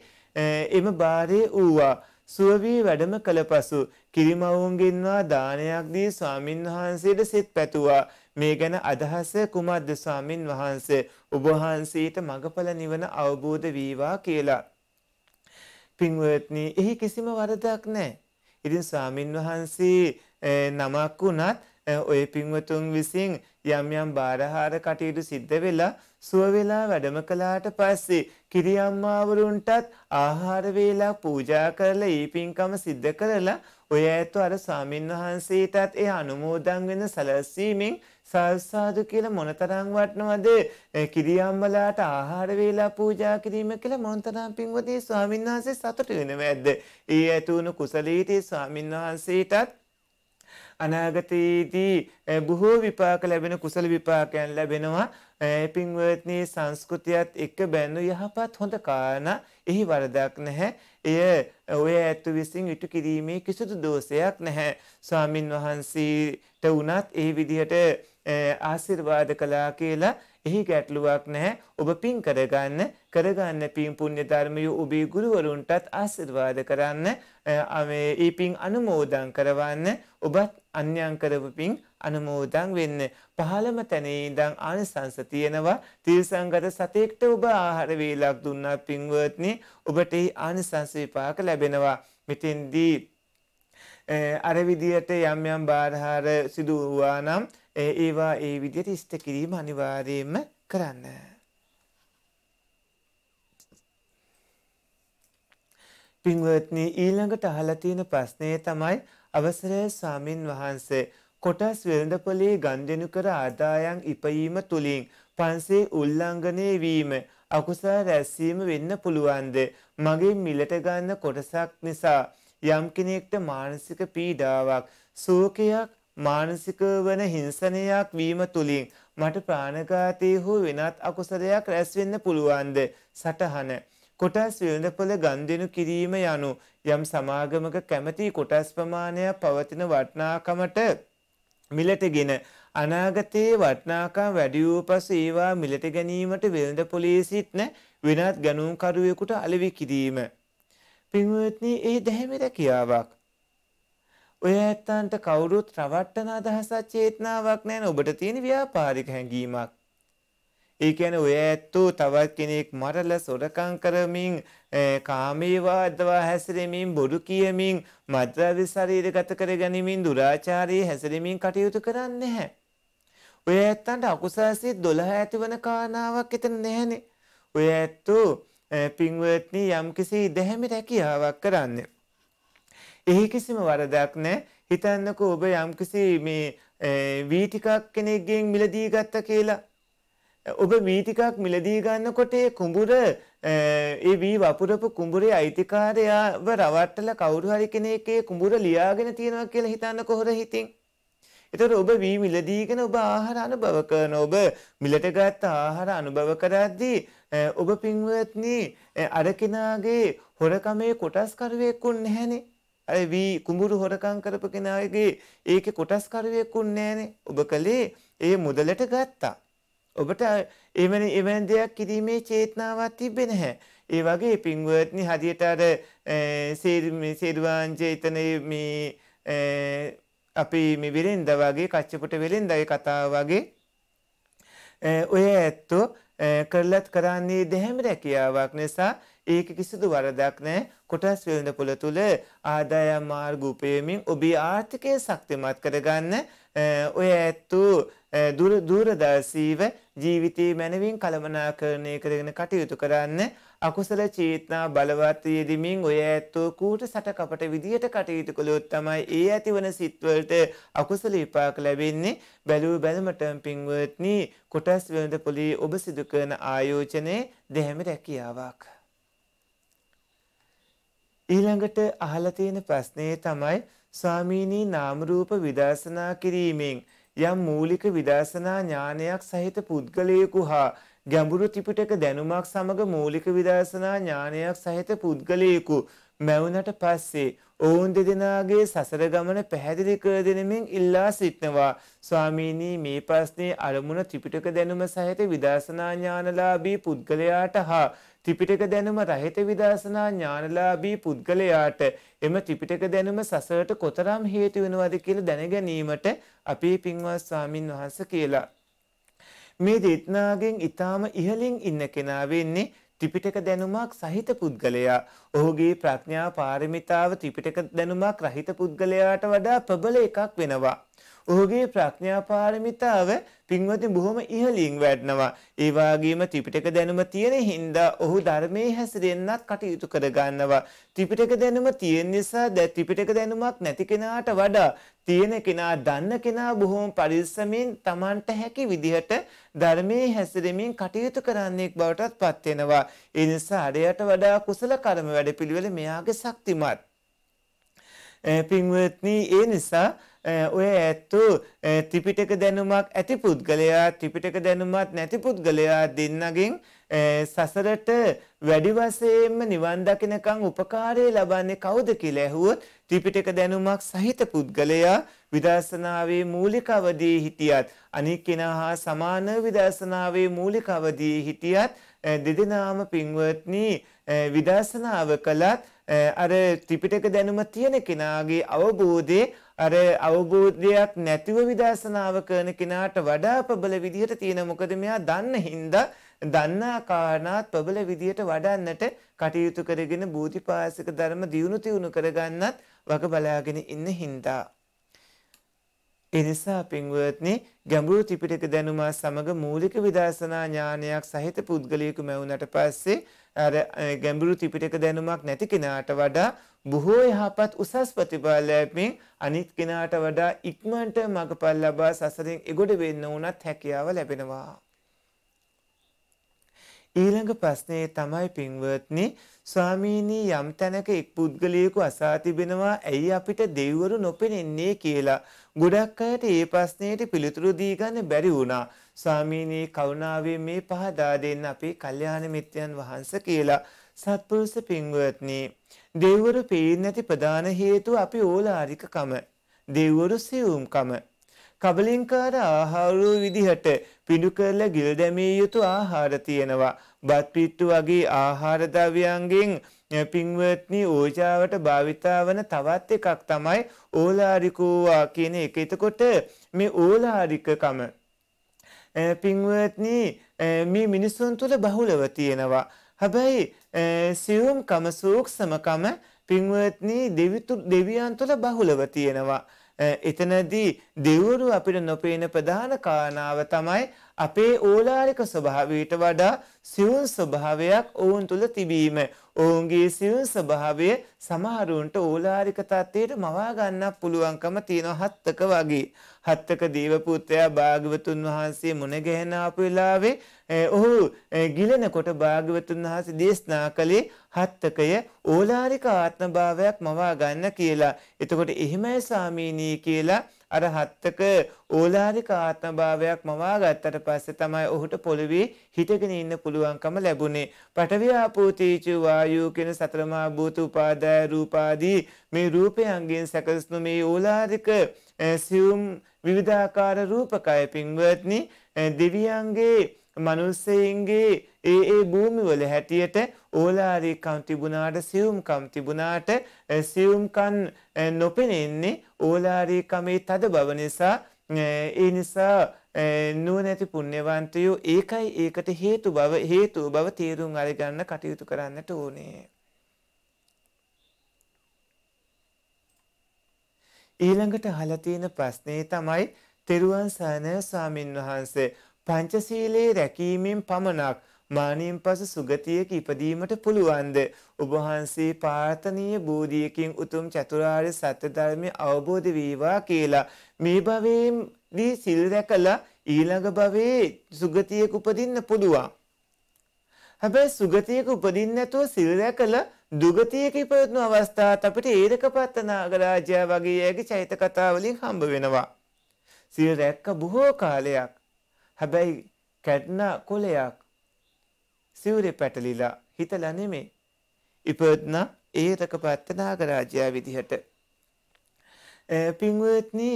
එම බාරේ වූවා. සුවවී වැඩම කළ පසු කිරිමවුන්ගෙන්වා දානයක් දී ස්වාමින් වහන්සේට සෙත් පැතුවා. මේ ගැන අදහස කුමද්ද ස්වාමින් වහන්සේ ඔබහන්සේට මඟඵල නිවන අවබෝධ වීවා කියලා. පින්වත්නි එහි කිසිම වරදක් නෑ. ඉතින් ස්වාමින් වහන්සේ නමක් වුණත් ඔය පින්වතුන් විසින් යම් යම් බාරහාර කටයුතු සිද්ධ වෙලා සුව වෙලා වැඩම කළාට පස්සේ කිරියම්මාවරුන්ටත් ආහාර වේලා පූජා කරලා ඊ පින්කම සිද්ධ කරලා ඔය ඇතු අර ස්වාමින් වහන්සේටත් ඒ අනුමෝදන් වෙන සැලසීමෙන් සල්සාදු කියලා මොනතරම් වටනවද කිරියම්මලාට ආහාර වේලා පූජා කිරීම කියලා මොනතරම් පින්වතී ස්වාමින් වහන්සේ සතුටු වෙනවද? ඒ ඇතුණු කුසලීතී ස්වාමින් වහන්සේටත් අනාගතයේදී බොහෝ විපාක ලැබෙන කුසල විපාකයන් ලැබෙනවා පින්වත්නි සංස්කෘතියත් එක්ක බැඳු යහපත් හොඳ කාරණා එහි වරදක් නැහැ එය ඔය ඇත්තු විසින් ඉටු කිරීමේ කිසිදු දෝෂයක් නැහැ ස්වාමින් වහන්සේට වුණත් ඒ විදිහට ආශිර්වාද කළා කියලා එහි ගැටලුවක් නැහැ ඔබ පින් කරගන්න කරගන්න පින් පුණ්‍ය ධර්මය ඔබේ ගුරුවරුන්ටත් ආශිර්වාද කරන්න මේ ඒ පින් අනුමෝදන් කරවන්න ඔබත් අන්‍යයන් කරපු පින් අනුමෝදන් වෙන්න. පහළම තැනේ ඉඳන් ආනිසංස තියෙනවා. තිරසංගත සතෙක්ට ඔබ ආහාර වේලක් දුන්නා පින්වත්නි ඔබට ඒ ආනිසංස විපාක ලැබෙනවා. මෙතෙන්දී අර විදියට යම් යම් බාරහාර සිදු වුණා නම් ඒවා ඒ විදියට ඉෂ්ට කිරීම අනිවාර්යයෙන්ම කරන්න. පින්වත්නි ඊළඟට අහලා තියෙන ප්‍රශ්නය තමයි අවසරය ස්වාමින් වහන්සේ කොටස් වෙළඳපොලේ ගනුදෙනු කර ආදායම් ඉපයීම තුලින් පන්සේ උල්ලංඝනය වීම අකුසල රැස්වීම වෙන්න පුළුවන්ද මගේ මිලට ගන්න කොටසක් නිසා යම් කෙනෙක්ට මානසික පීඩාවක් සෝකයක් මානසික වන හිංසනයක් වීම තුලින් මට ප්‍රාණඝාතයේ හෝ වෙනත් අකුසලයක් රැස් වෙන්න පුළුවන්ද සටහන කොටස් වෙළඳපොළ ගන්දෙනු කිරීම යනු යම් සමාගමක කැමැති කොටස් ප්‍රමාණයක් පවතින වටනාකමට මිලටගෙන අනාගතයේ වටනාකම් වැඩි වූ පසු ඒවා මිලට ගැනීමට වෙළඳ පොලිසිත් නැ වෙනත් ගණුම්කරුවෙකුට අලෙවි කිරීම. පින්වත්නි ඒ දැහැමි රැකියාවක්. ඔය ඇත්තන්ට කවුරුත් රවට්ටන අදහසක් චේතනාවක් නැහැ ඔබට තියෙන ව්‍යාපාරික හැඟීමක්. ඒ කියන්නේ ඔය ඇත්තෝ තවත් කෙනෙක් මරලා සොරකම් කරමින් කාමීවාදව හැසිරෙමින් බොරු කියමින් මද්‍රව්‍ය ශරීරගත කර ගැනීමෙන් දුරාචාරී හැසිරෙමින් කටයුතු කරන්නේ නැහැ. ඔය ඇත්තන්ට අකුසාසී 12 ඇතිවන කාරණාවක් එතන නැහැනේ. ඔය ඇත්තෝ පින්වත්නි යම්කිසි දෙහැමි රැකියාවක් කරන්නේ. එහි කිසිම වරදක් නැහැ. හිතන්නකෝ ඔබ යම්කිසි මේ වීටිකක් කෙනෙක්ගෙන් මිලදී ගත්තා කියලා ඔබ වී ටිකක් මිලදී ගන්නකොට ඒ කුඹුර ඒ වී වපුරපු කුඹුරේ අයිතිකාරයාව රවට්ටලා කවුරු හරි කෙනෙක් ඒ කුඹුර ලියාගෙන තියනවා කියලා හිතන්න කොහොර හිතින්. ඒතර ඔබ වී මිලදීගෙන ඔබ ආහාර අනුභව කරන ඔබ මිලට ගත්ත ආහාර අනුභව කරද්දී ඔබ පින්වත්නි අර කෙනාගේ හොරකමේ කොටස්කරුවෙකුන් නැහනේ. අර වී කුඹුරු හොරකම් කරපු කෙනාගේ ඒකේ කොටස්කරුවෙකුන් නැහනේ. ඔබ කලේ ඒ මුදලට ගත්තා. ඔබට එවැනි එවැනි දෙයක් කිරීමේ චේතනාවක් තිබෙන්නේ නැහැ. ඒ වගේ පින්වත්නි හදියට අර සේදුවාන් චේතන මේ අපි මේ වෙරෙන්ද වගේ කච්චපුට වෙරෙන්දගේ කතාව වගේ ඔය ඇත්තෝ කරලත් කරන්නේ දෙහැම රැකියාවක් නිසා ඒක කිසිදු වරදක් නැහැ කොටස් වෙළඳපොළ තුල ආදායම් මාර්ග උපයමින් ඔබේ ආර්ථිකය ශක්තිමත් කරගන්න ඔය ඇත්තු දුරදර්ශීව ජීවිතයේ මැනවින් කළමනාකරණය කරගෙන කටයුතු කරන්න අකුසල චේතනා බලවත් යෙදෙමින් ඔය ඇත්තෝ කූට සටකපට විදියට කටයුතු කළොත් තමයි ඒ ඇතිවන සිත්වලට අකුසල විපාක ලැබෙන්නේ බැලූ බැලමටම පින්වත්නි කොටස් වෙනද පොලී ඔබ සිදු කරන ආයෝජනයේ දෙහැම රැකියාවක් ඊළඟට අහලා තියෙන ප්‍රශ්නේ තමයි ස්වාමීනි නාම රූප විදර්ශනා කිරීමෙන් යම් මූලික විදර්ශනා ඥානයක් සහිත පුද්ගලයෙකු හා ගැඹුරු ත්‍රිපිටක දැනුමක් සමග මූලික විදර්ශනා ඥානයක් සහිත පුද්ගලයෙකු මැවුනට පස්සේ ඔවුන් දෙදෙනාගේ සසර ගමන පැහැදිලි කර දෙනමින් ඉල්ලා සිටනවා ස්වාමීනි මේ ප්‍රශ්නේ අරමුණ ත්‍රිපිටක දැනුම සහිත විදර්ශනා ඥානලාභී පුද්ගලයාට හා ත්‍රිපිටක දැනුම රහිත විදර්ශනා ඥානලාභී පුද්ගලයාට එම ත්‍රිපිටක දැනුම සසරට කොතරම් හේතු වෙනවද කියලා දැනගැනීමට අපේ පින්වත් ස්වාමින් වහන්සේ කියලා. මේ දෙත්නාගෙන් ඊටාම ඉහලින් ඉන්න කෙනා වෙන්නේ ත්‍රිපිටක දැනුමක් සහිත පුද්ගලයා ඔහුගේ ප්‍රඥා පාරමිතාව ත්‍රිපිටක දැනුමක් රහිත පුද්ගලයාට වඩා ප්‍රබල එකක් වෙනවා. ඔහුගේ ප්‍රඥා පාරමිතාව පින්වතුන් බොහොම ඉහළින් වැඩනවා. ඒ වගේම ත්‍රිපිටක දැනුම තියෙන හින්දා ඔහු ධර්මයේ හැසිරෙන්නත් කටයුතු කරගන්නවා. ත්‍රිපිටක දැනුම තියෙන නිසා දැන් ත්‍රිපිටක දැනුමක් නැති කෙනාට වඩා තියෙන කෙනා දන්න කෙනා බොහොම පරිස්සමින් Tamanට හැකි විදිහට ධර්මයේ හැසිරෙමින් කටයුතු කරන්නෙක් බවටත් පත් වෙනවා. ඒ නිසා අරයට වඩා කුසල කර්ම වැඩපිළිවෙල මෙයාගේ ශක්තිමත්. පින්වත්නි ඒ නිසා ඔය ඇත්තෝ ත්‍රිපිටක දැනුමක් ඇති පුද්ගලයා ත්‍රිපිටක දැනුමත් නැති පුද්ගලයා දෙන්නගෙන් සසරට වැඩි වශයෙන්ම නිවන් දකිනකම් උපකාරය ලබන්නේ කවුද කියලා ඇහුවොත් ත්‍රිපිටක දැනුමක් සහිත පුද්ගලයා විදර්ශනාවේ මූලික අවදී හිටියත් අනික් කෙනා හා සමාන විදර්ශනාවේ මූලික අවදී හිටියත් දෙදෙනාම පින්වත්නි විදර්ශනාව කළත් අර ත්‍රිපිටක දැනුම තියෙන කෙනාගේ අවබෝධයේ අර අවබෝධයක් නැතිව විදර්ශනාව කරන කෙනාට වඩා ප්‍රබල විදිහට තියෙන මොකද මෙයා දන්න හින්දා දන්නා කාරණාත් ප්‍රබල විදිහට වඩන්නට කටයුතු කරගෙන බෝධිපාසික ධර්ම දියුණු තියුණු කරගන්නත් වග බලාගෙන ඉන්න හින්දා. එනිසා පින්වත්නි ගැඹුරු ත්‍රිපිටක දැනුම සමග මූලික විදර්ශනා ඥානයක් සහිත පුද්ගලයෙකු මැවුනට පස්සේ අර ගැඹුරු ත්‍රිපිටක දැනුමක් නැති කෙනාට වඩා බොහෝ යහපත් උසස් ප්‍රතිඵල ලැබමින් අනිත් කෙනාට වඩා ඉක්මනට මඟපල් ලබා සසරෙන් එගොඩ වෙන්න උනත් හැකියාව ලැබෙනවා. ඊළඟ ප්‍රශ්නේ තමයි පින්වත්නි ස්වාමීනි යම් තැනක එක් පුද්ගලයෙකු අසා තිබෙනවා ඇයි අපිට දෙවිවරු නොපෙනෙන්නේ කියලා. ගොඩක් අයට ඒ ප්‍රශ්නයට පිළිතුරු දී ගන්න බැරි වුණා. ස්වාමීනි කරුණාවෙන් මේ පහදා දෙන්න අපේ කල්යාණ මිත්‍රයන් වහන්සේ කියලා. සත්පුරුෂ පින්වත්නි දෙව්වරු පේන්නේ නැති ප්‍රධාන හේතුව අපි ඕලාරිකකම දෙව්වරු සියුම්කම කබලින්කාර ආහාර විදිහට පිඩු කරලා ගිල් දැමිය යුතු ආහාර තියෙනවා බත් පිට්ටු වගේ ආහාර ද්‍රව්‍යයන්ගෙන් පින්වත්නි ඕජාවට භාවිතා වන තවත් එකක් තමයි ඕලාරිකෝවා කියන එක. එතකොට මේ ඕලාරිකකම පින්වත්නි මේ මිනිසුන් තුළ බහුලව තියෙනවා. හැබැයි සියුම්කම සූක්ෂමකම පින්වත්නි දෙවිතු දෙවියන් තුළ බහුලව තියෙනවා. එතනදී දෙවරු අපිට නොපේන ප්‍රධාන කාරණාව තමයි අපේ ඕලාරික ස්වභාවයට වඩා සියුම් ස්වභාවයක් ඔවුන් තුළ තිබීම. ඔවුන්ගේ සියුම් ස්වභාවය සමහරුන්ට ඕලාරික තත්ත්වයට මවා ගන්න පුළුවන්කම තියෙන හත්තක වගේ. හත්තක දේවපුත්‍රයා භාග්‍යවතුන් වහන්සේ මුණ ගැහෙන ආපු වෙලාවේ ඔහු ගිලෙනකොට භාග්‍යවතුන් වහන්සේ දේශනා කළේ හත්තකය ඕලාරික ආත්මභාවයක් මවා ගන්න කියලා. එතකොට එහෙමයි සාමීනී කියලා අර හත්තක ඕලාරික ආත්මභාවයක් මවා ගත්තට පස්සේ තමයි ඔහුට පොළවේ හිටගෙන ඉන්න පුළුවන්කම ලැබුණේ. පඨවි ආපෝ තේජෝ වායෝ කියන සතරමා භූත උපාදාය රූපාදී මේ රූපයන්ගෙන් සැකසුණු මේ ඕලාරික සියුම් විවිධාකාර රූපකය පින්වත්නි දෙවියන්ගේ මනුස්සයින්ගේ ඒ ඒ භූමිවල හැටියට ඕලාරිකම් තිබුණාට සියුම්කම් තිබුණාට සියුම්කම් නොපෙනෙන්නේ ඕලාරිකමේ තද බව නිසා ඒ නිසා නුවණැති පුණ්‍යවන්තයෝ ඒකයි ඒකට හේතු බව හේතු බව තේරුම් අරගන්න කටයුතු කරන්නට ඕනේ. ඊළඟට අහලා තියෙන ප්‍රශ්නේ තමයි තෙරුවන් සරණ ස්වාමින් වහන්සේ පංචශීලයේ රැකීමෙන් පමණක් මානියෙන් පස සුගතියක ඉපදීමට පුළුවන්ද ඔබහන්සේ පාර්ථනීය බෝධියකින් උතුම් චතුරාර්ය සත්‍ය ධර්මය අවබෝධ වේවා කියලා මේ භවයේදී සිල් රැකලා ඊළඟ භවයේ සුගතියක උපදින්න පුළුවන් හැබැයි සුගතියක උපදින්න නැතුව සිල් රැකලා දුගතියක ඉපදුණු අවස්ථාවත් අපිට ඒරකපත්ත නාගරාජයා වගේ ඇගේ චෛත කතා වලින් හම්බ වෙනවා. සිල් රැක්ක බොහෝ කාලයක් හැබැයි කැඩනා කොලයක් සිවුරේ පැටලිලා හිතලා නෙමේ. ඉපදනා ඒ රකපත්ත නාගරාජයා විදිහට. පින්වත්නි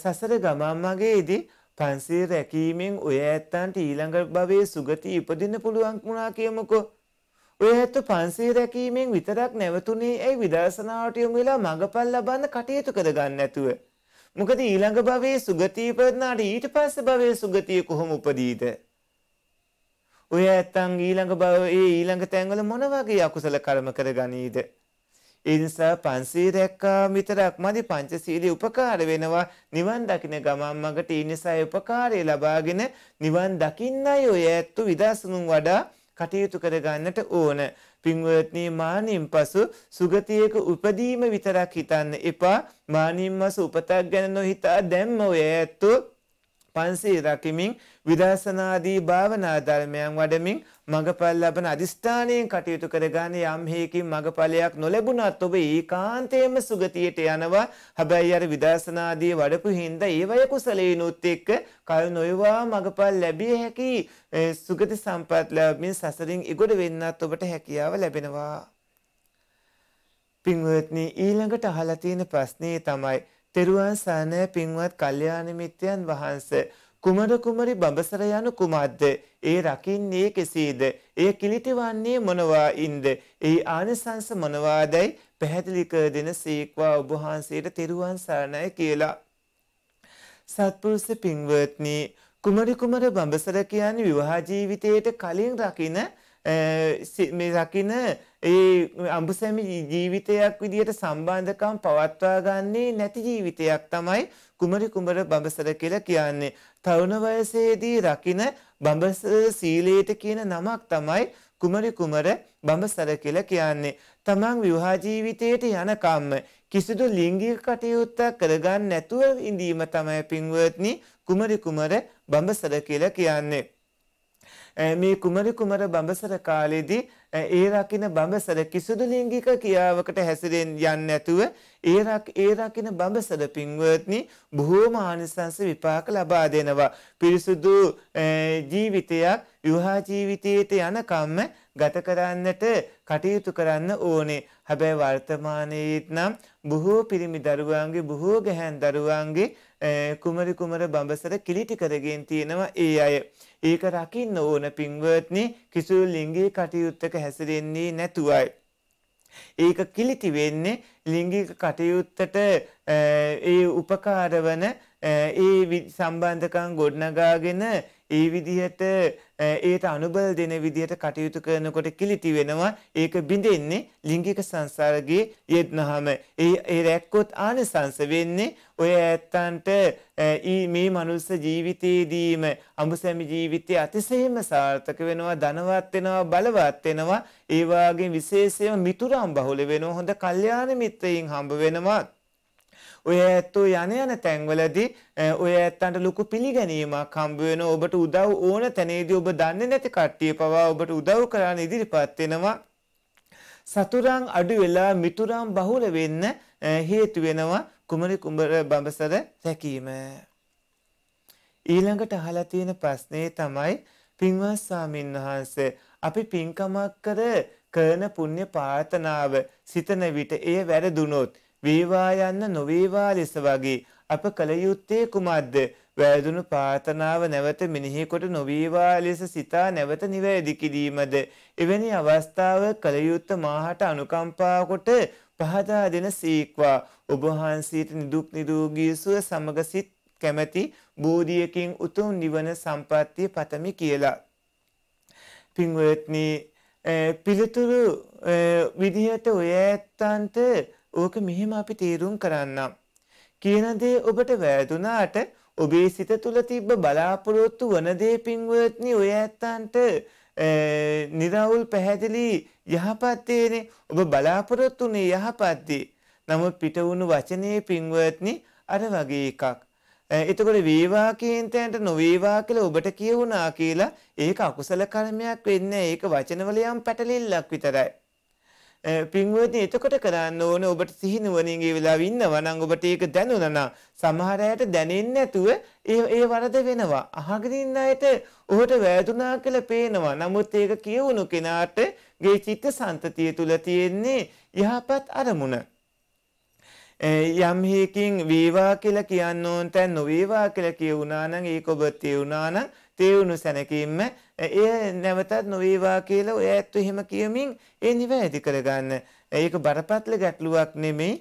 සසර ගමන් මගේදී පන්සිය රැකීමෙන් ඔය ඇත්තන්ට ඊළඟ භවයේ සුගති ඉපදින්න පුළුවන් වුණා කියමුකෝ. ඔය ඇත්ත පන්සිය රැකීමෙන් විතරක් නැවතුනේ ඇයි විදර්ශනාවට යොමු වෙලා මඟපල් ලබන්න කටයුතු කරගන්න නැතුව. මොකද ඊළඟ භවයේ සුගතිය ඉපදුනාට ඊට පස්සේ භවයේ සුගතිය කොහොම උපදීද? ඔය ඇත්තන් ඊළඟ භවයේ ඊළඟ තැන්වල මොන වගේ අකුසල කර්ම කරගනීද? ඒ නිසා පංසී රැක්කා විතරක් මදි පංචශීලයේ උපකාර වෙනවා නිවන් දකින්න ගමන් මගට ඒ නිසා උපකාරය ලබාගෙන නිවන් දකින්නයි ඔය ඇත්තු විදර්ශනුන් වඩා කටයුතු කරගන්නට ඕන. පින්වත්නි මානින් පසු සුගතියක උපදීම විතරක් හිතන්න එපා. මානින් මස උපතක් ගැන නොහිතා දැම්ම ඔය ඇත්තෝ පන්සේ රකිමින් විදර්ශනාදී භාවනා ධර්මයන් වඩමින් මඟඵල් ලබන අදිස්ථානයෙන් කටයුතු කරගන්න යම් හේකින් මඟඵලයක් නොලැබුණත් ඔබ ඒකාන්තයෙන්ම සුගතියට යනවා. හැබැයි අර විදර්ශනාදී වඩපු හින්දා ඒවය කුසලේනොත් එක්ක කල් නොයවා මඟඵල් ලැබිය හැකි සුගති සම්පත් ලැබමින් සසරින් ඉගොඩ වෙන්නත් ඔබට හැකියාව ලැබෙනවා. පින්වත්නි ඊළඟට අහලා තියෙන ප්‍රශ්නේ තමයි තෙරුවන් සරණයි පින්වත් කල්යාණ මිත්‍යයන් වහන්සේ කුමර කුමරි බඹසර යනු කුමක්ද? ඒ රකින්නේ කෙසේද? ඒ කිලිටවන්නේ මොනවා ඉන්ද? ඒ ආනිසංස මොනවාදයි පැහැදිලි කර දෙන සීක්වා ඔබ වහන්සේට තෙරුවන් සරණයි කියලා. සත්පුරුෂ පින්වත්නි කුමරි කුමර බඹසර කියන්නේ විවාහ ජීවිතයේට කලින් රකින මේ රකින ඒ අඹසැම ජීවිතයක් විදිහට සම්බන්ධකම් පවත්වා ගන්නේ නැති ජීවිතයක් තමයි කුමරි කුමර බඹසර කියලා කියන්නේ. තරුණ වයසේදී රකින බඹසර සීලයට කියන නමක් තමයි කුමරි කුමර බඹසර කියලා කියන්නේ. තමන් විවාහ ජීවිතයට යනකම්ම කිසිදු ලිංගික කටයුත්තක් කරගන්න නැතුව ඉඳීම තමයි පින්වත්නි කුමරි කුමර බඹසර කියලා කියන්නේ. මේ කුමරු කුමර බඹසර කාලෙදී ඒ රකින්න බඹසර කිසුදු ලිංගික කියාවකට හැසිරෙන් යන්නේ නැතුව ඒ රක් ඒ රකින්න බඹසර පින්වත්නි බොහෝම ආනිසංස විපාක ලබා දෙනවා පිරිසුදු ජීවිතයක් විවාහ ජීවිතයට යනකම්ම ගත කරන්නට කටයුතු කරන්න ඕනේ හැබැයි වර්තමානයේ නම් බොහෝ පිරිමි දරුවන්ගේ බොහෝ ගැහැණු දරුවන්ගේ කුමරි කුමර බඹසර කිලිටි කරගෙන තියෙනවා ඒ අය. ඒක රකින්න ඕන පින්වත්නි කිසිදු ලිංගික කටයුත්තක හැසිරෙන්නේ නැතුවයි. ඒක කිලිටි වෙන්නේ ලිංගික කටයුත්තට ඒ උපකාර වන ඒ සම්බන්ධකම් ගොඩනගාගෙන ඒ විදිහට ඒට අනුබල දෙන විදිහට කටයුතු කරනකොට කිලිති වෙනවා ඒක බිඳෙන්නේ ලිංගික සංසාරගේ යෙදනහම ඒ ඒ රැක්කොත් ආනිසංස වෙන්නේ ඔය ඇත්තන්ට මේ මනුස්ස ජීවිතයේදීම අඹසැමි ජීවිතය අතිශයම සාර්ථක වෙනවා ධනවත් වෙනවා බලවත් වෙනවා ඒ වාගේ විශේෂයෙන්ම මිතුරන් බහුල වෙනවා හොඳ කල්යාණ මිත්‍රයින් හම්බ වෙනවා ඔය ඇත්තෝ යන යන තැන්වලදී ඔය ඇත්තන්ට ලොකු පිළිගැනීමක් හම්බ වෙන ඔබට උදව් ඕන තැනේදී ඔබ දන්නේ නැති කට්ටිය පවා ඔබට උදව් කරන්න ඉදිරිපත් වෙනවා සතුරන් අඩු වෙලා මිතුරන් බහුල වෙන්න හේතු වෙනවා කුමරි කුඹර බඹසර රැකීම ඊළඟට අහලා තියෙන ප්‍රශ්නේ තමයි පින්වත් ස්වාමීන් වහන්සේ අපි පින්කමක් කර කරන පුණ්‍ය ප්‍රාර්ථනාව සිතන විට එය වැරදුනොත් වේවා යන්න නොවේවා ලෙස වගේ අප කල යුත්තේ කුමක්ද? වැයදුණු පාතනාව නැවත මෙනෙහි කොට නොවේවා ලෙස සිතා නැවත නිවැරදි කිරීමද? එවැනි අවස්ථාව කල යුත්ත මාහට අනුකම්පා කොට පහදා දෙන සීක්වා ඔබ වහන්සේට නිදුක් නිරෝගී සුව සමග සිත් කැමැති බෝධියකින් උතුම් නිවන සම්පත්තිය පතමි කියලා. පින්වත්නි පිළිතුරු විදිහට ඔය ඇත්තන්ට ඕක මෙහෙම අපි තේරුම් කරන්නම්. කියන දේ ඔබට වැදුනාට ඔබේ සිත තුළ තිබ්බ බලාපොරොත්තු වන දේ පින්වත්නි ඔය ඇත්තන්ට නිරවුල් පැහැදිලි යහපත් දේනේ ඔබ බලාපොරොත්තු උනේ යහපත් දේ. නමුත් පිට වුණු වචනේ පින්වත්නි අර වගේ එකක්. එතකොට වේවා කේන්තයන්ට නොවේවා කියලා ඔබට කියවුණා කියලා ඒක අකුසල කර්මයක් වෙන්නේ ඒක වචනවල යම් පැටලිල්ලක් විතරයි. Eh, පින්වතුනි එතකොට කරන්න ඕන ඔබට සිහිනුවණින් ඒ වෙලාව ඉන්නවා නම් ඔබට ඒක දැනුණා නම් සමහර අයට දැනෙන්නේ නැතුව ඒ ඒ වරද වෙනවා. අහගෙන ඉන්න අයට ඔහුට වැරදුනා කියලා පේනවා. නමුත් ඒක කියවුණු කෙනාට ගේ චිත්ත සන්තතිය තුල තියෙන්නේ යහපත් අරමුණ. Eh, යම් හේකින් වේවා කියලා කියන්න ඕන තැන් නොවේවා කියලා කියුණා නම් ඒක ඔබ තියුණා නම් තේරුණු සැනකින්ම එය නැවතත් නොවේවා කියලා ඔය ඇත්ත එහෙම කියමින් ඒ නිවැරදි කරගන්න. ඒක බරපතල ගැටලුවක් නෙමෙයි.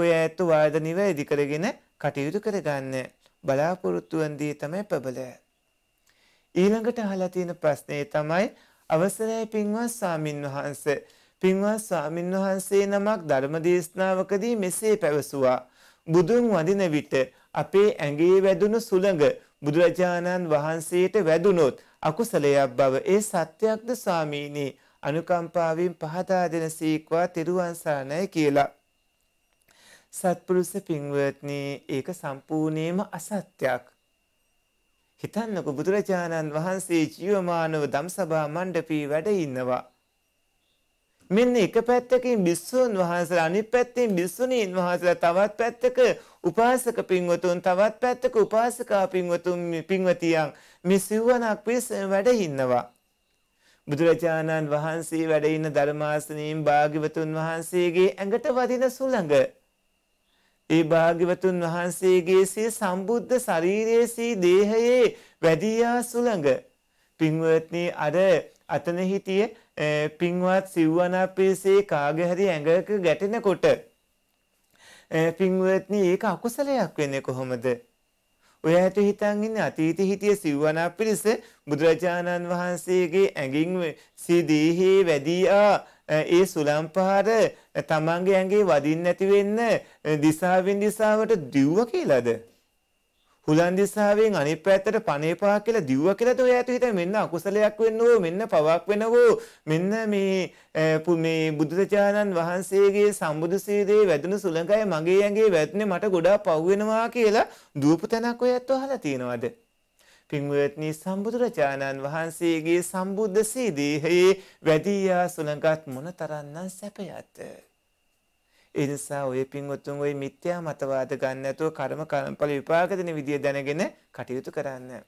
ඔය ඇත්ත වාද නිවැරදි කරගෙන කටයුතු කරගන්න. බලාපොරොත්තුවන් දී තමයි ප්‍රබල. ඊළඟට අහලා තියෙන ප්‍රශ්නේ තමයි අවසරයි පින්වත් ස්වාමින් වහන්සේ. පින්වත් ස්වාමින් වහන්සේ නමක් ධර්ම දේශනාවකදී මෙසේ පැවසුවා. බුදුන් වඳින විට අපේ ඇඟේ වැදුණු සුළඟ බුදුරජාණන් වහන්සේට වැදුනොත් අකුසලයක් බව ඒ සත්‍යයක්ද ස්වාමීනි අනුකම්පාවෙන් පහදා දෙන සීක්වා තෙරුවන් සරණයි කියලා. සත්පුරුෂ පින්වත්නි ඒක සම්පූර්ණයෙන්ම අසත්‍යක්. හිතන්නකො බුදුරජාණන් වහන්සේ ජීවමානව දම්සභා මණ්ඩපී වැඩ ඉන්නවා. මෙන්න එක පැත්තකින් බිස්සුන් වහන්සලා අනිත් පැත්තෙන් බිස්සුණීන් වහන්සලා තවත් පැත්තක උපාසක පින්වතුන් තවත් පැත්තක උපාසකා පින්වතුන් පින්වතියන් මෙසිව්වනක් පිස් වැඩඉන්නවා. බුදුරජාණන් වහන්සේ වැඩඉන්න ධර්මාසනීම් භාගිවතුන් වහන්සේගේ ඇඟට වදින සුළඟ. ඒ භාගිවතුන් වහන්සේගේ සිය සම්බුද්ධ ශරීරයේසී දේහයේ වැඩියා සුළඟ. පින්වත්නී අර අතන හිටිය පින්වත් සිව්වනා පිරිසේ කාගහරි ඇඟක ගැටෙනකොට. පින්වත්නි ඒක අකුසලයක් වෙන්නේ කොහොමද? ඔය ඇත හිතන් ඉන්නේ අතීත හිතිය සිව්වනා පිරිස බුදුරජාණන් වහන්සේගේ ඇඟින් සිදීහි වැඩී ඒ සුලම්පහාර තමන්ගේ ඇඟේ වදින්න නැති වෙන්න දිසාවෙන් දිසාවට දිව්ව කියලාද? හුලන්දිස්සාවෙන් අනිත් පැත්තට පණේ පහ කියලා දිව්වා කියලාද ඔය ඇතු හිතේ මෙන්න අකුසලයක් වෙන්නවෝ මෙන්න පවක් වෙනවෝ මෙන්න මේ මේ බුදුරජාණන් වහන්සේගේ සම්බුදු සීලේ වැදුණු සුළඟයි මගේ ඇඟේ වැටුනේ මට ගොඩාක් පව් වෙනවා කියලා දුවපු තැනක් ඔය ඇතු අහලා තියෙනවද පින්වත්නි සම්බුදුරජාණන් වහන්සේගේ සම්බුද්ධ සීදීහි වැදීයා සුළඟත් මොනතරම්නම් සැපයක්ද ඒ නිසා ඔය පින්වතුන් ওই මිත්‍යා මතවාද ගන්න නැතුව කර්ම කර්මඵල විපාක දෙන විදිය දැනගෙන කටයුතු කරන්න.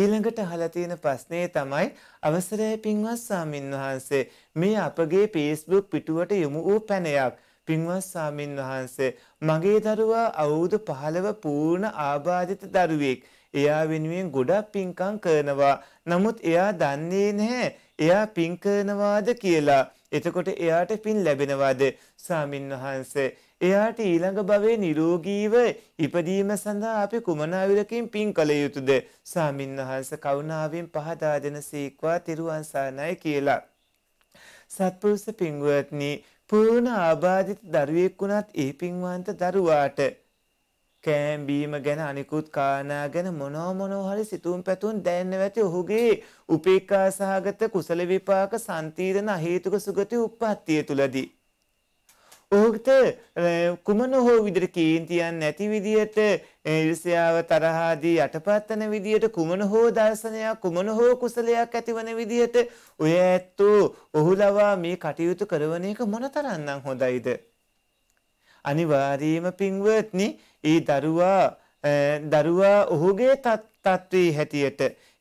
ඊළඟට අහලා තියෙන ප්‍රශ්නේ තමයි අවසරය පින්වත් සාමින් වහන්සේ මේ අපගේ Facebook පිටුවට යොමු වූ පැනයක් පින්වත් සාමින් වහන්සේ මගේ දරුවා අවුරුදු 15 පූර්ණ ආබාධිත දරුවෙක්. එයා වෙනුවෙන් ගොඩක් පින්කම් කරනවා. නමුත් එයා දන්නේ නැහැ එයා පින් කරනවාද කියලා. එතකොට එයාට පින් ලැබෙනවාද? සාමින් වහන්සේ එයාට ඊළඟ භවයේ නිරෝගීව ඉපදීම සඳහා අපි කුමන අවිරකින් පින් කළ යුතුද? සාමින් වහන්සේ කරුණාවෙන් පහදා දෙන සීක්වා තිරුවන් සරණයි කියලා. සත්පුරුෂ පින්වත්නි පූර්ණ ආබාධිත දරුවෙක් වුණත් ඒ පින්වන්ත දරුවාට කෑම් බීම ගැන අනිකුත් කාරණා ගැන මොනෝ මොනෝ හරි සිතුම් පැතුම් දැනෙන්න ඇති ඔහුගේ උපේක්ඛා සහගත කුසල විපාක සම්තිරණ හේතුක සුගති උප්පත්තිය තුලදී ඔහුට කුමන හෝ විදිහට කේන්තියන් නැති විදිහට ඊර්ෂ්‍යාව තරහ ආදී යටපත්න විදිහට කුමන හෝ දර්ශනයක් කුමන හෝ කුසලයක් ඇතිවන විදිහට ඔය ඇත්තෝ ඔහු ලවා මේ කටයුතු කරන එක මොනතරම්නම් හොඳයිද අනිවාර්යයෙන්ම පින්වත්නි ඒ දරුවා දරුවා ඔහුගේ තත්ත්වයේ හැටියට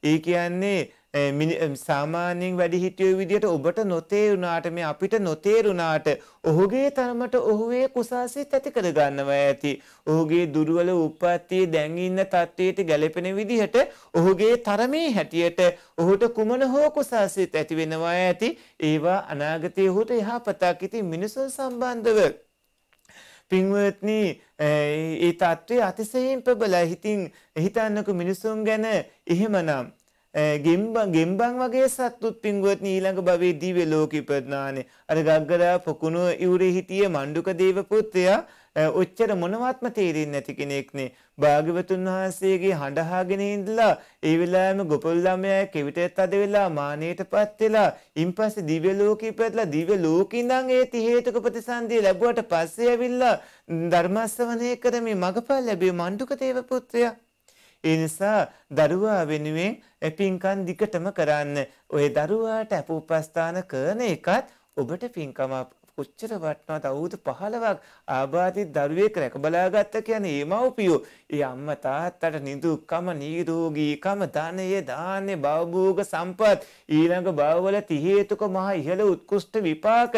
ඒ කියන්නේ සාමාන්‍යයෙන් වැඩි හිටියෝ විදියට ඔබට නොතේරුණාට මේ අපිට නොතේරුණාට ඔහුගේ තරමට ඔහුගේ කුසාසිත ඇති කර ගන්නවා ඇති. ඔහුගේ දුර්වල උප්පත්තියේ දැන් ඉන්න තත්ත්වයට ගැළපෙන විදිහට ඔහුගේ තරමේ හැටියට ඔහුට කුමන හෝ කුසාසිත ඇති වෙනවා ඇති. ඒවා අනාගතයේ ඔහුට යහපතක් ඉති මිනිසුන් සම්බන්ධව පින්වත්නි ඒ தત્ත්වය අතිශයින් ප්‍රබලයි. හිතින් හිතන්නකෝ මිනිසුන් ගැන එහෙමනම් ගෙම්බන් ගෙම්බන් වගේ සත්තුත් පින්වත්නි ඊළඟ භවයේ දිව්‍ය ලෝකෙ ඉපදනානේ. අර ගග්ගරා පොකුණුව ඉවුරේ හිටියේ මණ්ඩුක දේව පුත්‍රයා ඔච්චර මොනවත්ම තේරෙන්නේ නැති කෙනෙක්නේ භාග්‍යවතුන් වහන්සේගේ හඬහාගෙන ඉඳලා ඒ වෙලාවෙම ගොපල් ළමයා කෙවිතෙත් අද වෙලා මානෙටපත් වෙලා ඉන්පස්සේ දිව්‍ය ලෝකෙ ඉපදලා දිව්‍ය ලෝකෙ ඉඳන් ඒ ති හේතුක ප්‍රතිසන්දිය ලැබුවට පස්සේ ඇවිල්ලා ධර්මස්වණේ කරමේ මගපල් ලැබිය මණ්ඩුක දේව පුත්‍රයා ඒ නිසා දරුවා වෙනුවෙන් පින්කම් දිගටම කරන්න. ඔය දරුවාට අපෝපස්ථාන කරන එකත් ඔබට පින්කමක් කොච්චර වටනවද අවුරුදු 15ක් ආබාධිත දරුවෙක් රැකබලාගත්ත කියන්නේ ඒ මව්පියෝ. ඒ අම්මා තාත්තට නිදුක්කම නිරෝගීකම ධනයේ දාන්නේ භවභෝග සම්පත් ඊළඟ භවවල තිහේතුක මහ ඉහළ උත්කෘෂ්ඨ විපාක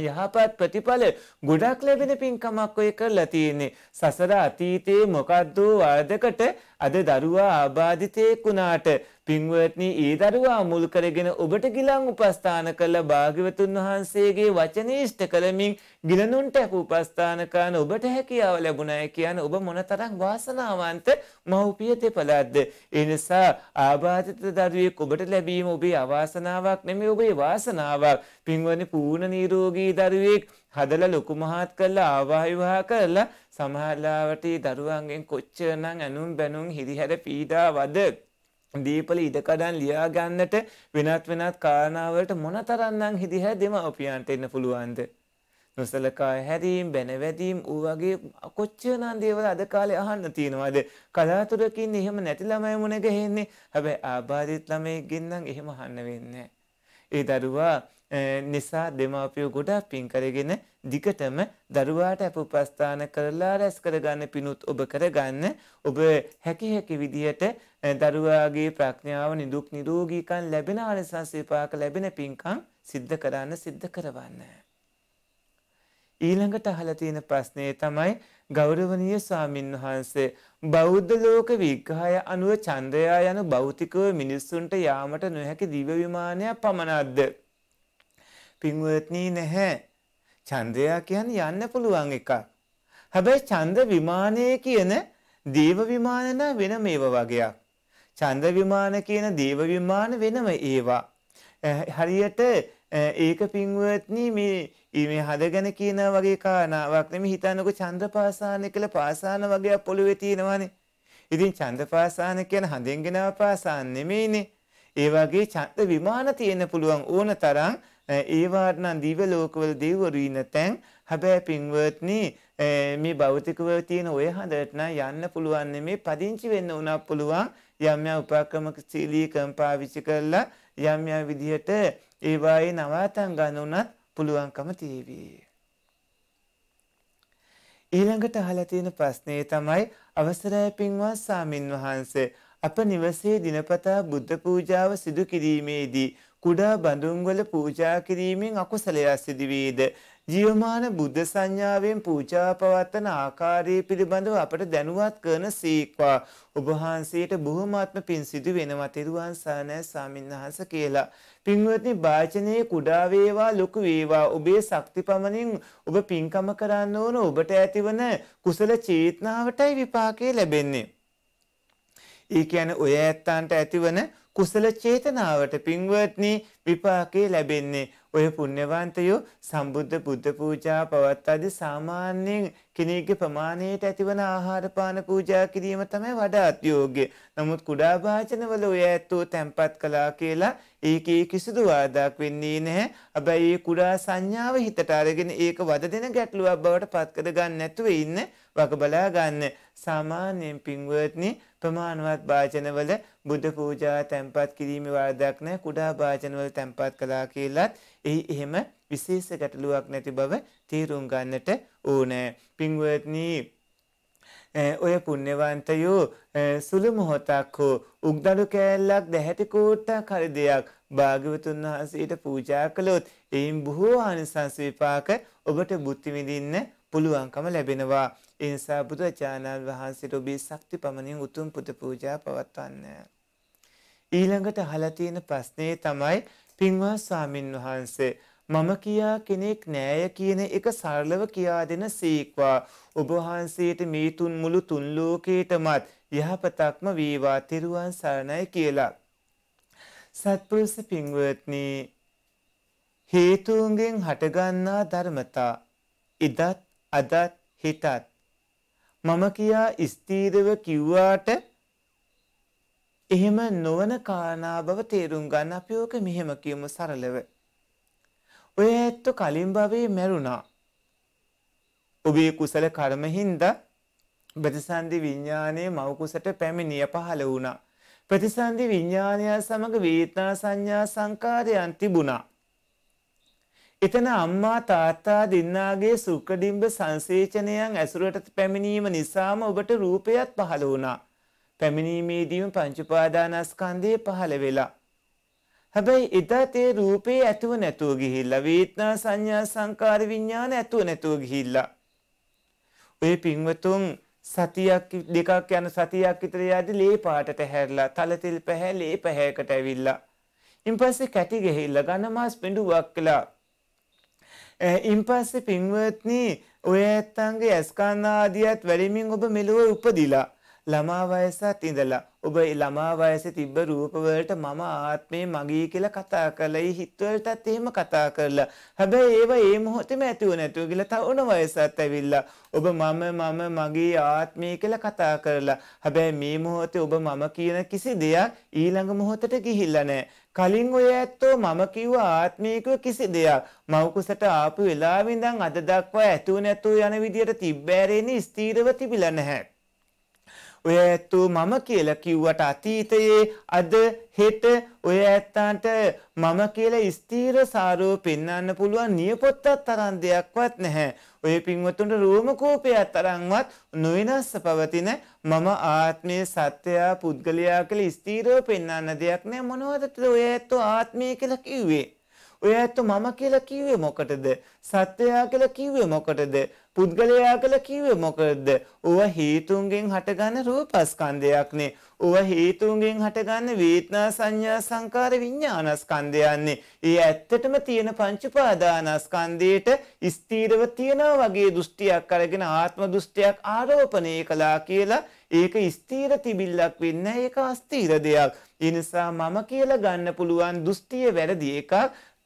යහපත් ප්‍රතිඵල ගොඩක් ලැබෙන පින්කමක් ඔය කරලා තියෙන්නේ. සසර අතීතයේ මොකද්ද වාදකට අද දරුවා ආබාධිතයෙක් වුණාට පින්වත්නි ඒ දරුවා මුල් කරගෙන ඔබට ගිලන් උපස්ථාන කළ භාග්‍යවතුන් වහන්සේගේ වචනේ ඉෂ්ට කළමින් ගිලනුන්ට උපස්ථාන කරන ඔබට හැකියාව ලැබුණාය කියන ඔබ මොනතරම් වාසනාවන්ත මව්පිය දෙපළක්ද ඒ නිසා ආබාධිත දරුවෙක් ඔබට ලැබීම ඔබේ අවාසනාවක් නෙමෙයි ඔබේ වාසනාවක් පින්වත්නි පූර්ණ නිරෝගී දරුවෙක් හදලා ලොකු මහත් කරලා ආවාහිවහා කරලා සමහරලාවට දරුවන්ගෙන් කොච්චරනම් ඇනුම් බැනුම් හිරිහැර පීඩාවද දීපල ඉඩකඩන් ලියා ගන්නට වෙනත් වෙනත් කාරණාවලට මොනතරම්නම් හිදිහැ දෙමව්පියන්ට එන්න පුළුවන්ද නොසලකා හැරීම් බැනවැදීම් ඌ වගේ කොච්චරනම් දේවල් අද කාලේ අහන්න තියෙනවද කලාතුරකින් එහෙම නැති ළමයි මුණ ගැහෙන්නේ හැබැයි ආබාධිත ළමයෙක්ගෙන් නම් එහෙම අහන්න වෙන්නේ නැහැ ඒ දරුවා නිසා දෙමාපියෝ ගොඩාක් පින් කරගෙන දිගටම දරුවාට අප උපස්ථාන කරලා රැස් කරගන්න පිණුත් ඔබ කරගන්න ඔබ හැකි හැකි විදියට දරුවාගේ ප්‍රඥාව නිදුක් නිරෝගීකම් ලැබෙන ආනිසංස විපාක ලැබෙන පින්කම් සිද්ධ කරන්න සිද්ධ කරවන්න. ඊළඟට අහලා තියෙන ප්‍රශ්නය තමයි ගෞරවනීය ස්වාමින් වහන්සේ බෞද්ධ ලෝක විග්‍රහය අනුව චන්ද්‍රයා යන භෞතිකව මිනිස්සුන්ට යාමට නොහැකි දිව්‍ය විමානයක් පමණක්ද? පින්වත්නි නැහැ. චන්ද්‍රයා කියන්නේ යන්න පුළුවන් එකක්. හැබැයි චන්ද්‍ර විමානය කියන දේව විමාන වෙනම ඒව වගේක්. චන්ද්‍ර විමාන කියන දේව විමාන වෙනම ඒවා. හරියට ඒක පින්වත්නි මේ මේ හද ගැන කියන වගේ කාරණාවක් නෙමෙයි හිතන්නකො චන්ද්‍රපාසාන කියලා පාසාන වගේ පොළවේ තියෙනවානේ. ඉතින් චන්ද්‍රපාසාන කියන හඳෙන් ගෙනව පාසාන නෙමෙයිනේ. ඒ වගේ චන්ද්‍ර විමාන තියෙන පුළුවන් ඕන තරම් ඒ වාට නම් දිව්‍ය ලෝකවල දෙවිවරු ඉන්න තැන් හැබැයි පින්වත්නි මේ භෞතිකව තියෙන ওই හඳට නම් යන්න පුළුවන් නෙමෙයි පදිංචි වෙන්න උනත් පුළුවන් යම් යම් උපක්‍රමක සීලී කම්පාවිච්චි කරලා යම් යම් විදිහට ඒ වායේ නවාතන් ගන්න උනත් පුළුවන්කම තීවි. ඊළඟට අහලා තියෙන ප්‍රශ්නේ තමයි අවසරයි පින්වත් සාමින් වහන්සේ අප නිවසේ දිනපතා බුද්ධ පූජාව සිදු කිරීමේදී කුඩා බඳුන්වල පූජා කිරීමෙන් අකුසලයක් සිදුවේද ජීවමාන බුද්ධ සංඥාවෙන් පූජා පවත්වන ආකාරය පිළිබඳව අපට දැනුවත් කරන සීක්වා ඔබ වහන්සේට බොහොමාත්ම පින් සිදු වෙනවා තෙරුවන් සානෑ සාමින්හන්ස කියලා පින්වත්නි වාචනයේ කුඩා වේවා ලොකු වේවා ඔබේ ශක්ති පමණින් ඔබ පින්කම කරන්න ඕන ඔබට ඇතිවන කුසල චේතනාවටයි විපාකය ලැබෙන්නේ. ඒ කියන්නේ ඔය ඇත්තන්ට ඇතිවන කුසල චේතනාවට පින්වත්නි විපාකය ලැබෙන්නේ. ඔය පුණ්‍යවන්තයෝ සම්බුද්ධ බුද්ධ පූජා පවත්වාදී සාමාන්‍යයෙන් කෙනෙක්ගේ ප්‍රමාණයට ඇතිවන ආහාර පාන පූජා කිරීම තමයි වඩාත් යෝග්‍ය. නමුත් කුඩා වාචනවල ඔය ඇත්තෝ තැම්පත් කළා කියලා ඒකේ කිසිදු වාදයක් වෙන්නේ නැහැ. හැබැයි මේ කුඩා සංඥාව හිතට අරගෙන ඒක වද දෙන ගැටලුවක් බවට පත් කර ගන්න නැතුව ඉන්න වග බලා ගන්න. සාමාන්‍යයෙන් පින්වත්නි ප්‍රමාණවත් වාචනවල බුද්ධ පූජා තැම්පත් කිරීමේ වාදයක් නැහැ. කුඩා වාචනවල තැම්පත් කළා කියලත් එහි එහෙම විශේෂ ගැටලුවක් නැති බව තීරුම් ගන්නට ඕනෑ. පින්වත්නි ඔය පුණ්‍යවන්තයෝ සුළු මොහොතක් හෝ උග්දඩු කෑල්ලක් දැහැටි කෝට්ටක් හරි දෙයක් භාග්‍යවතුන් වහන්සේට පූජා කළොත් එයින් බොහෝ ආනිසංස විපාක ඔබට බුද්ධි විඳින්න පුළුවන්කම ලැබෙනවා. ඒ නිසා බුදුචානන් වහන්සේට ඔබේ ශක්ති පමණින් උතුම් පුද පූජා පවත්වන්න. ඊළඟට අහලා තියෙන ප්‍රශ්නේ තමයි පින්වා සාමින් වහන්සේ මම කියා කෙනෙක් නෑය කියන එක සරලව කියා දෙන සීක්වා ඔබ වහන්සේට මේ තුන් මුළු තුන් ලෝකේටමත් යහපතක්ම වේවා තෙරුවන් සරණයි කියලා. සත්පුරුෂ පින්වත්නි හේතුන්ගෙන් හටගන්නා ධර්මතා ඉදත් අදත් හිතත් මම කියා ස්ථීරව කිව්වාට එහෙම නොවන කාරණා බව තේරුම් ගන්න අපි ඕක මෙහෙම කියමු සරලව. ඔය ඇත්ත කලින් භවයේ මැරුණා. ඔබේ කුසල කර්ම හින්දා ප්‍රතිසන්දි විඥානයේ මව කුසට පැමිණිය පහළ වුණා. ප්‍රතිසන්දි විඥානය සමග වේතනා සංඥා සංකාරයන් තිබුණා. එතන අම්මා තාත්තා දෙන්නාගේ සුක්කඩිම්බ සංසේචනයන් ඇසුරට පැමිණීම නිසාම ඔබට රූපයත් පහළ වුණා. පැමිණීමේදීම පංචුපාදානස්කන්දය පහළ වෙලා. හැබැයි එදා තේ රූපේ ඇතුව නැතුව ගිහිල්ලා වේදනා සංඥා සංකාර විඥාන ඇතුව නැතුව ගිහිල්ලා ඔය පින්වතුන් සතියක් දෙකක් යන සතියක් විතර යද්දි ලේ පාටට හැරලා තල තෙල් පැහැ ලේ පැහැයකට ඇවිල්ලා ඉන්පස්සේ කැටි ගිහිල්ලා ඝනමාස් පෙඬුවක් කළා ඉන්පස්සේ පින්වත්නි ඔය ඇත්තන්ගේ අස්කන්ධ ආදියත් වැඩිමින් ඔබ මෙලොව උපදිලා ළමා වයසත් ඉඳලා ඔබ ළමා වයසේ තිබ්බ රූප වලට මම ආත්මේ මගේ කියලා කතා කළයි හිත වලටත් එහෙම කතා කරලා හැබැයි ඒව ඒ මොහොතේම ඇතුව නැතුව කියලා තවුන වයසත් ඇවිල්ලා ඔබ මම මම මගේ ආත්මේ කියලා කතා කරලා හැබැයි මේ මොහොතේ ඔබ මම කියන කිසි දෙයක් ඊළඟ මොහොතට ගිහිල්ලා නැහැ කලින් ඔය ඇත්තෝ මම කිව්ව ආත්මීකව කිසි දෙයක් මවකුසට ආපු වෙලාවෙ ඉඳන් අද දක්වා ඇතුව නැතුව යන විදියට තිබ්බෑරෙන්නේ ස්ථීරව තිබිලා නැහැ ඔය ඇත්තෝ මම කියලා කිව්වට අතීතයේ අද හෙට ඔය ඇත්තාන්ට මම කියලා ස්ථීර සාරෝ පෙන්වන්න පුළුවන් නියපොත්තක් තරම් දෙයක්වත් නැහැ. ඔය පින්වතුන්ට රෝම කෝපයක් තරම්වත් නොවිනස්ස පවතින මම ආත්මයේ සත්‍යය පුද්ගලයා කියලා ස්ථීරව පෙන්වන්න දෙයක් නැහැ. මොනවද ඔය ඇත්තෝ ආත්මය කියලා කිව්වේ? ඔය ඇත්තෝ මම කියලා කිව්වේ මොකටද? සත්‍යය කියලා කිව්වේ මොකටද? පුද්ගලයා කළ කිව්වේ මොකද්ද? ඌව හේතුන්ගෙන් හටගන්න රූපස්කන්ධයක්නේ. ඌව හේතුන්ගෙන් හටගන්න වේදනා සංඥා සංකාර විඥානස්කන්ධයන්නේ. ඒ ඇත්තටම තියෙන පංච උපාදානස්කන්ධයට ස්ථීරව තියනවා වගේ දෘෂ්ටියක් අරගෙන ආත්ම දෘෂ්ටියක් ආරෝපණය කළා කියලා ඒක ස්ථීර තිබිල්ලක් වෙන්නේ ඒක අස්ථීර දෙයක්. ඒ නිසා මම කියලා ගන්න පුළුවන් දෘෂ්ටිය වැරදි එකක්.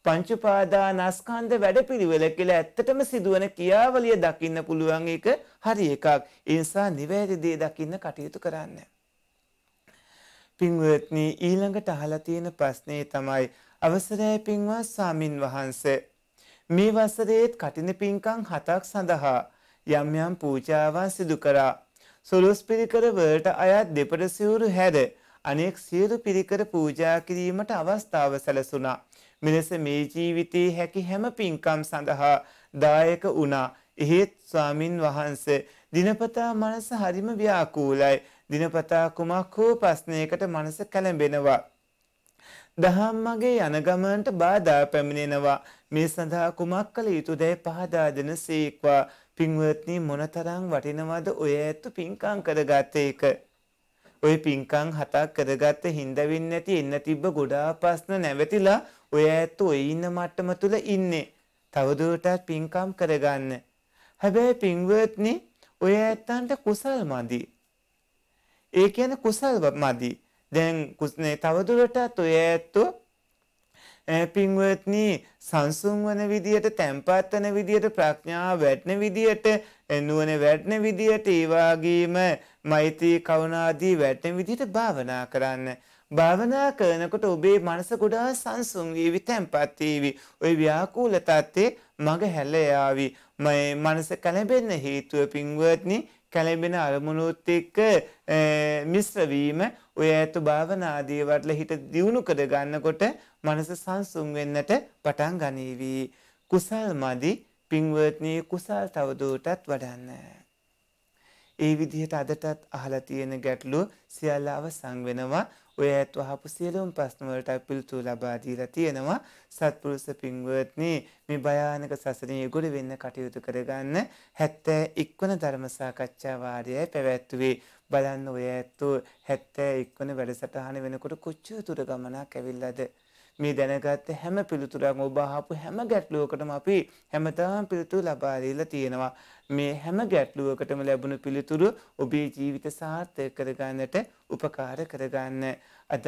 පංච උපාදානස්කන්ධ වැඩපිළිවෙල කියලා ඇත්තටම සිදුවන ක්‍රියාවලිය දකින්න පුළුවන් එක හරි එකක්. ඒ නිසා නිවැරදි දේ දකින්න කටයුතු කරන්න. පින්වත්නි ඊළඟට අහලා තියෙන ප්‍රශ්නේ තමයි අවසරයි පින්වත් සාමින් වහන්සේ. මේ වසරේත් කටින පින්කම් හතක් සඳහා යම් යම් පූජාවන් සිදු කරා. සොළොස් පිරිකර වලට අයත් දෙපළ සිවුරු හැර අනෙක් සියලු පිරිකර පූජා කිරීමට අවස්ථාව සැලසුණා. මෙලෙස මේ ජීවිතයේ හැකි හැම පින්කම් සඳහා දායක වුණා. එහෙත් ස්වාමින් වහන්සේ දිනපතා මනස හරිම ව්‍යාකූලයි. දිනපතා කුමක් හෝ ප්‍රශ්නයකට මනස කැළඹෙනවා. දහම් මගේ යන ගමනට බාධා පැමිණෙනවා. මේ සඳහා කුමක් කළ යුතුදැයි පහදා දෙන සීක්වා. පින්වත්නි මොනතරම් වටිනවද ඔය ඇත්තු පින්කම් කරගත්තේ එක. ওই පින්කම් හතක් කරගත්ත හින්දවින් නැති එන්න තිබ්බ ගොඩාක් ප්‍රශ්න නැවතිලා ඔය ඇත්ත ඔය ඉන්න මට්ටම තුල ඉන්නේ. තවදුරටත් පින්කම් කරගන්න. හැබැයි පින්වත්නි ඔය ඇත්තන්ට කුසල් මදි. ඒ කියන්නේ කුසල් මදි. දැන් කුස්නේ තවදුරටත් ඔය ඇත්තෝ පින්වත්නි සංසුන් වන විදියට තැම්පත් වන විදියට ප්‍රඥාව වැටෙන විදියට නුවණ වැටෙන විදියට ඒ වගේම මෛත්‍රී කරුණාදී වැටෙන විදිහට භාවනා කරන්න. භාවනා කරනකොට ඔබේ මනස ගොඩාක් සංසුන් වේවි, තැම්පත් වේවි. ওই ව්‍යාකූල තත්ත්වේ මග හැල යාවි. මේ මනස කලබෙන්න හේතුව පින්වත්නි කලබෙන අරමුණුත් එක්ක මිශ්‍ර වීම ඔය ඇතු භාවනා ආදී වටල හිත දියුණු කර ගන්නකොට මනස සංසුන් වෙන්නට පටන් ගනීවි. කුසල් මදි පින්වත්නි කුසල් තවදුරටත් වඩන්න. ඒ විදිහට අදටත් අහලා තියෙන ගැටලු සියල්ල අවසන් වෙනවා. ඔය ඇත් වහපු සියලුම ප්‍රශ්න වලට පිළිතුරු ලබා දීලා තියෙනවා. සත්පුරුෂ පින්වත්නි මේ භයානක සසරේ යොගුරු වෙන්න කටයුතු කරගන්න 71 වන ධර්ම සාකච්ඡා වාරයයි පැවැත්වුවේ. බලන්න ඔය ඇත්තෝ 71 වන වැඩසටහන වෙනකොට කොච්චර දුර ගමනක් ඇවිල්ලාද? මේ දැනගත්ත හැම පිළිතුරක්ම ඔබ අහපු හැම ගැටලුවකටම අපි හැමදාම පිළිතුරු ලබා දීලා තියෙනවා. මේ හැම ගැටලුවකටම ලැබුණු පිළිතුරු ඔබේ ජීවිත සාර්ථක කරගන්නට උපකාර කරගන්න. අදත්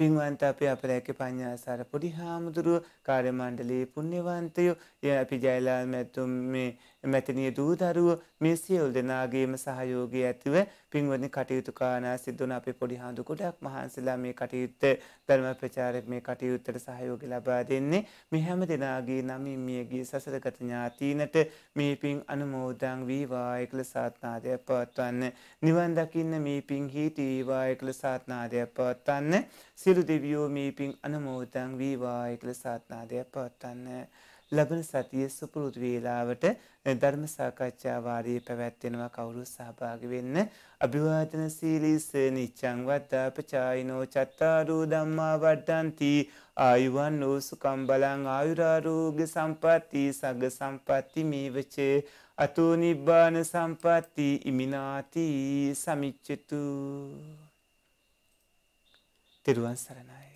පින්වන්ත අපේ අපරැකේ පඤ්ඤාසාර පොඩි හාමුදුරුව කාර්ය මණ්ඩලයේ පුණ්‍යවන්තයෝ අපි ජයලාල් මැතුම් මේ මැතිනිය දූදරුව මේ සියල් දෙනාගේම සහයෝගය ඇතිව පින්වදනි කටයුතු කානා සිද්ධන අපේ පොඩි හාඳු ගොඩක් මහන්සලා මේ කටයුත්ත ධර්ම ප්‍රචාරක මේ කටයුත්තට සහයෝග ලබා දෙන්නේ මේ හැම දෙනාගේ නමින් මියගේ සසරගත ඥාතීනට මේ පින් අනුමෝදන් වීවා එකල සාත්නාදයක් පවත්වන්න නිවන් දකින්න මේ පින් හිතීවා එකල සාත්නාදයක් පවත්වන්න සිරු දෙවියෝ මේ පින් අනුමෝදන් වීවා එකල සාත්නාදයක් පවත්වන්න ලබන සතිය සුපුරුදු වේලාවට ධර්ම සාකච්ඡා වාරියේ පැවැත්වෙනවා කවුරු සහභාගි වෙන්න අභිවාදන සීලිස නිච්ඡං වත්තාපචායිනෝ චත්තාරෝ ධම්මා වඩ්ඩಂತಿ ආයුවන් වූ සුකම් බලං ආයුරාෝග්‍ය සම්පatti සග්ග සම්පatti මේවච අතෝ නිබ්බාන සම්පatti ඉමිනාති සමිච්ඡතු තෙරුවන් සරණයි